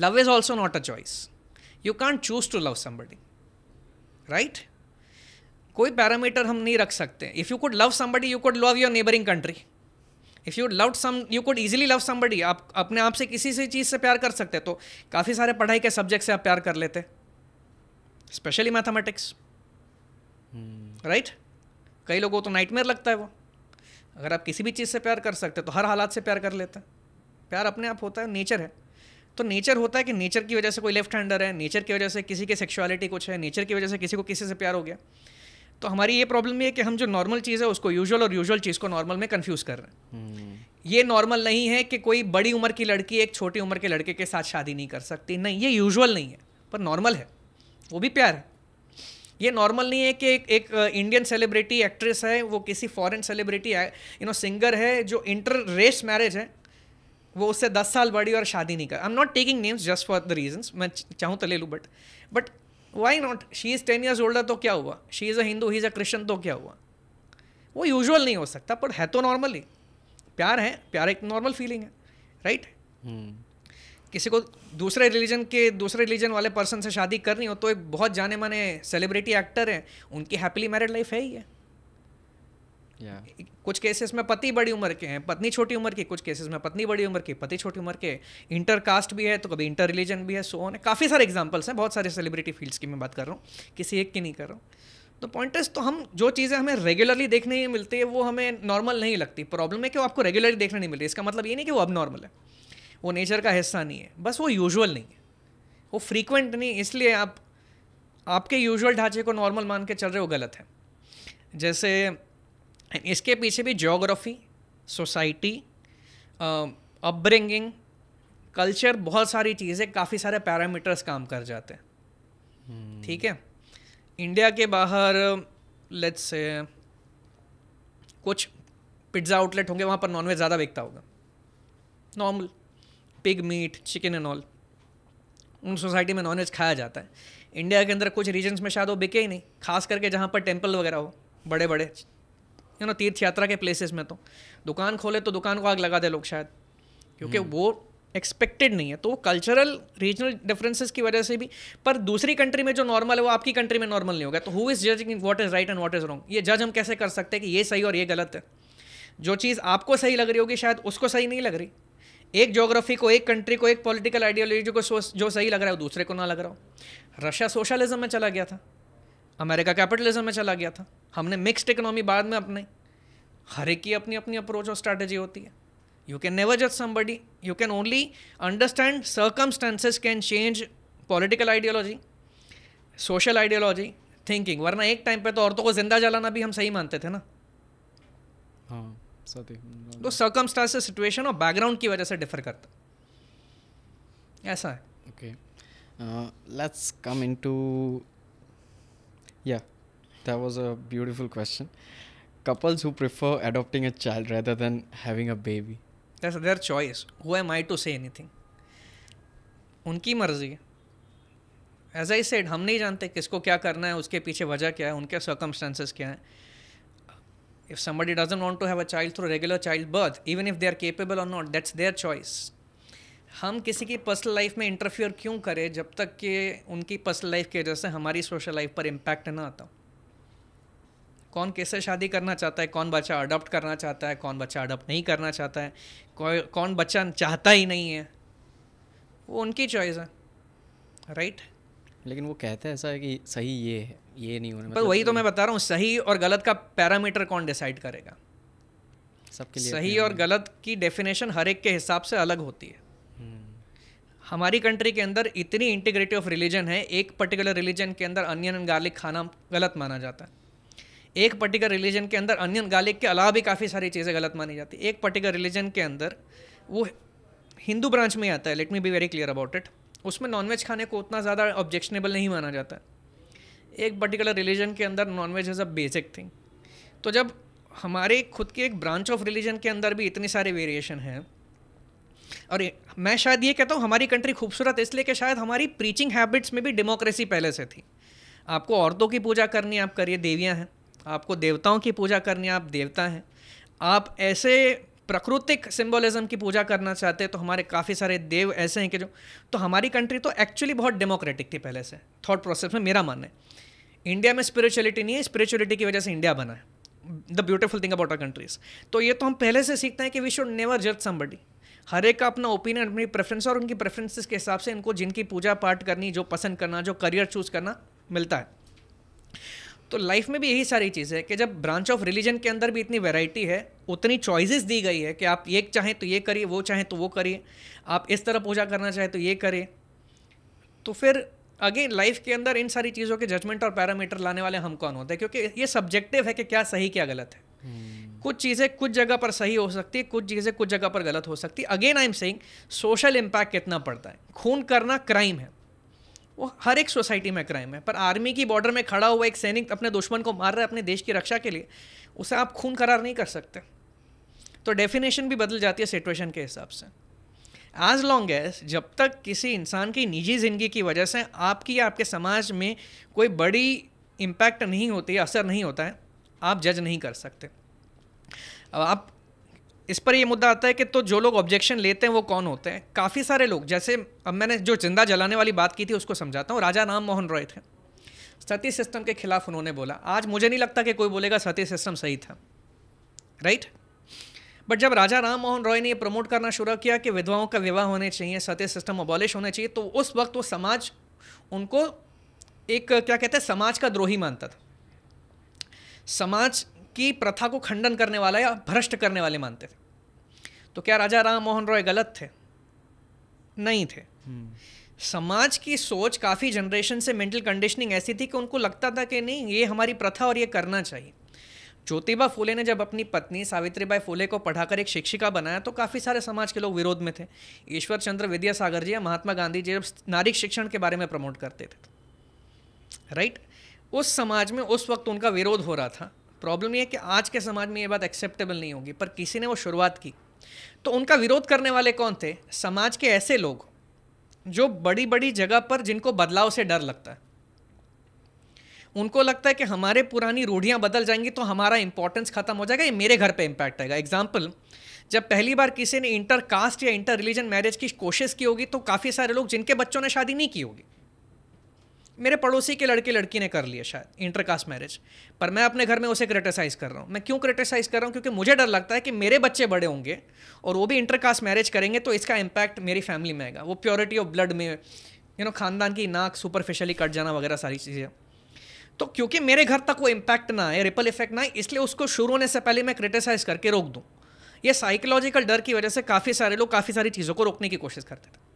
love is also not a choice you can't choose to love somebody right कोई parameter हम नहीं रख सकते if you could love somebody you could love your neighbouring country if you love some you could easily love somebody आप अपने आप से किसी से चीज़ से प्यार कर सकते तो काफ़ी सारे पढ़ाई के सब्जेक्ट से आप प्यार कर लेते स्पेशली मैथमेटिक्स राइट कई लोगों को तो नाइटमेयर लगता है वो अगर आप किसी भी चीज़ से प्यार कर सकते तो हर हालात से प्यार कर लेते प्यार अपने आप होता है नेचर है तो नेचर होता है कि नेचर की वजह से कोई लेफ्ट हैंडर है नेचर की वजह से किसी के सेक्सुअलिटी कुछ है नेचर की वजह से किसी को किसी से प्यार हो गया तो हमारी ये प्रॉब्लम ये है कि हम जो नॉर्मल चीज़ है उसको यूजुअल और यूजुअल चीज़ को नॉर्मल में कन्फ्यूज़ कर रहे हैं hmm. ये नॉर्मल नहीं है कि कोई बड़ी उम्र की लड़की एक छोटी उम्र के लड़के के साथ शादी नहीं कर सकती नहीं ये यूजुअल नहीं है पर नॉर्मल है वो भी प्यार है ये नॉर्मल नहीं है कि एक, एक इंडियन सेलिब्रिटी एक्ट्रेस है वो किसी foreign celebrity you know singer है जो इंटर रेस मैरिज है वो उससे दस साल बड़ी और शादी नहीं कर I am not taking names just for the reasons मैं चाहूँ तो ले लूँ but but why not she is ten years older तो क्या हुआ she is a Hindu he is a Christian तो क्या हुआ वो यूजुअल नहीं हो सकता पर है तो नॉर्मल ही प्यार है प्यार एक नॉर्मल फीलिंग है राइट right? hmm. किसी को दूसरे रिलीजन के दूसरे रिलीजन वाले पर्सन से शादी करनी हो तो एक बहुत जाने माने सेलिब्रिटी एक्टर हैं उनकी हैप्पीली मैरिड लाइफ है ही है कुछ केसेस में पति बड़ी उम्र के हैं पत्नी छोटी उम्र की कुछ केसेस में पत्नी बड़ी उम्र की पति छोटी उम्र के इंटर कास्ट भी है तो कभी इंटर रिलीजन भी है सो ऑन काफ़ी सारे एग्जाम्पल्स हैं बहुत सारे सेलिब्रिटी फील्ड्स की मैं बात कर रहा हूँ किसी एक की नहीं कर रहा हूँ तो पॉइंट तो हम जो चीज़ें हमें रेगुलरली देखने ही मिलती है वो हमें नॉर्मल नहीं लगती प्रॉब्लम है कि वो आपको रेगुलरली देखने नहीं मिलती इसका मतलब ये नहीं कि वो अब नॉर्मल है वो नेचर का हिस्सा नहीं है बस वो यूजुअल नहीं है वो फ्रीक्वेंट नहीं इसलिए आप आपके यूजुअल ढांचे को नॉर्मल मान के चल रहे हो गलत है जैसे एंड इसके पीछे भी जोग्राफी सोसाइटी अपब्रिंगिंग कल्चर बहुत सारी चीज़ें काफ़ी सारे पैरामीटर्स काम कर जाते हैं hmm. ठीक है इंडिया के बाहर लेट्स से कुछ पिज्ज़ा आउटलेट होंगे वहाँ पर नॉनवेज ज़्यादा बिकता होगा normal pig meat chicken and all उन सोसाइटी में नॉनवेज खाया जाता है इंडिया के अंदर कुछ रीजन्स में शायद वो बिके ही नहीं खास करके जहाँ पर टेम्पल वगैरह हो बड़े बड़े यू नो तीर्थ यात्रा के प्लेसेस में तो दुकान खोले तो दुकान को आग लगा दे लोग शायद क्योंकि hmm. वो एक्सपेक्टेड नहीं है तो कल्चरल रीजनल डिफरेंसेस की वजह से भी पर दूसरी कंट्री में जो नॉर्मल है वो आपकी कंट्री में नॉर्मल नहीं होगा तो who is judging what is right and what is wrong ये जज हम कैसे कर सकते हैं कि ये सही और ये गलत है जो चीज़ आपको सही लग रही होगी शायद उसको सही नहीं लग रही एक जोग्राफी को एक कंट्री को एक पॉलिटिकल आइडियोलॉजी को जो सही लग रहा है वो दूसरे को ना लग रहा हो रशिया सोशलिज्म में चला गया था अमेरिका कैपिटलिज्म में चला गया था हमने मिक्स्ड इकोनॉमी बाद में अपने हर एक की अपनी अपनी अप्रोच और स्ट्रैटेजी होती है यू कैन नेवर जज somebody you can only understand circumstances can change political ideology social ideology thinking वरना एक टाइम पे तो औरतों को जिंदा जलाना भी हम सही मानते थे ना हाँ तो सर्कमस्टेंस सिचुएशन और बैकग्राउंड की वजह से डिफर करता ऐसा है okay let's come into Yeah, that was a beautiful question. Couples who prefer adopting a child rather than having a baby. That's their choice. Who am I to say anything? उनकी मर्जी है as I said हम नहीं जानते किसको क्या करना है उसके पीछे वजह क्या है उनके सर्कमस्टांसेस क्या हैं if somebody doesn't want to have a child through regular childbirth, even if they are capable or not, that's their choice. हम किसी की पर्सनल लाइफ में इंटरफियर क्यों करें जब तक कि उनकी पर्सनल लाइफ की वजह से हमारी सोशल लाइफ पर इम्पैक्ट ना आता कौन कैसे शादी करना चाहता है कौन बच्चा अडॉप्ट करना चाहता है कौन बच्चा अडॉप्ट नहीं करना चाहता है कौन बच्चा चाहता ही नहीं है वो उनकी चॉइस है राइट लेकिन वो कहते हैं ऐसा है कि सही ये है ये नहीं होना पर मतलब वही तो मैं बता रहा हूँ सही और गलत का पैरामीटर कौन डिसाइड करेगा सबके लिए सही और गलत की डेफिनेशन हर एक के हिसाब से अलग होती है हमारी कंट्री के अंदर इतनी इंटीग्रिटी ऑफ रिलीजन है एक पर्टिकुलर रिलीजन के अंदर अनियन एंड गार्लिक खाना गलत माना जाता है एक पर्टिकुलर रिलीजन के अंदर अनियन गार्लिक के अलावा भी काफ़ी सारी चीज़ें गलत मानी जाती है एक पर्टिकुलर रिलीजन के अंदर वो हिंदू ब्रांच में आता है let me be very clear about it उसमें नॉनवेज खाने को उतना ज़्यादा ऑब्जेक्शनेबल नहीं माना जाता है एक पर्टिकुलर रिलीजन के अंदर nonveg is a basic thing तो जब हमारे खुद के एक ब्रांच ऑफ रिलीजन के अंदर भी इतनी सारी वेरिएशन है और मैं शायद ये कहता हूँ हमारी कंट्री खूबसूरत इसलिए कि शायद हमारी प्रीचिंग हैबिट्स में भी डेमोक्रेसी पहले से थी आपको औरतों की पूजा करनी आप करिए देवियाँ हैं आपको देवताओं की पूजा करनी आप देवता हैं आप ऐसे प्राकृतिक सिंबोलिज्म की पूजा करना चाहते हैं तो हमारे काफ़ी सारे देव ऐसे हैं कि जो तो हमारी कंट्री तो एक्चुअली बहुत डेमोक्रेटिक थी पहले से थॉट प्रोसेस में मेरा मानना है इंडिया में स्पिरिचुअलिटी नहीं है स्पिरिचुअलिटी की वजह से इंडिया बना है the beautiful thing about our countries तो ये तो हम पहले से सीखते हैं कि वी शुड नेवर जज समबडी हर एक का अपना ओपिनियन अपनी प्रेफरेंस और उनकी प्रेफरेंसेस के हिसाब से इनको जिनकी पूजा पाठ करनी जो पसंद करना जो करियर चूज़ करना मिलता है तो लाइफ में भी यही सारी चीज़ है कि जब ब्रांच ऑफ रिलीजन के अंदर भी इतनी वैरायटी है उतनी चॉइसेस दी गई है कि आप ये चाहें तो ये करिए वो चाहें तो वो करिए आप इस तरह पूजा करना चाहें तो ये करिए तो फिर अगेन लाइफ के अंदर इन सारी चीज़ों के जजमेंट और पैरामीटर लाने वाले हम कौन होते हैं क्योंकि ये सब्जेक्टिव है कि क्या सही क्या गलत है hmm. कुछ चीज़ें कुछ जगह पर सही हो सकती है कुछ चीज़ें कुछ जगह पर गलत हो सकती है again I am saying social impact कितना पड़ता है खून करना क्राइम है वो हर एक सोसाइटी में क्राइम है पर आर्मी की बॉर्डर में खड़ा हुआ एक सैनिक अपने दुश्मन को मार रहा है अपने देश की रक्षा के लिए उसे आप खून करार नहीं कर सकते तो डेफिनेशन भी बदल जाती है सिचुएशन के हिसाब से एज लॉन्ग एज जब तक किसी इंसान की निजी ज़िंदगी की वजह से आपकी या आपके समाज में कोई बड़ी इम्पैक्ट नहीं होती असर नहीं होता है आप जज नहीं कर सकते अब इस पर ये मुद्दा आता है कि तो जो लोग ऑब्जेक्शन लेते हैं वो कौन होते हैं काफ़ी सारे लोग जैसे अब मैंने जो जिंदा जलाने वाली बात की थी उसको समझाता हूँ राजा राम मोहन रॉय थे सती सिस्टम के खिलाफ उन्होंने बोला आज मुझे नहीं लगता कि कोई बोलेगा सती सिस्टम सही था राइट बट जब राजा राम मोहन रॉय ने ये प्रमोट करना शुरू किया कि विधवाओं का विवाह होने चाहिए सत्य सिस्टम अबॉलिश होने चाहिए तो उस वक्त वो समाज उनको एक क्या कहते हैं समाज का द्रोही मानता था समाज की प्रथा को खंडन करने वाला या भ्रष्ट करने वाले मानते थे तो क्या राजा राम मोहन रॉय गलत थे नहीं थे हम्म। समाज की सोच काफ़ी जनरेशन से मेंटल कंडीशनिंग ऐसी थी कि उनको लगता था कि नहीं ये हमारी प्रथा और ये करना चाहिए ज्योतिबा फूले ने जब अपनी पत्नी सावित्रीबाई फूले को पढ़ाकर एक शिक्षिका बनाया तो काफ़ी सारे समाज के लोग विरोध में थे ईश्वर चंद्र विद्यासागर जी या महात्मा गांधी जी जब नारी शिक्षण के बारे में प्रमोट करते थे राइट उस समाज में उस वक्त उनका विरोध हो रहा था प्रॉब्लम यह है कि आज के समाज में ये बात एक्सेप्टेबल नहीं होगी पर किसी ने वो शुरुआत की तो उनका विरोध करने वाले कौन थे समाज के ऐसे लोग जो बड़ी बड़ी जगह पर जिनको बदलाव से डर लगता है उनको लगता है कि हमारे पुरानी रूढ़ियाँ बदल जाएंगी तो हमारा इंपॉर्टेंस खत्म हो जाएगा ये मेरे घर पे इम्पैक्ट आएगा एग्जाम्पल जब पहली बार किसी ने इंटर कास्ट या इंटर रिलीजन मैरिज की कोशिश की होगी तो काफ़ी सारे लोग जिनके बच्चों ने शादी नहीं की होगी मेरे पड़ोसी के लड़के लड़की ने कर लिया शायद इंटरकास्ट मैरिज पर मैं अपने घर में उसे क्रिटिसाइज कर रहा हूँ मैं क्यों क्रिटिसाइज कर रहा हूँ क्योंकि मुझे डर लगता है कि मेरे बच्चे बड़े होंगे और वो भी इंटरकास्ट मैरिज करेंगे तो इसका इम्पैक्ट मेरी फैमिली में आएगा वो प्योरिटी ऑफ ब्लड में यू नो खानदान की नाक सुपरफिशली कट जाना वगैरह सारी चीज़ें तो क्योंकि मेरे घर तक वो इम्पैक्ट ना आए रिपल इफेक्ट ना आए इसलिए उसको शुरू होने से पहले मैं क्रिटिसाइज़ करके रोक दूँ ये साइकोलॉजिकल डर की वजह से काफ़ी सारे लोग काफ़ी सारी चीज़ों को रोकने की कोशिश करते थे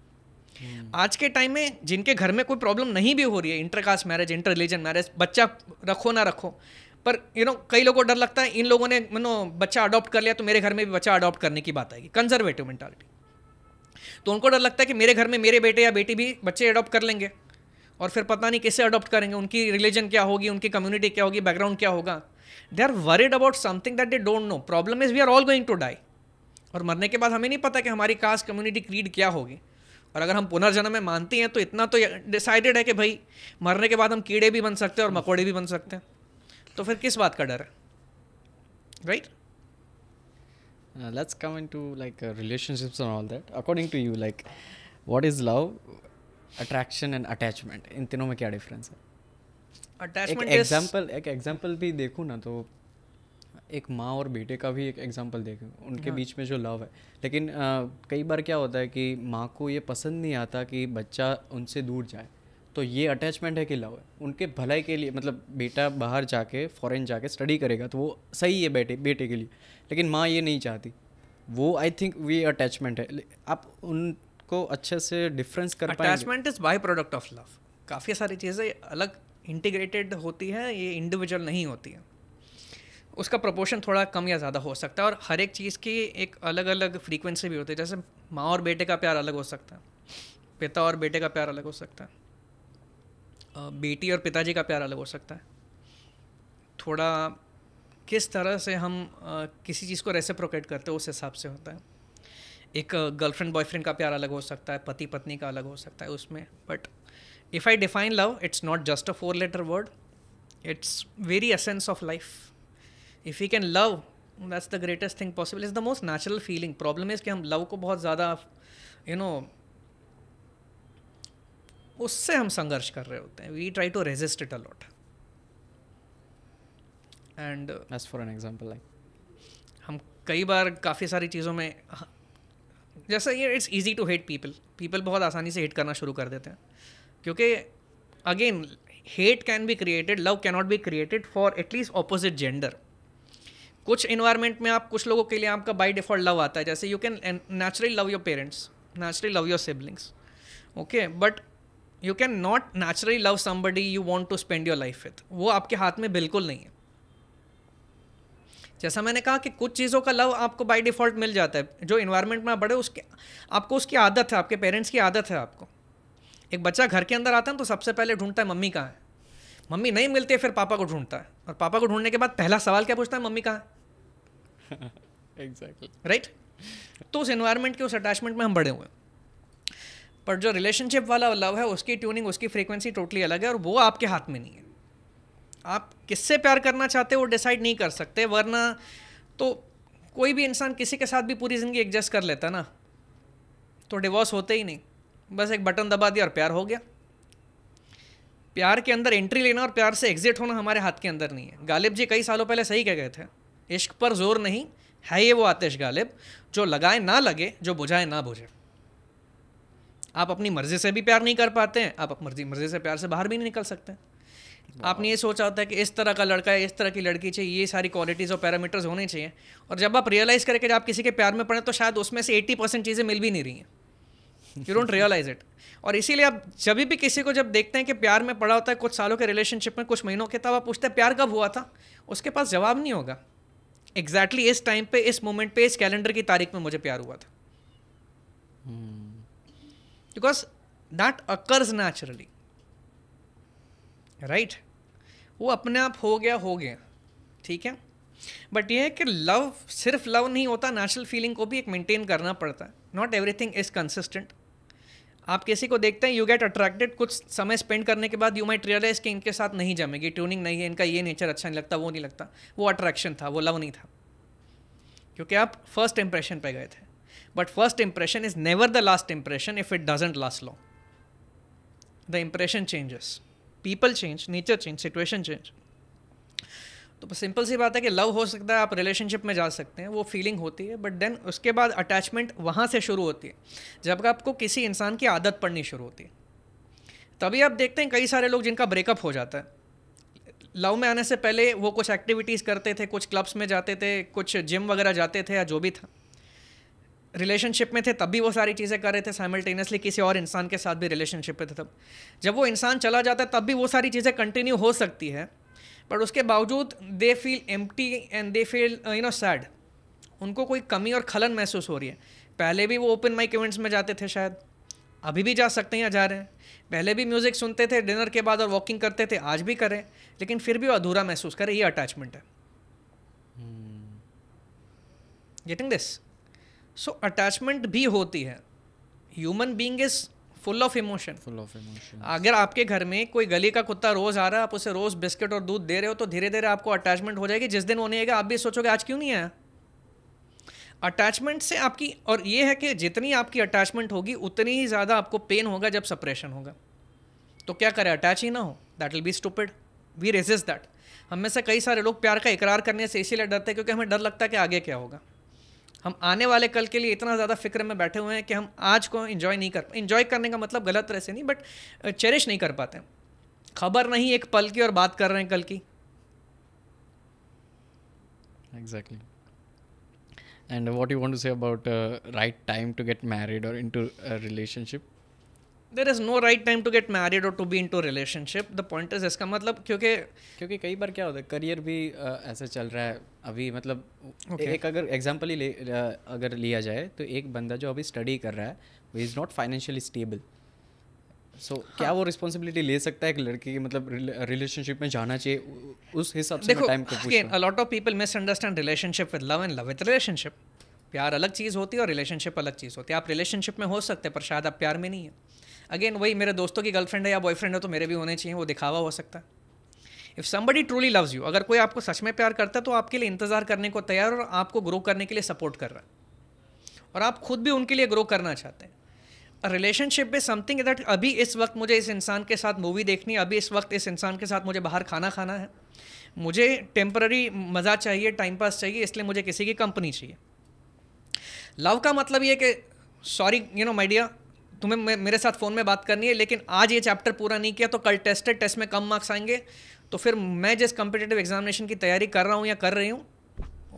आज के टाइम में जिनके घर में कोई प्रॉब्लम नहीं भी हो रही है intercaste marriage inter religion marriage बच्चा रखो ना रखो पर यू नो कई लोगों को डर लगता है इन लोगों ने मनो बच्चा अडॉप्ट कर लिया तो मेरे घर में भी बच्चा अडॉप्ट करने की बात आएगी कंजर्वेटिव मेंटालिटी तो उनको डर लगता है कि मेरे घर में मेरे बेटे या बेटी भी बच्चे अडॉप्ट कर लेंगे और फिर पता नहीं कैसे अडॉप्ट करेंगे उनकी रिलीजन क्या होगी उनकी कम्युनिटी क्या होगी बैकग्राउंड क्या होगा they are worried about something that they don't know problem is we are all going to die और मरने के बाद हमें नहीं पता कि हमारी कास्ट कम्युनिटी क्रीड क्या होगी और अगर हम पुनर्जन्म में मानते हैं तो इतना तो डिसाइडेड है कि भाई मरने के बाद हम कीड़े भी बन सकते हैं और मकोड़े भी बन सकते हैं तो फिर किस बात का डर है right let's come to like relationships and all that according to you like what is love attraction and attachment इन तीनों में क्या डिफरेंस है अटैचमेंट एक एक एग्जाम्पल भी देखूँ ना तो एक माँ और बेटे का भी एक एग्जाम्पल देखें उनके हाँ। बीच में जो लव है लेकिन आ, कई बार क्या होता है कि माँ को ये पसंद नहीं आता कि बच्चा उनसे दूर जाए तो ये अटैचमेंट है कि लव है उनके भलाई के लिए मतलब बेटा बाहर जाके फॉरेन जाके स्टडी करेगा तो वो सही है बेटे बेटे के लिए लेकिन माँ ये नहीं चाहती वो आई थिंक वे अटैचमेंट है आप उनको अच्छे से डिफरेंस कर attachment is byproduct of love काफ़ी सारी चीज़ें अलग इंटीग्रेटेड होती है ये इंडिविजुअल नहीं होती है उसका प्रपोर्शन थोड़ा कम या ज़्यादा हो सकता है और हर एक चीज़ की एक अलग अलग फ्रीक्वेंसी भी होती है जैसे माँ और बेटे का प्यार अलग हो सकता है पिता और बेटे का प्यार अलग हो सकता है बेटी और पिताजी का प्यार अलग हो सकता है थोड़ा किस तरह से हम किसी चीज़ को रेसिप्रोकेट करते हैं उस हिसाब से होता है एक गर्लफ्रेंड बॉयफ्रेंड का प्यार अलग हो सकता है पति पत्नी का अलग हो सकता है उसमें but if I define love it's not just a four letter word it's very essence of life if you can love that's the greatest thing possible is the most natural feeling problem is कि हम love को बहुत ज़्यादा you know उससे हम संघर्ष कर रहे होते हैं we try to resist it a lot and as for an example like हम कई बार काफ़ी सारी चीज़ों में हाँ, जैसे ये it's easy to hate people people बहुत आसानी से हेट करना शुरू कर देते हैं क्योंकि again hate can be created love cannot be created for at least opposite gender कुछ इन्वायरमेंट में आप कुछ लोगों के लिए आपका बाई डिफॉल्ट लव आता है जैसे you can naturally love your parents naturally love your siblings okay but you can not naturally love somebody you want to spend your life with वो आपके हाथ में बिल्कुल नहीं है जैसा मैंने कहा कि कुछ चीज़ों का लव आपको बाई डिफ़ॉल्ट मिल जाता है जो इन्वायरमेंट में आप बड़े उसके आपको उसकी आदत है आपके पेरेंट्स की आदत है आपको एक बच्चा घर के अंदर आता है तो सबसे पहले ढूंढता है मम्मी कहाँ है मम्मी नहीं मिलती है फिर पापा को ढूंढता है और पापा को ढूंढने के बाद पहला सवाल क्या पूछता है मम्मी कहाँ एग्जैक्टली राइट तो उस एनवायरमेंट के उस अटैचमेंट में हम बड़े हुए पर जो रिलेशनशिप वाला लव है उसकी ट्यूनिंग उसकी फ्रीक्वेंसी टोटली अलग है और वो आपके हाथ में नहीं है आप किससे प्यार करना चाहते हो वो डिसाइड नहीं कर सकते वरना तो कोई भी इंसान किसी के साथ भी पूरी ज़िंदगी एडजस्ट कर लेता ना तो डिवोर्स होते ही नहीं बस एक बटन दबा दिया और प्यार हो गया प्यार के अंदर एंट्री लेना और प्यार से एग्जिट होना हमारे हाथ के अंदर नहीं है गालिब जी कई सालों पहले सही कह गए थे इश्क पर जोर नहीं है ये वो आतिश गालिब जो लगाए ना लगे जो बुझाए ना बुझे आप अपनी मर्ज़ी से भी प्यार नहीं कर पाते हैं आप मर्जी मर्ज़ी से प्यार से बाहर भी नहीं निकल सकते आपने ये सोचा होता है कि इस तरह का लड़का है इस तरह की लड़की चाहिए ये सारी क्वालिटीज़ और पैरामीटर्स होने चाहिए और जब आप रियलाइज़ करके कि आप किसी के प्यार में पड़े तो शायद उसमें से एट्टी परसेंट चीज़ें मिल भी नहीं रही हैं यू डोंट रियलाइज इट और इसीलिए आप जब भी किसी को जब देखते हैं कि प्यार में पड़ा होता है कुछ सालों के रिलेशनशिप में कुछ महीनों के तब आप पूछते हैं प्यार कब हुआ था उसके पास जवाब नहीं होगा एग्जैक्टली exactly इस टाइम पे इस मोमेंट पे इस कैलेंडर की तारीख में मुझे प्यार हुआ था because that occurs naturally right वो अपने आप हो गया हो गया ठीक है बट ये है कि लव सिर्फ लव नहीं होता नेचुरल फीलिंग को भी एक मेंटेन करना पड़ता है नॉट एवरीथिंग इज़ कंसिस्टेंट आप किसी को देखते हैं यू गेट अट्रैक्टेड कुछ समय स्पेंड करने के बाद यू माइट रियलाइज कि इनके साथ नहीं जमेगी ट्यूनिंग नहीं है इनका ये नेचर अच्छा नहीं लगता वो नहीं लगता वो अट्रैक्शन था वो लव नहीं था क्योंकि आप फर्स्ट इंप्रेशन पे गए थे but first impression is never the last impression if it doesn't last long the impression changes people change nature change situation change तो सिंपल सी बात है कि लव हो सकता है आप रिलेशनशिप में जा सकते हैं वो फीलिंग होती है बट देन उसके बाद अटैचमेंट वहाँ से शुरू होती है जब आपको किसी इंसान की आदत पड़नी शुरू होती है तभी आप देखते हैं कई सारे लोग जिनका ब्रेकअप हो जाता है लव में आने से पहले वो कुछ एक्टिविटीज़ करते थे कुछ क्लब्स में जाते थे कुछ जिम वगैरह जाते थे या जो भी था रिलेशनशिप में थे तब भी वो सारी चीज़ें कर रहे थे साइमल्टेनियसली किसी और इंसान के साथ भी रिलेशनशिप में थे तब जब वो इंसान चला जाता है तब भी वो सारी चीज़ें कंटिन्यू हो सकती है बट उसके बावजूद they feel empty and they feel you know sad उनको कोई कमी और खलन महसूस हो रही है पहले भी वो ओपन माइक इवेंट्स में जाते थे शायद अभी भी जा सकते हैं या जा रहे हैं पहले भी म्यूज़िक सुनते थे डिनर के बाद और वॉकिंग करते थे आज भी करें लेकिन फिर भी वो अधूरा महसूस करें ये अटैचमेंट है गेटिंग दिस सो अटैचमेंट भी होती है human being is full of emotion full of emotion अगर आपके घर में कोई गली का कुत्ता रोज आ रहा है आप उसे रोज बिस्किट और दूध दे रहे हो तो धीरे धीरे आपको अटैचमेंट हो जाएगी जिस दिन वो नहीं आएगा आप भी सोचोगे आज क्यों नहीं आया अटैचमेंट से आपकी और ये है कि जितनी आपकी अटैचमेंट होगी उतनी ही ज़्यादा आपको पेन होगा जब सप्रेशन होगा तो क्या करें अटैच ही ना हो that will be stupid we resist that हम में से कई सारे लोग प्यार का इकरार करने से इसीलिए डरते हैं क्योंकि हमें डर लगता है कि आगे क्या होगा हम आने वाले कल के लिए इतना ज़्यादा फिक्र में बैठे हुए हैं कि हम आज को इन्जॉय नहीं कर इन्जॉय करने का मतलब गलत तरह से नहीं बट चेरिश नहीं कर पाते खबर नहीं एक पल की और बात कर रहे हैं कल की exactly and what you want to say about right time to get married और into relationship there is no right time to get married और to be into relationship the point is इसका मतलब क्योंकि क्योंकि कई बार क्या होता है करियर भी ऐसा ऐसे चल रहा है अभी मतलब okay. एक अगर एग्जाम्पल ही ले अगर लिया जाए तो एक बंदा जो अभी स्टडी कर रहा है वो is not financially stable so क्या हाँ। वो रिस्पॉन्सिबिलिटी ले सकता है एक लड़की की मतलब रिलेशनशिप में जाना चाहिए उस हिसाब से टाइम को of people misunderstand relationship with love and love with relationship प्यार अलग चीज़ होती है और रिलेशनशिप अलग चीज़ होती है आप रिलेशनशिप में हो सकते हैं पर शायद आप प्यार में नहीं है अगेन वही मेरे दोस्तों की गर्लफ्रेंड है या बॉयफ्रेंड है तो मेरे भी होने चाहिए वो दिखावा हो सकता है if somebody truly loves you अगर कोई आपको सच में प्यार करता है तो आपके लिए इंतज़ार करने को तैयार और आपको ग्रो करने के लिए सपोर्ट कर रहा है और आप खुद भी उनके लिए ग्रो करना चाहते हैं रिलेशनशिप में समथिंग दैट अभी इस वक्त मुझे इस इंसान के साथ मूवी देखनी है अभी इस वक्त इस इंसान के साथ मुझे बाहर खाना खाना है मुझे टेम्प्ररी मज़ा चाहिए टाइम पास चाहिए इसलिए मुझे किसी की कंपनी चाहिए लव का मतलब ये कि सॉरी यू नो माई तुम्हें मेरे साथ फ़ोन में बात करनी है लेकिन आज ये चैप्टर पूरा नहीं किया तो कल टेस्टेड टेस्ट में कम मार्क्स आएंगे तो फिर मैं जिस कम्पिटेटिव एग्जामिनेशन की तैयारी कर रहा हूँ या कर रही हूँ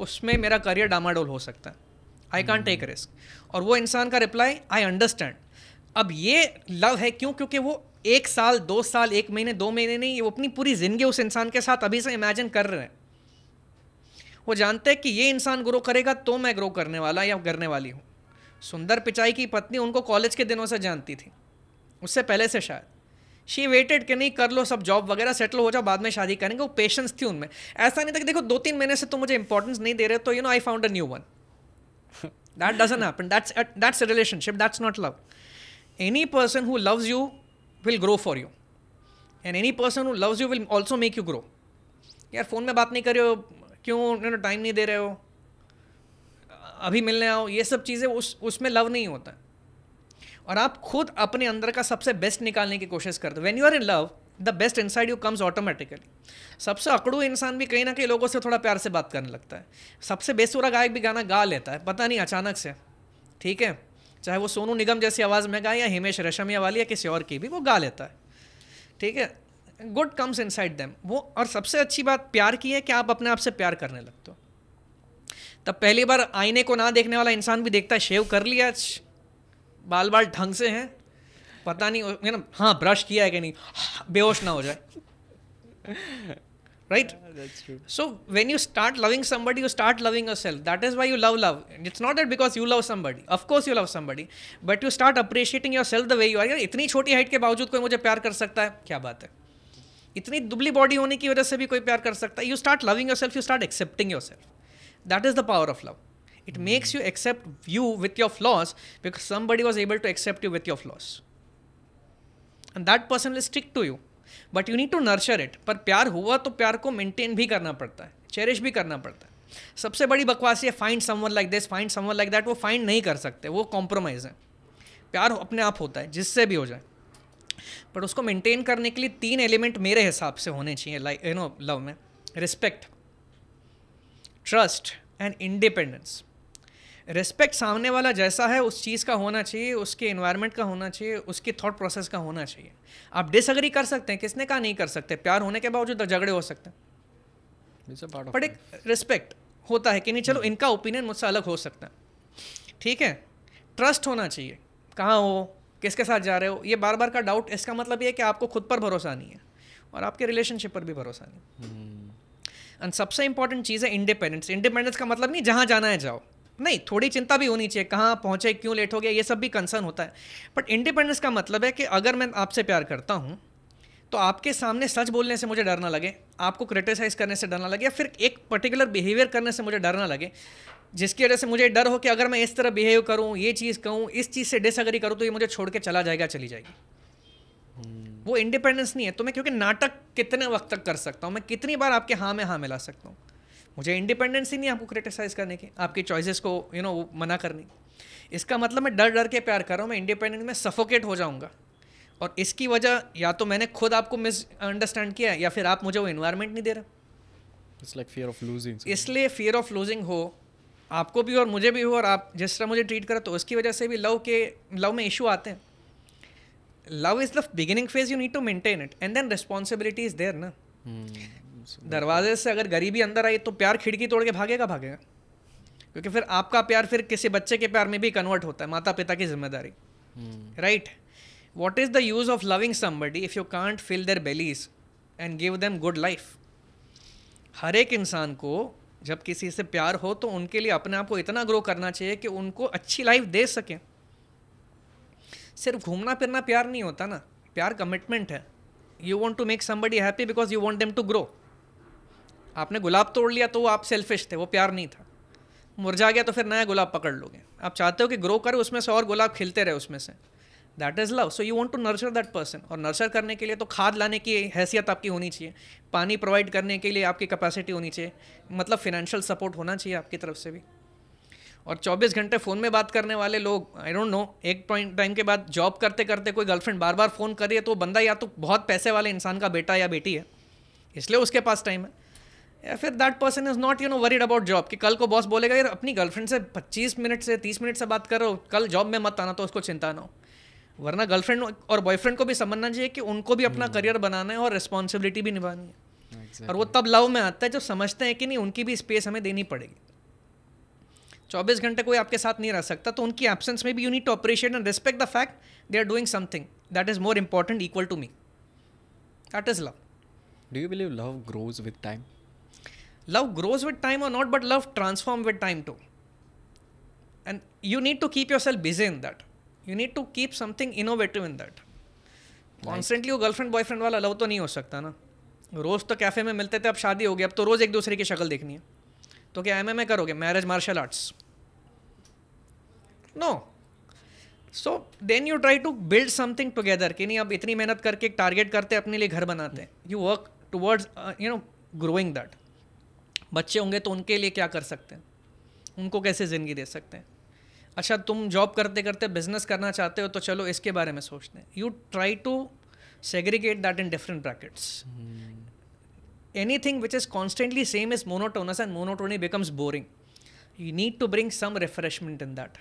उसमें मेरा करियर डामाडोल हो सकता है आई कॉन्ट टेक रिस्क और वो इंसान का रिप्लाई आई अंडरस्टैंड अब ये लव है क्यों क्योंकि वो एक साल दो साल एक महीने दो महीने नहीं वो अपनी पूरी ज़िंदगी उस इंसान के साथ अभी से इमेजिन कर रहे हैं वो जानते हैं कि ये इंसान ग्रो करेगा तो मैं ग्रो करने वाला या करने वाली हूँ सुंदर पिचाई की पत्नी उनको कॉलेज के दिनों से जानती थी उससे पहले से शायद शी वेटेड कि नहीं कर लो सब जॉब वगैरह सेटल हो जाओ बाद में शादी करेंगे वो पेशेंस थी उनमें ऐसा नहीं था कि देखो दो तीन महीने से तो मुझे इंपॉर्टेंस नहीं दे रहे तो you know I found a new one that doesn't happen that's that's a relationship that's not love any person who loves you will grow for you and any person who loves you will also make you grow यार phone में बात नहीं कर रहे हो क्यों time नहीं दे रहे हो अभी मिलने आओ ये सब चीज़ें उस उसमें लव नहीं होता और आप खुद अपने अंदर का सबसे बेस्ट निकालने की कोशिश करते हो when you are in love the best inside you comes automatically सबसे अकड़ू इंसान भी कहीं ना कहीं लोगों से थोड़ा प्यार से बात करने लगता है सबसे बेसुरा गायक भी गाना गा लेता है पता नहीं अचानक से ठीक है चाहे वो सोनू निगम जैसी आवाज़ में गाए या हिमेश रेशमिया वाली या किसी और की भी वो गा लेता है ठीक है good comes inside them वो और सबसे अच्छी बात प्यार की है कि आप अपने आप से प्यार करने लगते हो तब पहली बार आईने को ना देखने वाला इंसान भी देखता है शेव कर लिया बाल बाल ढंग से हैं पता नहीं ना मतलब, हाँ ब्रश किया है कि नहीं बेहोश ना हो जाए right so when you start loving somebody you start loving yourself that is why you love love it's not that because you love somebody of course you love somebody but you start appreciating yourself the way you are इतनी छोटी height के बावजूद कोई मुझे प्यार कर सकता है क्या बात है इतनी दुबली बॉडी होने की वजह से भी कोई प्यार कर सकता है you start loving yourself you start accepting yourself that is the power of love it makes you accept you with your flaws because somebody was able to accept you with your your and that person person stick to you but you need to nurture it पर प्यार हुआ तो प्यार को maintain भी करना पड़ता है चेरिश भी करना पड़ता है सबसे बड़ी बकवास ये find someone like this find someone like that वो फाइंड नहीं कर सकते वो कॉम्प्रोमाइज़ है प्यार अपने आप होता है जिससे भी हो जाए बट उसको मेंटेन करने के लिए तीन एलिमेंट मेरे हिसाब से होने चाहिए लाइक यू नो लव में respect trust and independence respect सामने वाला जैसा है उस चीज़ का होना चाहिए उसके इन्वायरमेंट का होना चाहिए उसके थॉट प्रोसेस का होना चाहिए आप डिसअग्री कर सकते हैं किसने कहा नहीं कर सकते प्यार होने के बावजूद तो झगड़े हो सकते हैं बट एक रिस्पेक्ट होता है कि नहीं चलो hmm. इनका ओपिनियन मुझसे अलग हो सकता है ठीक है ट्रस्ट होना चाहिए कहाँ हो किसके साथ जा रहे हो ये बार बार का डाउट इसका मतलब ये है कि आपको खुद पर भरोसा नहीं है और आपके रिलेशनशिप पर भी भरोसा नहीं एंड सबसे इंपॉर्टेंट चीज़ है इंडिपेंडेंस इंडिपेंडेंस का मतलब नहीं जहाँ जाना है जाओ नहीं थोड़ी चिंता भी होनी चाहिए कहाँ पहुँचे क्यों लेट हो गया ये सब भी कंसर्न होता है बट इंडिपेंडेंस का मतलब है कि अगर मैं आपसे प्यार करता हूँ तो आपके सामने सच बोलने से मुझे डर ना लगे आपको क्रिटिसाइज़ करने से डरना लगे या फिर एक पर्टिकुलर बिहेवियर करने से मुझे डर लगे जिसकी वजह से मुझे डर हो कि अगर मैं इस तरह बिहेव करूँ ये चीज़ कहूँ इस चीज़ से डिसअग्री करूँ तो ये मुझे छोड़ के चला जाएगा चली जाएगी वो इंडिपेंडेंस नहीं है तो मैं क्योंकि नाटक कितने वक्त तक कर सकता हूँ मैं कितनी बार आपके हाँ में हाँ मिला सकता हूँ मुझे इंडिपेंडेंस ही नहीं आपको क्रिटिसाइज़ करने की आपकी चॉइसेस को यू you नो know, मना करने की इसका मतलब मैं डर डर के प्यार कर रहा हूँ मैं इंडिपेंडेंट में सफोकेट हो जाऊँगा और इसकी वजह या तो मैंने खुद आपको मिस अंडरस्टैंड किया या फिर आप मुझे वो इन्वायरमेंट नहीं दे रहा इसलिए फियर ऑफ लूजिंग हो आपको भी और मुझे भी हो और आप जिस तरह मुझे ट्रीट करो तो उसकी वजह से भी लव के लव में इशू आते हैं love is the beginning phase you need to maintain it and then responsibility is there ना दरवाजे से अगर गरीबी अंदर आई तो प्यार खिड़की तोड़ के भागेगा भागेगा क्योंकि फिर आपका प्यार फिर किसी बच्चे के प्यार में भी कन्वर्ट होता है माता पिता की जिम्मेदारी right what is the use of loving somebody if you can't fill their bellies and give them good life हर एक इंसान को जब किसी से प्यार हो तो उनके लिए अपने आप को इतना ग्रो करना चाहिए कि उनको अच्छी लाइफ दे सकें सिर्फ घूमना फिरना प्यार नहीं होता ना प्यार कमिटमेंट है you want to make somebody happy because you want them to grow आपने गुलाब तोड़ लिया तो वो आप सेल्फिश थे वो प्यार नहीं था मुरझा गया तो फिर नया गुलाब पकड़ लोगे आप चाहते हो कि ग्रो करो उसमें से और गुलाब खिलते रहे उसमें से that is love so you want to nurture that person और नर्चर करने के लिए तो खाद लाने की हैसियत आपकी होनी चाहिए पानी प्रोवाइड करने के लिए आपकी कैपेसिटी होनी चाहिए मतलब फिनेंशियल सपोर्ट होना चाहिए आपकी तरफ से भी और 24 घंटे फ़ोन में बात करने वाले लोग आई डोंट नो एक पॉइंट टाइम के बाद जॉब करते करते कोई गर्लफ्रेंड बार बार फ़ोन करिए तो बंदा या तो बहुत पैसे वाले इंसान का बेटा या बेटी है इसलिए उसके पास टाइम है या फिर that person is not you know worried about job कि कल को बॉस बोलेगा यार अपनी गर्लफ्रेंड से 25 मिनट से 30 मिनट से बात करो कल जॉब में मत आना तो उसको चिंता ना हो वरना गर्लफ्रेंड और बॉयफ्रेंड को भी समझना चाहिए कि उनको भी अपना करियर hmm. बनाना है और रिस्पॉन्सिबिलिटी भी निभानी है और वो तब लव में आता है जो समझते हैं कि नहीं उनकी भी स्पेस हमें देनी पड़ेगी चौबीस घंटे कोई आपके साथ नहीं रह सकता तो उनकी एबसेंस में भी you need to operation and respect the fact they are doing something that is more important equal to me that is love do you believe love grows with time love grows with time और not but love transform with time too and you need to keep yourself busy in that you need to keep something innovative in that constantly वो girlfriend boyfriend वाला love तो नहीं हो सकता ना रोज़ तो cafe में मिलते थे अब शादी हो गई अब तो रोज़ एक दूसरे की शक्ल देखनी है तो क्या एम एम ए करोगे marriage martial arts no so then you try to build something together कि नहीं अब इतनी मेहनत करके एक टारगेट करते हैं अपने लिए घर बनाते हैं you work towards you know growing that बच्चे होंगे तो उनके लिए क्या कर सकते हैं उनको कैसे ज़िंदगी दे सकते हैं अच्छा तुम जॉब करते करते बिजनेस करना चाहते हो तो चलो इसके बारे में सोचते हैं you try to segregate that in different brackets anything which is constantly same is monotonous and monotony becomes boring you need to bring some refreshment in that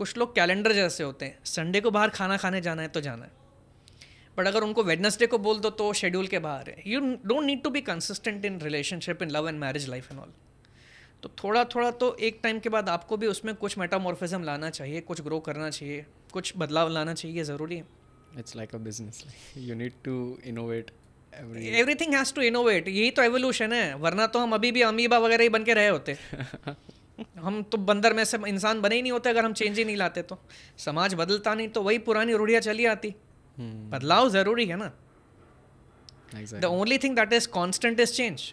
कुछ लोग कैलेंडर जैसे होते हैं संडे को बाहर खाना खाने जाना है तो जाना है बट अगर उनको वेडनसडे को बोल दो तो शेड्यूल के बाहर है you don't need to be consistent in relationship in love and marriage life and all तो थोड़ा थोड़ा तो एक टाइम के बाद आपको भी उसमें कुछ मेटामॉर्फिज्म लाना चाहिए कुछ ग्रो करना चाहिए कुछ बदलाव लाना चाहिए ज़रूरी है it's like a business you need to innovate thing has to innovate यही तो एवोल्यूशन है वरना तो हम अभी भी अमीबा वगैरह ही बन के रहे होते हम तो बंदर में से इंसान बने ही नहीं होते अगर हम चेंज ही नहीं लाते तो समाज बदलता नहीं तो वही पुरानी रूढ़िया चली आती hmm. बदलाव ज़रूरी है ना the only thing that is constant is change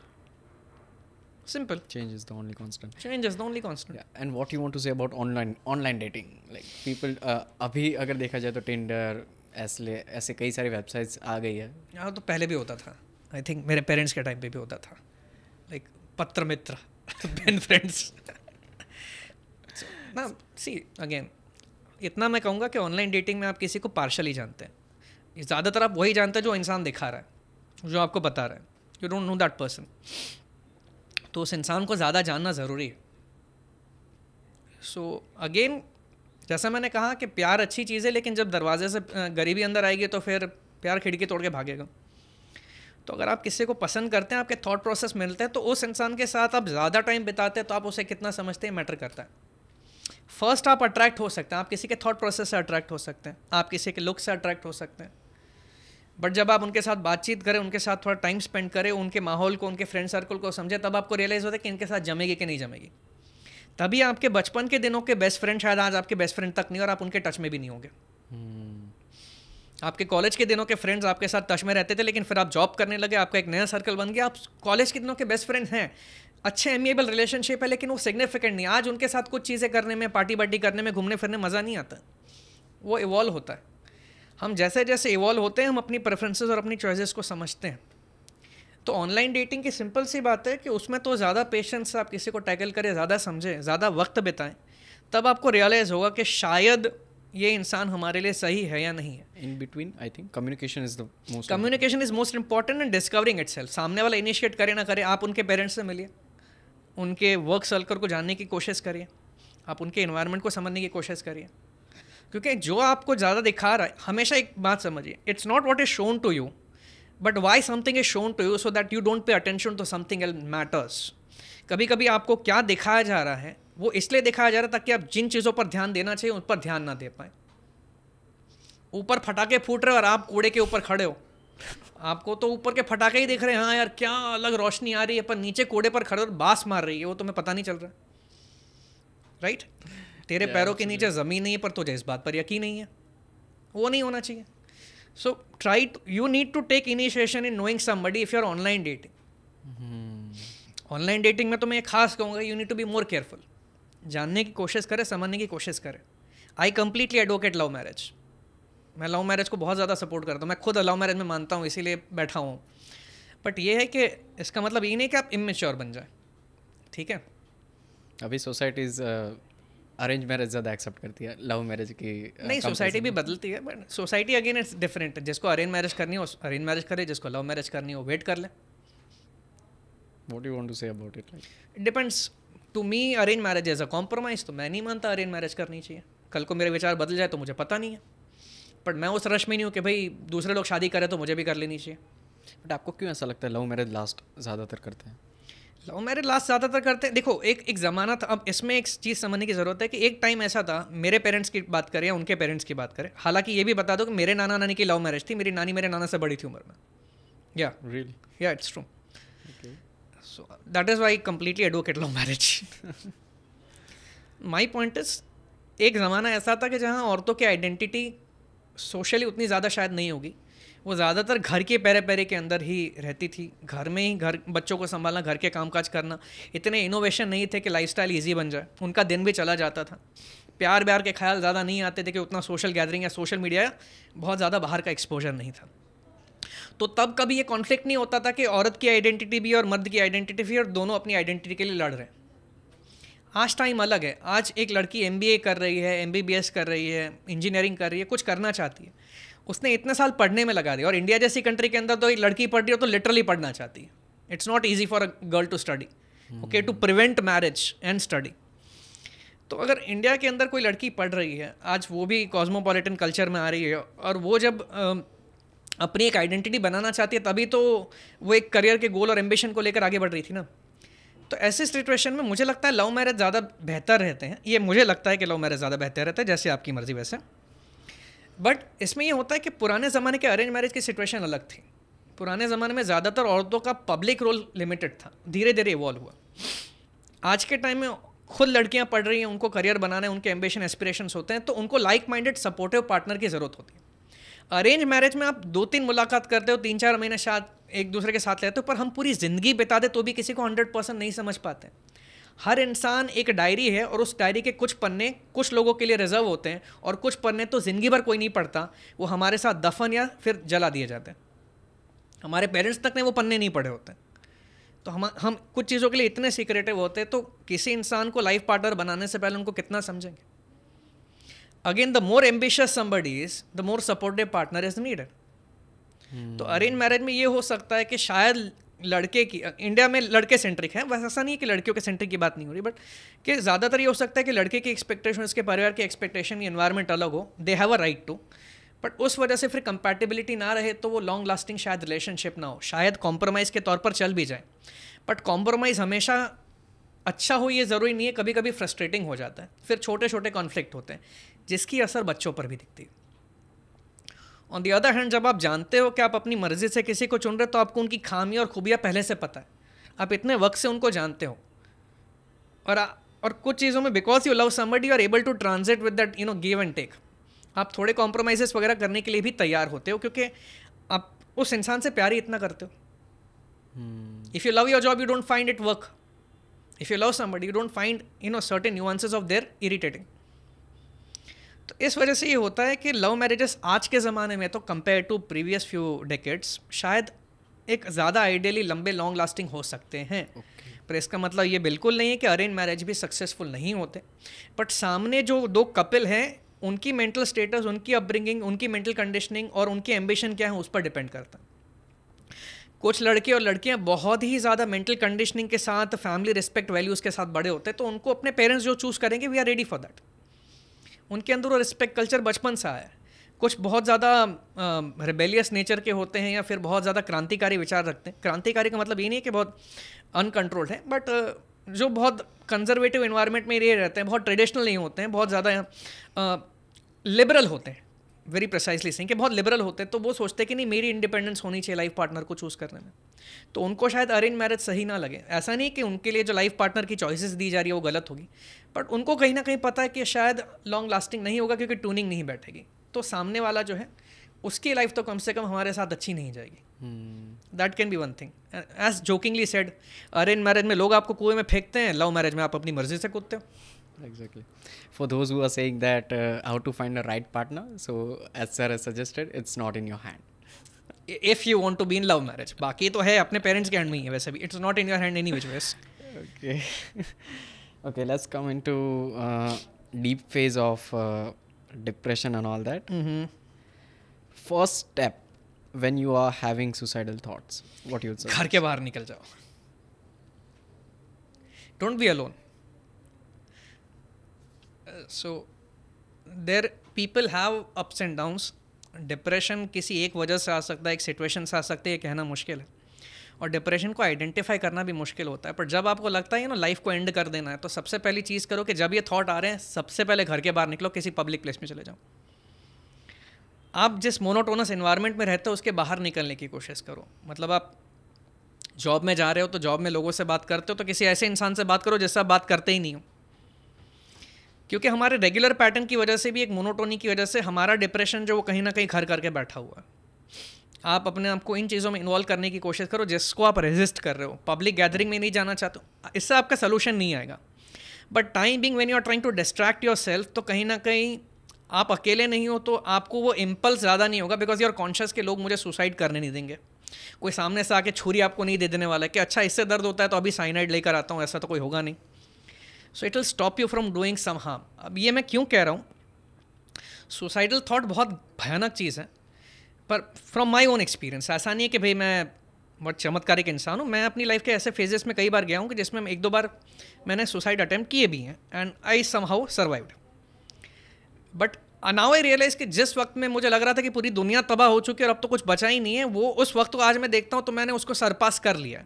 simple change is the only constant change is the only constant yeah. and what you want to say about online online dating like uh, अभी अगर देखा जाए तो tender ऐसे ऐसे कई सारी websites आ गई है हाँ तो पहले भी होता था आई थिंक मेरे पेरेंट्स के टाइम पे भी होता था लाइक like, पत्र मित्र बेन फ्रेंड्स ना सी अगेन इतना मैं कहूँगा कि ऑनलाइन डेटिंग में आप किसी को पार्शली जानते हैं ज़्यादातर आप वही जानते हैं जो इंसान दिखा रहा है जो आपको बता रहा है you don't know that person तो उस इंसान को ज़्यादा जानना ज़रूरी है सो so, अगेन जैसा मैंने कहा कि प्यार अच्छी चीज़ है लेकिन जब दरवाजे से गरीबी अंदर आएगी तो फिर प्यार खिड़की तोड़ के भागेगा तो अगर आप किसी को पसंद करते हैं आपके थॉट प्रोसेस मिलते हैं तो उस इंसान के साथ आप ज़्यादा टाइम बिताते हैं तो आप उसे कितना समझते हैं मैटर करता है फर्स्ट आप अट्रैक्ट हो सकते हैं आप किसी के थॉट प्रोसेस से अट्रैक्ट हो सकते हैं आप किसी के लुक से अट्रैक्ट हो सकते हैं बट जब आप उनके साथ बातचीत करें उनके साथ थोड़ा टाइम स्पेंड करें उनके माहौल को उनके फ्रेंड सर्कल को समझें तब आपको रियलाइज़ होता है कि इनके साथ जमेगी कि नहीं जमेगी तभी आपके बचपन के दिनों के बेस्ट फ्रेंड शायद आज आपके बेस्ट फ्रेंड तक नहीं और आप उनके टच में भी नहीं होंगे हम्म। आपके कॉलेज के दिनों के फ्रेंड्स आपके साथ टच में रहते थे लेकिन फिर आप जॉब करने लगे आपका एक नया सर्कल बन गया आप कॉलेज के दिनों के बेस्ट फ्रेंड हैं अच्छे एमिएबल रिलेशनशिप है लेकिन वो सिग्निफिकेंट नहीं आज उनके साथ कुछ चीज़ें करने में पार्टी बार्टी करने में घूमने फिरने मज़ा नहीं आता वो इवॉल्व होता है हम जैसे जैसे इवॉल्व होते हैं हम अपनी प्रेफरेंसेस और अपनी चॉइसेस को समझते हैं तो ऑनलाइन डेटिंग की सिंपल सी बात है कि उसमें तो ज़्यादा पेशेंस आप किसी को टैकल करें ज़्यादा समझें ज़्यादा वक्त बिताएं तब आपको रियलाइज़ होगा कि शायद ये इंसान हमारे लिए सही है या नहीं है in between I think communication is the most communication is most important and discovering it सामने वाला इनिशिएट करे ना करे आप उनके पेरेंट्स से मिलिए उनके वर्क सर्कल को जानने की कोशिश करिए आप उनके इन्वायरमेंट को समझने की कोशिश करिए क्योंकि जो आपको ज़्यादा दिखा रहा है हमेशा एक बात समझिए it's not what is shown to you but why something is shown to you so that you don't pay attention to something else matters कभी कभी आपको क्या दिखाया जा रहा है वो इसलिए दिखाया जा रहा है ताकि आप जिन चीज़ों पर ध्यान देना चाहिए उन पर ध्यान ना दे पाए ऊपर फटाके फूट रहे हो और आप कूड़े के ऊपर खड़े हो आपको तो ऊपर के फटाके ही देख रहे हैं हाँ यार क्या अलग रोशनी आ रही है पर नीचे कोड़े पर खड़े बांस मार रही है वो तुम्हें पता नहीं चल रहा राइट right? तेरे yeah, पैरों के नीचे ज़मीन नहीं है पर तुझे इस बात पर यकीन नहीं है वो नहीं होना चाहिए so try you need to take initiation in knowing somebody if you are online dating online dating में तो मैं खास कहूँगा you need to be more careful जानने की कोशिश करें समझने की कोशिश करें I completely advocate love marriage मैं लव मैरिज को बहुत ज़्यादा सपोर्ट करता हूँ मैं खुद लव मैरिज में मानता हूँ इसीलिए बैठा हूँ बट ये है कि इसका मतलब ये नहीं कि आप इमेच्योर बन जाए ठीक है अभी सोसाइटीज़ अरेंज मैरिज ज़्यादा एक्सेप्ट करती है लव मैरिज की नहीं सोसाइटी भी बदलती है but society again it's different जिसको अरेंज मैरिज करनी हो अरेंज मैरिज करे जिसको लव मैरिज करनी हो वेट कर ले what you want to say about it depends to me arrange marriage as a compromise तो मैं नहीं मानता अरेंज मैरिज करनी चाहिए कल को मेरे विचार बदल जाए तो मुझे पता नहीं है बट मैं उस रश में नहीं हूँ कि भाई दूसरे लोग शादी करें तो मुझे भी कर लेनी चाहिए बट आपको क्यों ऐसा लगता है लव मैरिज लास्ट ज़्यादातर करते हैं लव मैरिज लास्ट ज़्यादातर करते हैं देखो एक एक ज़माना था अब इसमें एक चीज़ समझने की ज़रूरत है कि एक टाइम ऐसा था मेरे पेरेंट्स की बात करें या उनके पेरेंट्स की बात करें हालांकि ये भी बता दो कि मेरे नाना नानी की लव मैरिज थी मेरी नानी मेरे नाना से बड़ी थी उम्र में या रियल या it's true so that is why completely advocate love marriage my point is एक ज़माना ऐसा था कि जहाँ औरतों की आइडेंटिटी सोशली उतनी ज़्यादा शायद नहीं होगी वो ज़्यादातर घर के पैरे पैरे के अंदर ही रहती थी घर में ही घर बच्चों को संभालना घर के कामकाज करना इतने इनोवेशन नहीं थे कि लाइफ स्टाइल ईजी बन जाए उनका दिन भी चला जाता था प्यार ब्यार के ख्याल ज़्यादा नहीं आते थे कि उतना सोशल गैदरिंग या सोशल मीडिया या बहुत ज़्यादा बाहर का एक्सपोजर नहीं था तो तब कभी ये कॉन्फ्लिक्ट नहीं होता था कि औरत की आइडेंटिटी भी और मर्द की आइडेंटिटी भी और दोनों अपनी आइडेंटिटी के लिए लड़ रहे हैं आज टाइम अलग है आज एक लड़की एम कर रही है एम कर रही है इंजीनियरिंग कर रही है कुछ करना चाहती है उसने इतने साल पढ़ने में लगा दिया और इंडिया जैसी कंट्री के अंदर तो एक लड़की पढ़ रही हो तो लिटरली पढ़ना चाहती है it's not easy for a girl to study okay to prevent marriage and study तो अगर इंडिया के अंदर कोई लड़की पढ़ रही है आज वो भी कॉस्मोपॉलिटन कल्चर में आ रही है और वो जब अपनी एक आइडेंटिटी बनाना चाहती है तभी तो वो एक करियर के गोल और एम्बिशन को लेकर आगे बढ़ रही थी ना तो ऐसे सिचुएशन में मुझे लगता है लव मैरिज ज़्यादा बेहतर रहते हैं ये मुझे लगता है कि लव मैरिज ज़्यादा बेहतर रहता है जैसे आपकी मर्ज़ी वैसे बट इसमें ये होता है कि पुराने ज़माने के अरेंज मैरिज की सिचुएशन अलग थी पुराने ज़माने में ज़्यादातर औरतों का पब्लिक रोल लिमिटेड था धीरे धीरे इवॉल्व हुआ आज के टाइम में खुद लड़कियां पढ़ रही हैं उनको करियर बनाना है उनके एम्बिशन एस्पिरेशंस होते हैं तो उनको लाइक माइंडेड सपोर्टिव पार्टनर की ज़रूरत होती है अरेंज मैरिज में आप दो तीन मुलाकात करते हो तीन चार महीने शायद एक दूसरे के साथ रहते हो पर हम पूरी ज़िंदगी बिता दे तो भी किसी को हंड्रेड परसेंट नहीं समझ पाते हर इंसान एक डायरी है और उस डायरी के कुछ पन्ने कुछ लोगों के लिए रिजर्व होते हैं और कुछ पन्ने तो ज़िंदगी भर कोई नहीं पढ़ता वो हमारे साथ दफन या फिर जला दिए जाते हैं हमारे पेरेंट्स तक ने वो पन्ने नहीं पढ़े होते तो हम हम कुछ चीज़ों के लिए इतने सीक्रेटिव होते हैं तो किसी इंसान को लाइफ पार्टनर बनाने से पहले उनको कितना समझेंगे again the more ambitious somebody is the more supportive partner is needed तो hmm. अरेंज मैरिज में ये हो सकता है कि शायद लड़के की इंडिया में लड़के सेंट्रिक हैं वैसे ऐसा नहीं है कि लड़कियों के सेंट्रिक की बात नहीं हो रही बट कि ज़्यादातर ये हो सकता है कि लड़के की एक्सपेक्टेशन उसके परिवार की एक्सपेक्टेशन इन्वायरमेंट अलग हो they have a right to but उस वजह से फिर कंपैटिबिलिटी ना रहे तो वो लॉन्ग लास्टिंग शायद रिलेशनशिप ना हो शायद कॉम्प्रोमाइज़ के तौर पर चल भी जाए बट कॉम्प्रोमाइज़ हमेशा अच्छा हो ये ज़रूरी नहीं है कभी कभी फ्रस्ट्रेटिंग हो जाता है फिर छोटे छोटे कॉन्फ्लिक्ट होते हैं जिसकी असर बच्चों पर भी दिखती है ऑन दी अदर हैंड जब आप जानते हो कि आप अपनी मर्ज़ी से किसी को चुन रहे हो तो आपको उनकी खामियाँ और खूबियाँ पहले से पता है आप इतने वक्त से उनको जानते हो और आ, और कुछ चीज़ों में because you love somebody you are able to transit with that you know give and take आप थोड़े कॉम्प्रोमाइजेस वगैरह करने के लिए भी तैयार होते हो क्योंकि आप उस इंसान से प्यार ही इतना करते हो if you love your job you don't find it work if you love somebody you don't find you know certain nuances of their irritating तो इस वजह से ये होता है कि लव मैरिजेस आज के ज़माने में तो compare to previous few decades शायद एक ज़्यादा आइडियली लंबे लॉन्ग लास्टिंग हो सकते हैं okay. पर इसका मतलब ये बिल्कुल नहीं है कि अरेंज मैरिज भी सक्सेसफुल नहीं होते बट सामने जो दो कपिल हैं उनकी मेंटल स्टेटस उनकी अपब्रिंगिंग उनकी मेंटल कंडीशनिंग और उनकी एम्बिशन क्या है उस पर डिपेंड करता है कुछ लड़के और लड़कियां बहुत ही ज़्यादा मेंटल कंडीशनिंग के साथ फैमिली रिस्पेक्ट वैल्यूज़ के साथ बड़े होते हैं तो उनको अपने पेरेंट्स जो चूज़ करेंगे we are ready for that उनके अंदर वो रिस्पेक्ट कल्चर बचपन सा है कुछ बहुत ज़्यादा रेबेलियस नेचर के होते हैं या फिर बहुत ज़्यादा क्रांतिकारी विचार रखते हैं क्रांतिकारी का मतलब ये नहीं है कि बहुत अनकंट्रोल्ड है बट जो बहुत कंजर्वेटिव इन्वायरमेंट में ये रहते हैं बहुत ट्रेडिशनल नहीं होते हैं बहुत ज़्यादा लिबरल होते हैं वेरी प्रिसाइसली सिंह कि बहुत लिबरल होते हैं तो वो सोचते हैं कि नहीं मेरी इंडिपेंडेंस होनी चाहिए लाइफ पार्टनर को चूज़ करने में तो उनको शायद अरेंज मैरिज सही ना लगे ऐसा नहीं कि उनके लिए जो लाइफ पार्टनर की चॉइसेस दी जा रही है वो गलत होगी बट उनको कहीं ना कहीं पता है कि शायद लॉन्ग लास्टिंग नहीं होगा क्योंकि ट्यूनिंग नहीं बैठेगी तो सामने वाला जो है उसकी लाइफ तो कम से कम हमारे साथ अच्छी नहीं जाएगी that can be one thing as jokingly said arrange marriage में लोग आपको कुएं में फेंकते हैं लव मैरिज में आप अपनी मर्जी से कूदते हो exactly for those who are saying that uh, how to find a right partner so as sir has suggested it's not in your hand if you want to be in love marriage baki to hai apne parents ke hand mein hai वैसे भी it's not in your hand any which ways okay okay let's come into uh, deep phase of uh, depression and all that mm-hmm. first step when you are having suicidal thoughts what you would say ghar ke bahar nikal jao don't be alone so there people have ups and downs depression किसी एक वजह से आ सकता है एक situation से आ सकता है ये कहना मुश्किल है और डिप्रेशन को आइडेंटिफाई करना भी मुश्किल होता है पर जब आपको लगता है ना लाइफ को एंड कर देना है तो सबसे पहली चीज़ करो कि जब ये थॉट आ रहे हैं सबसे पहले घर के बाहर निकलो किसी पब्लिक प्लेस में चले जाओ आप जिस मोनोटोनस इन्वायरमेंट में रहते हो उसके बाहर निकलने की कोशिश करो मतलब आप जॉब में जा रहे हो तो जॉब में लोगों से बात करते हो तो किसी ऐसे इंसान से बात करो जिससे आप बात करते ही नहीं हो क्योंकि हमारे रेगुलर पैटर्न की वजह से भी एक मोनोटोनी की वजह से हमारा डिप्रेशन जो वो कहीं ना कहीं घर करके बैठा हुआ आप अपने आप को इन चीज़ों में इन्वॉल्व करने की कोशिश करो जिसको आप रेजिस्ट कर रहे हो पब्लिक गैदरिंग में नहीं जाना चाहते इससे आपका सोल्यूशन नहीं आएगा but time being when you are trying to distract yourself तो कहीं ना कहीं आप अकेले नहीं हो तो आपको वो इम्पल्स ज़्यादा नहीं होगा बिकॉज यू आर कॉन्शियस के लोग मुझे सुसाइड करने नहीं देंगे कोई सामने से आके छुरी आपको नहीं दे देने वाला है कि अच्छा इससे दर्द होता है तो अभी साइनाइड लेकर आता हूँ ऐसा तो कोई होगा नहीं so it will stop you from doing some harm अब ये मैं क्यों कह रहा हूँ सुसाइडल थाट बहुत भयानक चीज़ है पर फ्रॉम माई ओन एक्सपीरियंस ऐसा नहीं है कि भाई मैं बहुत चमत्कारिक इंसान हूँ मैं अपनी लाइफ के ऐसे फेजेस में कई बार गया हूँ कि जिसमें एक दो बार मैंने सुसाइड अटैम्प्ट किए भी हैं and I somehow survived but now I realise कि जिस वक्त में मुझे लग रहा था कि पूरी दुनिया तबाह हो चुकी है और अब तो कुछ बचा ही नहीं है वो उस वक्त को आज मैं देखता हूँ तो मैंने उसको सरपास कर लिया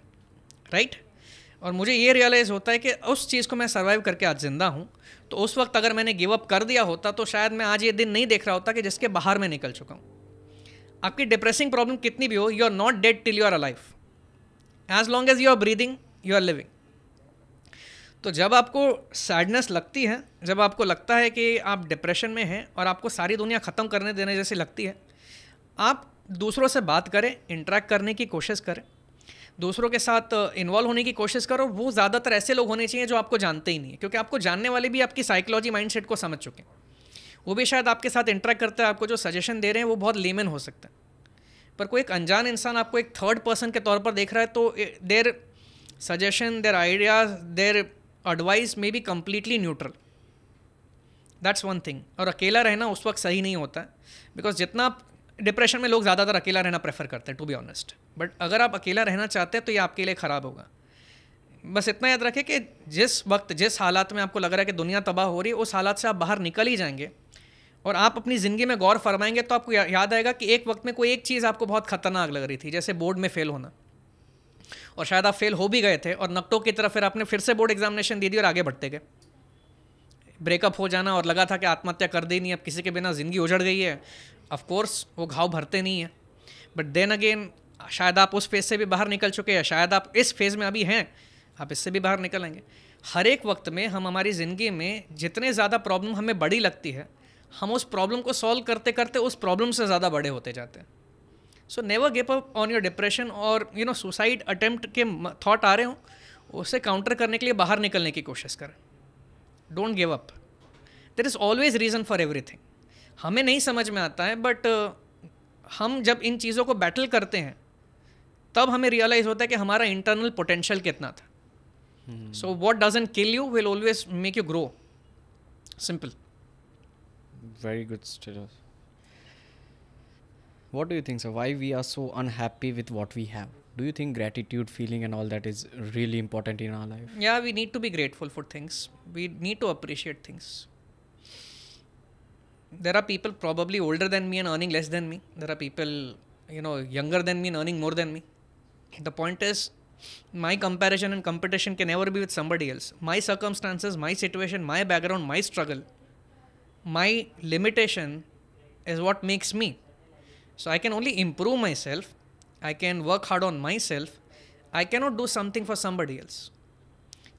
राइट right? और मुझे ये रियलाइज़ होता है कि उस चीज़ को मैं सर्वाइव करके आज ज़िंदा हूँ तो उस वक्त अगर मैंने गिव अप कर दिया होता तो शायद मैं आज ये दिन नहीं देख रहा होता कि जिसके बाहर मैं निकल चुका हूँ आपकी डिप्रेसिंग प्रॉब्लम कितनी भी हो you are not dead till you are life as long as you are breathing you are living तो जब आपको सैडनेस लगती है जब आपको लगता है कि आप डिप्रेशन में हैं और आपको सारी दुनिया ख़त्म करने देने जैसी लगती है आप दूसरों से बात करें इंटरेक्ट करने की कोशिश करें दूसरों के साथ इन्वॉल्व होने की कोशिश करो वो ज़्यादातर ऐसे लोग होने चाहिए जो आपको जानते ही नहीं है क्योंकि आपको जानने वाले भी आपकी साइकोलॉजी माइंडसेट को समझ चुके हैं वो भी शायद आपके साथ इंटरेक्ट करते हैं आपको जो सजेशन दे रहे हैं वो बहुत लेमन हो सकता है पर कोई एक अनजान इंसान आपको एक थर्ड पर्सन के तौर पर देख रहा है तो there suggestion there ideas there advice may be completely neutral that's one thing और अकेला रहना उस वक्त सही नहीं होता बिकॉज जितना आप डिप्रेशन में लोग ज़्यादातर अकेला रहना प्रेफर करते हैं टू बी ऑनेस्ट बट अगर आप अकेला रहना चाहते हैं तो ये आपके लिए ख़राब होगा बस इतना याद रखें कि जिस वक्त जिस हालात में आपको लग रहा है कि दुनिया तबाह हो रही है उस हालात से आप बाहर निकल ही जाएंगे और आप अपनी ज़िंदगी में गौर फरमाएंगे तो आपको याद आएगा कि एक वक्त में कोई एक चीज़ आपको बहुत ख़तरनाक लग रही थी जैसे बोर्ड में फ़ेल होना और शायद आप फेल हो भी गए थे और नकटों की तरफ फिर आपने फिर से बोर्ड एग्जामिनेशन दे दी और आगे बढ़ते गए ब्रेकअप हो जाना और लगा था कि आत्महत्या कर देनी अब किसी के बिना ज़िंदगी उजड़ गई है ऑफकोर्स वो घाव भरते नहीं हैं बट देन अगेन शायद आप उस फेज़ से भी बाहर निकल चुके हैं शायद आप इस फेज़ में अभी हैं आप इससे भी बाहर निकलेंगे हर एक वक्त में हम हमारी ज़िंदगी में जितने ज़्यादा प्रॉब्लम हमें बड़ी लगती है हम उस प्रॉब्लम को सॉल्व करते करते उस प्रॉब्लम से ज़्यादा बड़े होते जाते हैं so never give up on your depression और यू नो सुसाइड अटेम्प्ट के थॉट आ रहे हों उसे काउंटर करने के लिए बाहर निकलने की कोशिश करें don't give up there is always reason for everything हमें नहीं समझ में आता है बट हम जब इन चीज़ों को बैटल करते हैं तब हमें रियलाइज होता है कि हमारा इंटरनल पोटेंशियल कितना था so what doesn't kill you will always make you grow simple very good what do you think sir why we are so unhappy with what we have do you think gratitude feeling and all that is really important in our life या we need to be grateful for things we need to appreciate things there are people probably older than me and earning less than me. There are people, you know, younger than me and earning more than me. The point is, my comparison and competition can never be with somebody else. My circumstances, my situation, my background, my struggle, my limitation is what makes me. So I can only improve myself. I can work hard on myself. I cannot do something for somebody else.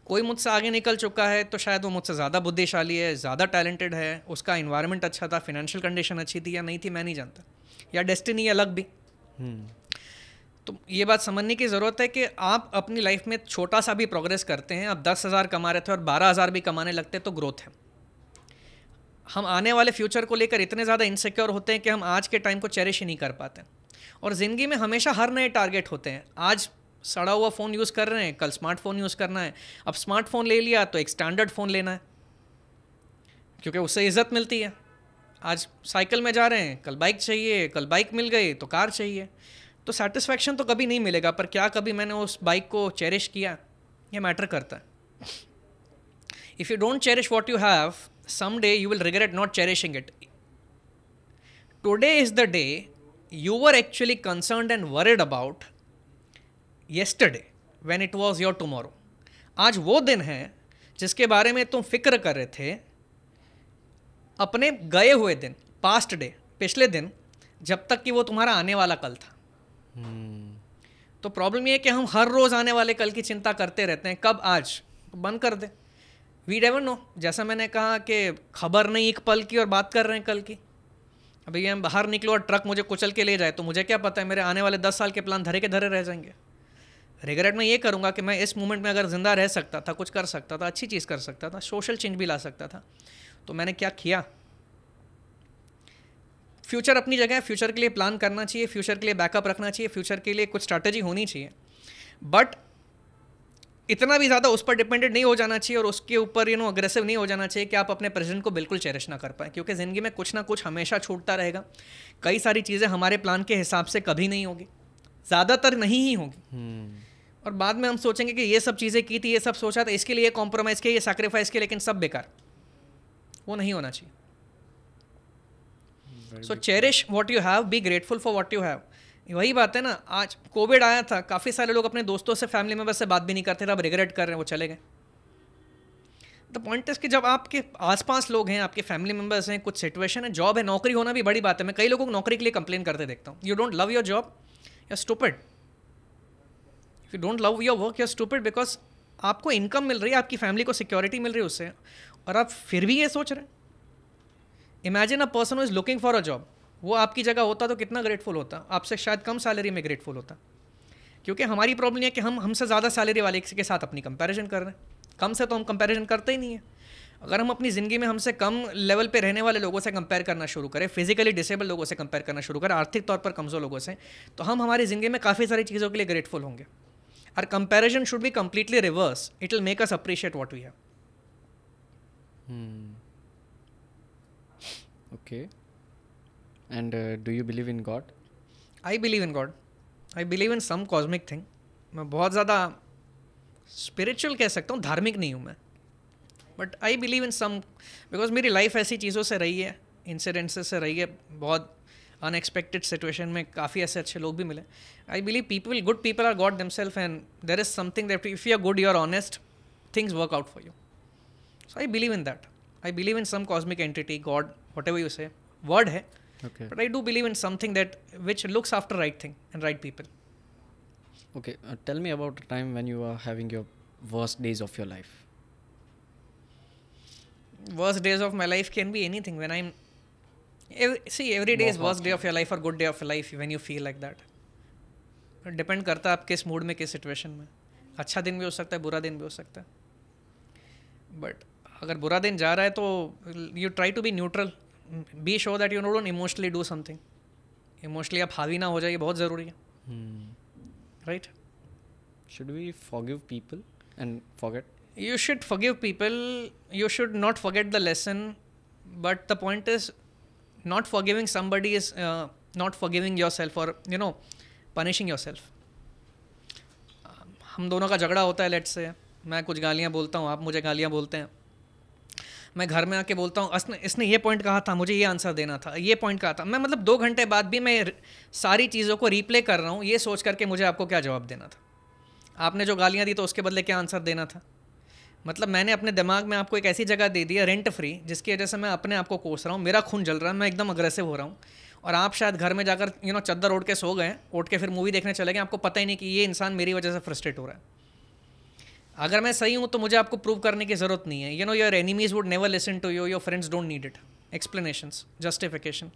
कोई मुझसे आगे निकल चुका है तो शायद वो मुझसे ज़्यादा बुद्धिशाली है ज़्यादा टैलेंटेड है उसका इन्वायरमेंट अच्छा था फिनेंशियल कंडीशन अच्छी थी या नहीं थी मैं नहीं जानता या डेस्टिनी अलग भी हम्म। तो ये बात समझने की ज़रूरत है कि आप अपनी लाइफ में छोटा सा भी प्रोग्रेस करते हैं आप दस हज़ार कमा रहे थे और बारह हज़ार भी कमाने लगते तो ग्रोथ है हम आने वाले फ्यूचर को लेकर इतने ज़्यादा इनसिक्योर होते हैं कि हम आज के टाइम को चेरिश ही नहीं कर पाते और ज़िंदगी में हमेशा हर नए टारगेट होते हैं आज सड़ा हुआ फ़ोन यूज़ कर रहे हैं कल स्मार्टफोन यूज़ करना है अब स्मार्टफोन ले लिया तो एक स्टैंडर्ड फ़ोन लेना है क्योंकि उससे इज़्ज़त मिलती है आज साइकिल में जा रहे हैं कल बाइक चाहिए कल बाइक मिल गई तो कार चाहिए तो सेटिस्फैक्शन तो कभी नहीं मिलेगा पर क्या कभी मैंने उस बाइक को चेरिश किया ये मैटर करता है if you don't cherish what you have some day you will regret not cherishing it today is the day you are actually concern and worried about yesterday when it was your tomorrow आज वो दिन है जिसके बारे में तुम फिक्र कर रहे थे अपने गए हुए दिन पास्ट डे पिछले दिन जब तक कि वो तुम्हारा आने वाला कल था hmm. तो प्रॉब्लम ये है कि हम हर रोज़ आने वाले कल की चिंता करते रहते हैं कब आज बंद कर दे वी डेवन नो जैसा मैंने कहा कि खबर नहीं एक पल की और बात कर रहे हैं कल की अभी हम बाहर निकलो और ट्रक मुझे कुचल के ले जाए तो मुझे क्या पता है मेरे आने वाले दस साल के प्लान धरे के धरे रह जाएंगे रिग्रेट में ये करूँगा कि मैं इस मोमेंट में अगर ज़िंदा रह सकता था कुछ कर सकता था अच्छी चीज़ कर सकता था सोशल चेंज भी ला सकता था तो मैंने क्या किया फ्यूचर अपनी जगह है फ्यूचर के लिए प्लान करना चाहिए फ्यूचर के लिए बैकअप रखना चाहिए फ्यूचर के लिए कुछ स्ट्रैटेजी होनी चाहिए बट इतना भी ज़्यादा उस पर डिपेंडेंट नहीं हो जाना चाहिए और उसके ऊपर यू नो अग्रेसिव नहीं हो जाना चाहिए कि आप अपने प्रेजेंट को बिल्कुल चेरिश ना कर पाए क्योंकि ज़िंदगी में कुछ ना कुछ हमेशा छूटता रहेगा कई सारी चीज़ें हमारे प्लान के हिसाब से कभी नहीं होगी ज़्यादातर नहीं ही होगी hmm. हम्म। और बाद में हम सोचेंगे कि ये सब चीज़ें की थी ये सब सोचा था इसके लिए कॉम्प्रोमाइज़ किया ये सेक्रीफाइस किया लेकिन सब बेकार वो नहीं होना चाहिए so cherish what you have be grateful for what you have वही बात है ना आज कोविड आया था काफ़ी सारे लोग अपने दोस्तों से फैमिली मेम्बर से बात भी नहीं करते थे अब रिग्रेट कर रहे हैं वो चले गए द पॉइंट इज कि जब आपके आसपास लोग हैं आपके फैमिली मेम्बर्स हैं कुछ सिचुएशन है जॉब है नौकरी होना भी बड़ी बात है मैं कई लोगों को नौकरी के लिए कंप्लेन करते देखता हूँ you don't love your job या stupid you don't love your work you're stupid because आपको इनकम मिल रही है आपकी फैमिली को सिक्योरिटी मिल रही है उससे और आप फिर भी ये सोच रहे हैं imagine a person is looking for a job वो आपकी जगह होता तो कितना ग्रेटफुल होता आपसे शायद कम सैलरी में ग्रेटफुल होता क्योंकि हमारी प्रॉब्लम यह कि हम हमसे ज़्यादा सैलरी वाले के साथ अपनी कंपैरिजन कर रहे हैं कम से तो हम कंपैरिजन करते ही नहीं है अगर हम अपनी ज़िंदगी में हमसे कम लेवल पे रहने वाले लोगों से कंपेयर करना शुरू करें फिजिकली डिसेबल लोगों से कंपेयर करना शुरू करें आर्थिक तौर पर कमज़ोर लोगों से तो हम हमारी ज़िंदगी में काफ़ी सारी चीज़ों के लिए ग्रेटफुल होंगे Our comparison should be completely reverse. It will make us appreciate what we have. Hmm. Okay. And uh, do you believe in God? I believe in God. I believe in some cosmic thing. मैं बहुत ज़्यादा spiritual कह सकता हूँ धार्मिक नहीं हूँ मैं but I believe in some because मेरी लाइफ ऐसी चीज़ों से रही है इंसिडेंट्स से रही है बहुत अनएक्सपेक्टेड सिचुएशन में काफ़ी ऐसे अच्छे लोग भी मिले I believe people good people are god themselves and there is something that if you are good you are honest things work out for you so I believe in that I believe in some cosmic entity god whatever you say word है but I do believe in something that which looks after right thing and right people okay tell me about time when you are having your worst days of your life worst days of my life can be anything when I am every see every day is worst day of your life और good day of life when you feel like that depend करता है आप किस mood में किस situation में अच्छा दिन भी हो सकता है बुरा दिन भी हो सकता है बट अगर बुरा दिन जा रहा है तो you try to be neutral be show that you know don't emotionally do something emotionally आप हावी ना हो जाइए बहुत ज़रूरी है right should we forgive people and forget you should forgive people you should not forget the lesson but the point is not forgiving somebody is not forgiving yourself और you know punishing yourself हम दोनों का झगड़ा होता है late से मैं कुछ गालियाँ बोलता हूँ आप मुझे गालियाँ बोलते हैं मैं घर में आके बोलता हूँ इसने ये पॉइंट कहा था मुझे ये आंसर देना था ये पॉइंट कहा था मैं मतलब दो घंटे बाद भी मैं सारी चीज़ों को रिप्ले कर रहा हूँ ये सोच करके मुझे आपको क्या जवाब देना था आपने जो गालियाँ दी तो उसके बदले क्या आंसर देना था मतलब मैंने अपने दिमाग में आपको एक ऐसी जगह दे दी है रेंट फ्री जिसकी वजह से मैं अपने आप को कोस रहा हूँ मेरा खून जल रहा है मैं एकदम अग्रेसिव हो रहा हूँ और आप शायद घर में जाकर यू नो चद्दर ओढ़ के सो गए ओढ़ के फिर मूवी देखने चले गए आपको पता ही नहीं कि ये इंसान मेरी वजह से फ्रस्ट्रेट हो रहा है अगर मैं सही हूँ तो मुझे आपको प्रूव करने की ज़रूरत नहीं है you know your enemies would never listen to you your friends don't need it explanation justification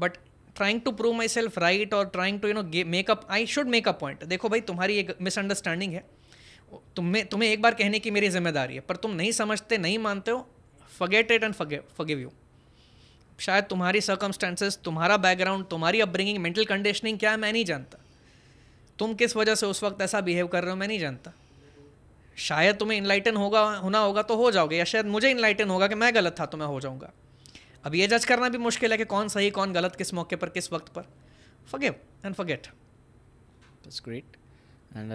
but trying to prove myself right और trying to you know make up I should make a point देखो भाई तुम्हारी एक misunderstanding है तुम्हें तुम्हें एक बार कहने की मेरी जिम्मेदारी है पर तुम नहीं समझते नहीं मानते हो forget it and forgive you शायद तुम्हारी सर्कमस्टेंसेस तुम्हारा बैकग्राउंड तुम्हारी अपब्रिंगिंग मेंटल कंडीशनिंग क्या है मैं नहीं जानता तुम किस वजह से उस वक्त ऐसा बिहेव कर रहे हो मैं नहीं जानता शायद तुम्हें इनलाइटन होगा होना होगा तो हो जाओगे या शायद मुझे इनलाइटन होगा कि मैं गलत था तो मैं हो जाऊँगा अब ये जज करना भी मुश्किल है कि कौन सही कौन गलत किस मौके पर किस वक्त पर forgive and forget great and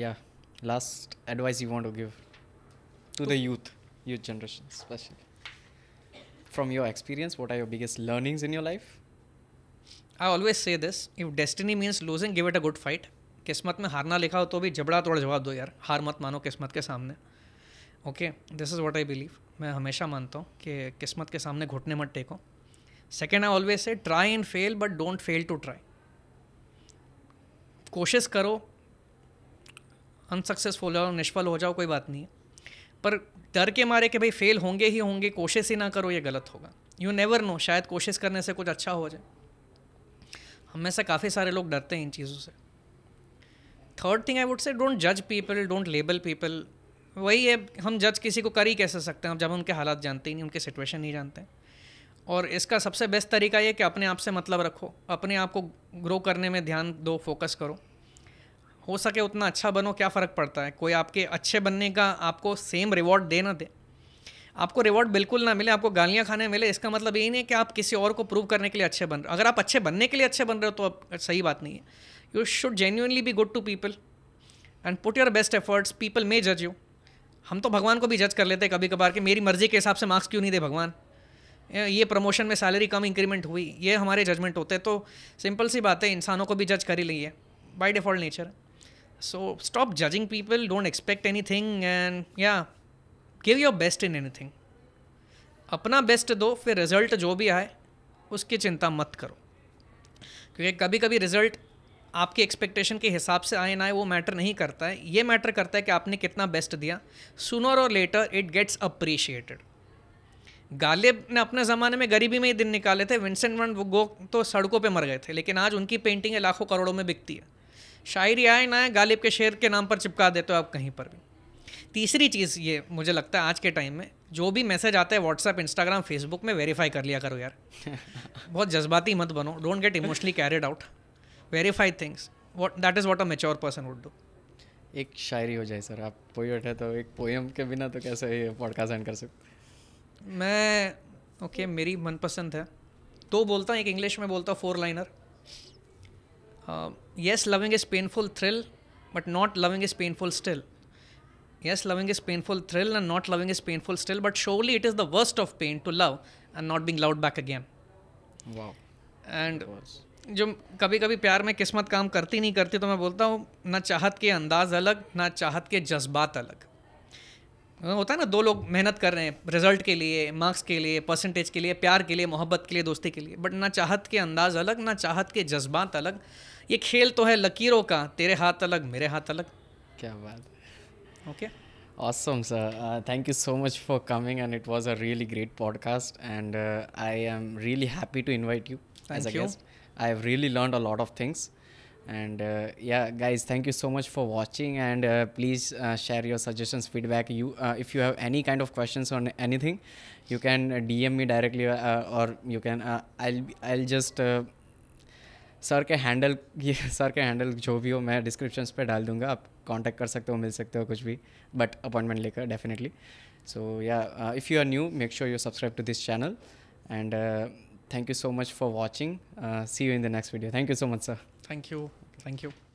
या last advice you want to give to, to the youth, youth generation especially? From your experience, what are your biggest learnings in your I always say this if destiny means losing give it a good fight किस्मत में हारना लिखा हो तो भी जबड़ा तोड़ जवाब दो यार हार मत मानो किस्मत के सामने okay this is what I believe मैं हमेशा मानता हूँ कि किस्मत के सामने घुटने मत टेको second I always say try and fail but don't fail to try कोशिश करो अनसक्सेसफुल हो निष्फल हो जाओ कोई बात नहीं है पर डर के मारे कि भाई फेल होंगे ही होंगे कोशिश ही ना करो ये गलत होगा यू नेवर नो शायद कोशिश करने से कुछ अच्छा हो जाए हम में से काफ़ी सारे लोग डरते हैं इन चीज़ों से third thing I would say don't जज पीपल डोंट लेबल पीपल वही है हम जज किसी को कर ही कैसे सकते हैं जब हम उनके हालात जानते ही नहीं उनके सिचुएशन नहीं जानते और इसका सबसे बेस्ट तरीका ये कि अपने आप से मतलब रखो अपने आप को ग्रो करने में ध्यान दो फोकस करो हो सके उतना अच्छा बनो क्या फ़र्क पड़ता है कोई आपके अच्छे बनने का आपको सेम रिवॉर्ड दे ना दे आपको रिवॉर्ड बिल्कुल ना मिले आपको गालियाँ खाने मिले इसका मतलब यही नहीं है कि आप किसी और को प्रूव करने के लिए अच्छे बन रहे हो अगर आप अच्छे बनने के लिए अच्छे बन रहे हो तो अब सही बात नहीं है you should genuinely be good to people and put your best efforts people may जज यू हम तो भगवान को भी जज कर लेते हैं कभी कभार कि मेरी मर्ज़ी के हिसाब से मार्क्स क्यों नहीं दे भगवान ये प्रमोशन में सैलरी कम इंक्रीमेंट हुई ये हमारे जजमेंट होते हैं तो सिंपल सी बात है इंसानों को भी जज कर ही लिए है बाई डिफ़ॉल्ट नेचर है so stop judging people don't expect anything and या give your best in anything अपना बेस्ट दो फिर रिजल्ट जो भी आए उसकी चिंता मत करो क्योंकि कभी कभी रिजल्ट आपके एक्सपेक्टेशन के हिसाब से आए ना आए वो मैटर नहीं करता है ये मैटर करता है कि आपने कितना बेस्ट दिया सुनर और later it gets appreciated Ghalib ने अपने ज़माने में गरीबी में ही दिन निकाले थे विंसेंट वन गो तो सड़कों पे मर गए थे लेकिन आज उनकी पेंटिंगें लाखों करोड़ों में बिकती है शायरी आए ना गालिब के शेर के नाम पर चिपका देते हो आप कहीं पर भी तीसरी चीज़ ये मुझे लगता है आज के टाइम में जो भी मैसेज आता है व्हाट्सएप इंस्टाग्राम फेसबुक में वेरीफाई कर लिया करो यार बहुत जज्बाती मत बनो don't get emotionally carried out verify things what that is what a mature person would do एक शायरी हो जाए सर आप पोइट है तो एक पोएम के बिना तो कैसे ये पॉडकास्ट एंड कर सकते मैं ओके okay, मेरी मनपसंद है दो तो बोलता हूँ एक इंग्लिश में बोलता हूँ four liner yes loving is painful thrill but not loving is painful still yes loving is painful thrill and not loving is painful still but surely it is the worst of pain to love and not being love back again and जो कभी कभी प्यार में किस्मत काम करती नहीं करती तो मैं बोलता हूँ ना चाहत के अंदाज़ अलग ना चाहत के जज्बात अलग होता है ना दो लोग मेहनत कर रहे हैं रिजल्ट के लिए मार्क्स के लिए परसेंटेज के लिए प्यार के लिए मोहब्बत के लिए दोस्ती के लिए बट ना चाहत के अंदाज़ अलग ना चाहत के जज्बात अलग ये खेल तो है लकीरों का तेरे हाथ अलग मेरे हाथ अलग क्या बात okay Awesome, sir. Uh, thank you so much for coming, and it was a really great podcast. And uh, I am really happy to invite you thank as a you. guest. I have really learned a lot of things. And uh, yeah, guys, thank you so much for watching. And please share your suggestions, feedback. You, if you have any kind of questions on anything, you can DM me directly, or you can. I'll I'll just sir के handle ये sir के handle जो भी हो मैं description पे डाल दूंगा आप कांटेक्ट कर सकते हो मिल सकते हो कुछ भी बट अपॉइंटमेंट लेकर डेफिनेटली सो या if you are new make sure you subscribe to this channel and thank you so much for watching see you in the next video thank you so much sir thank you thank you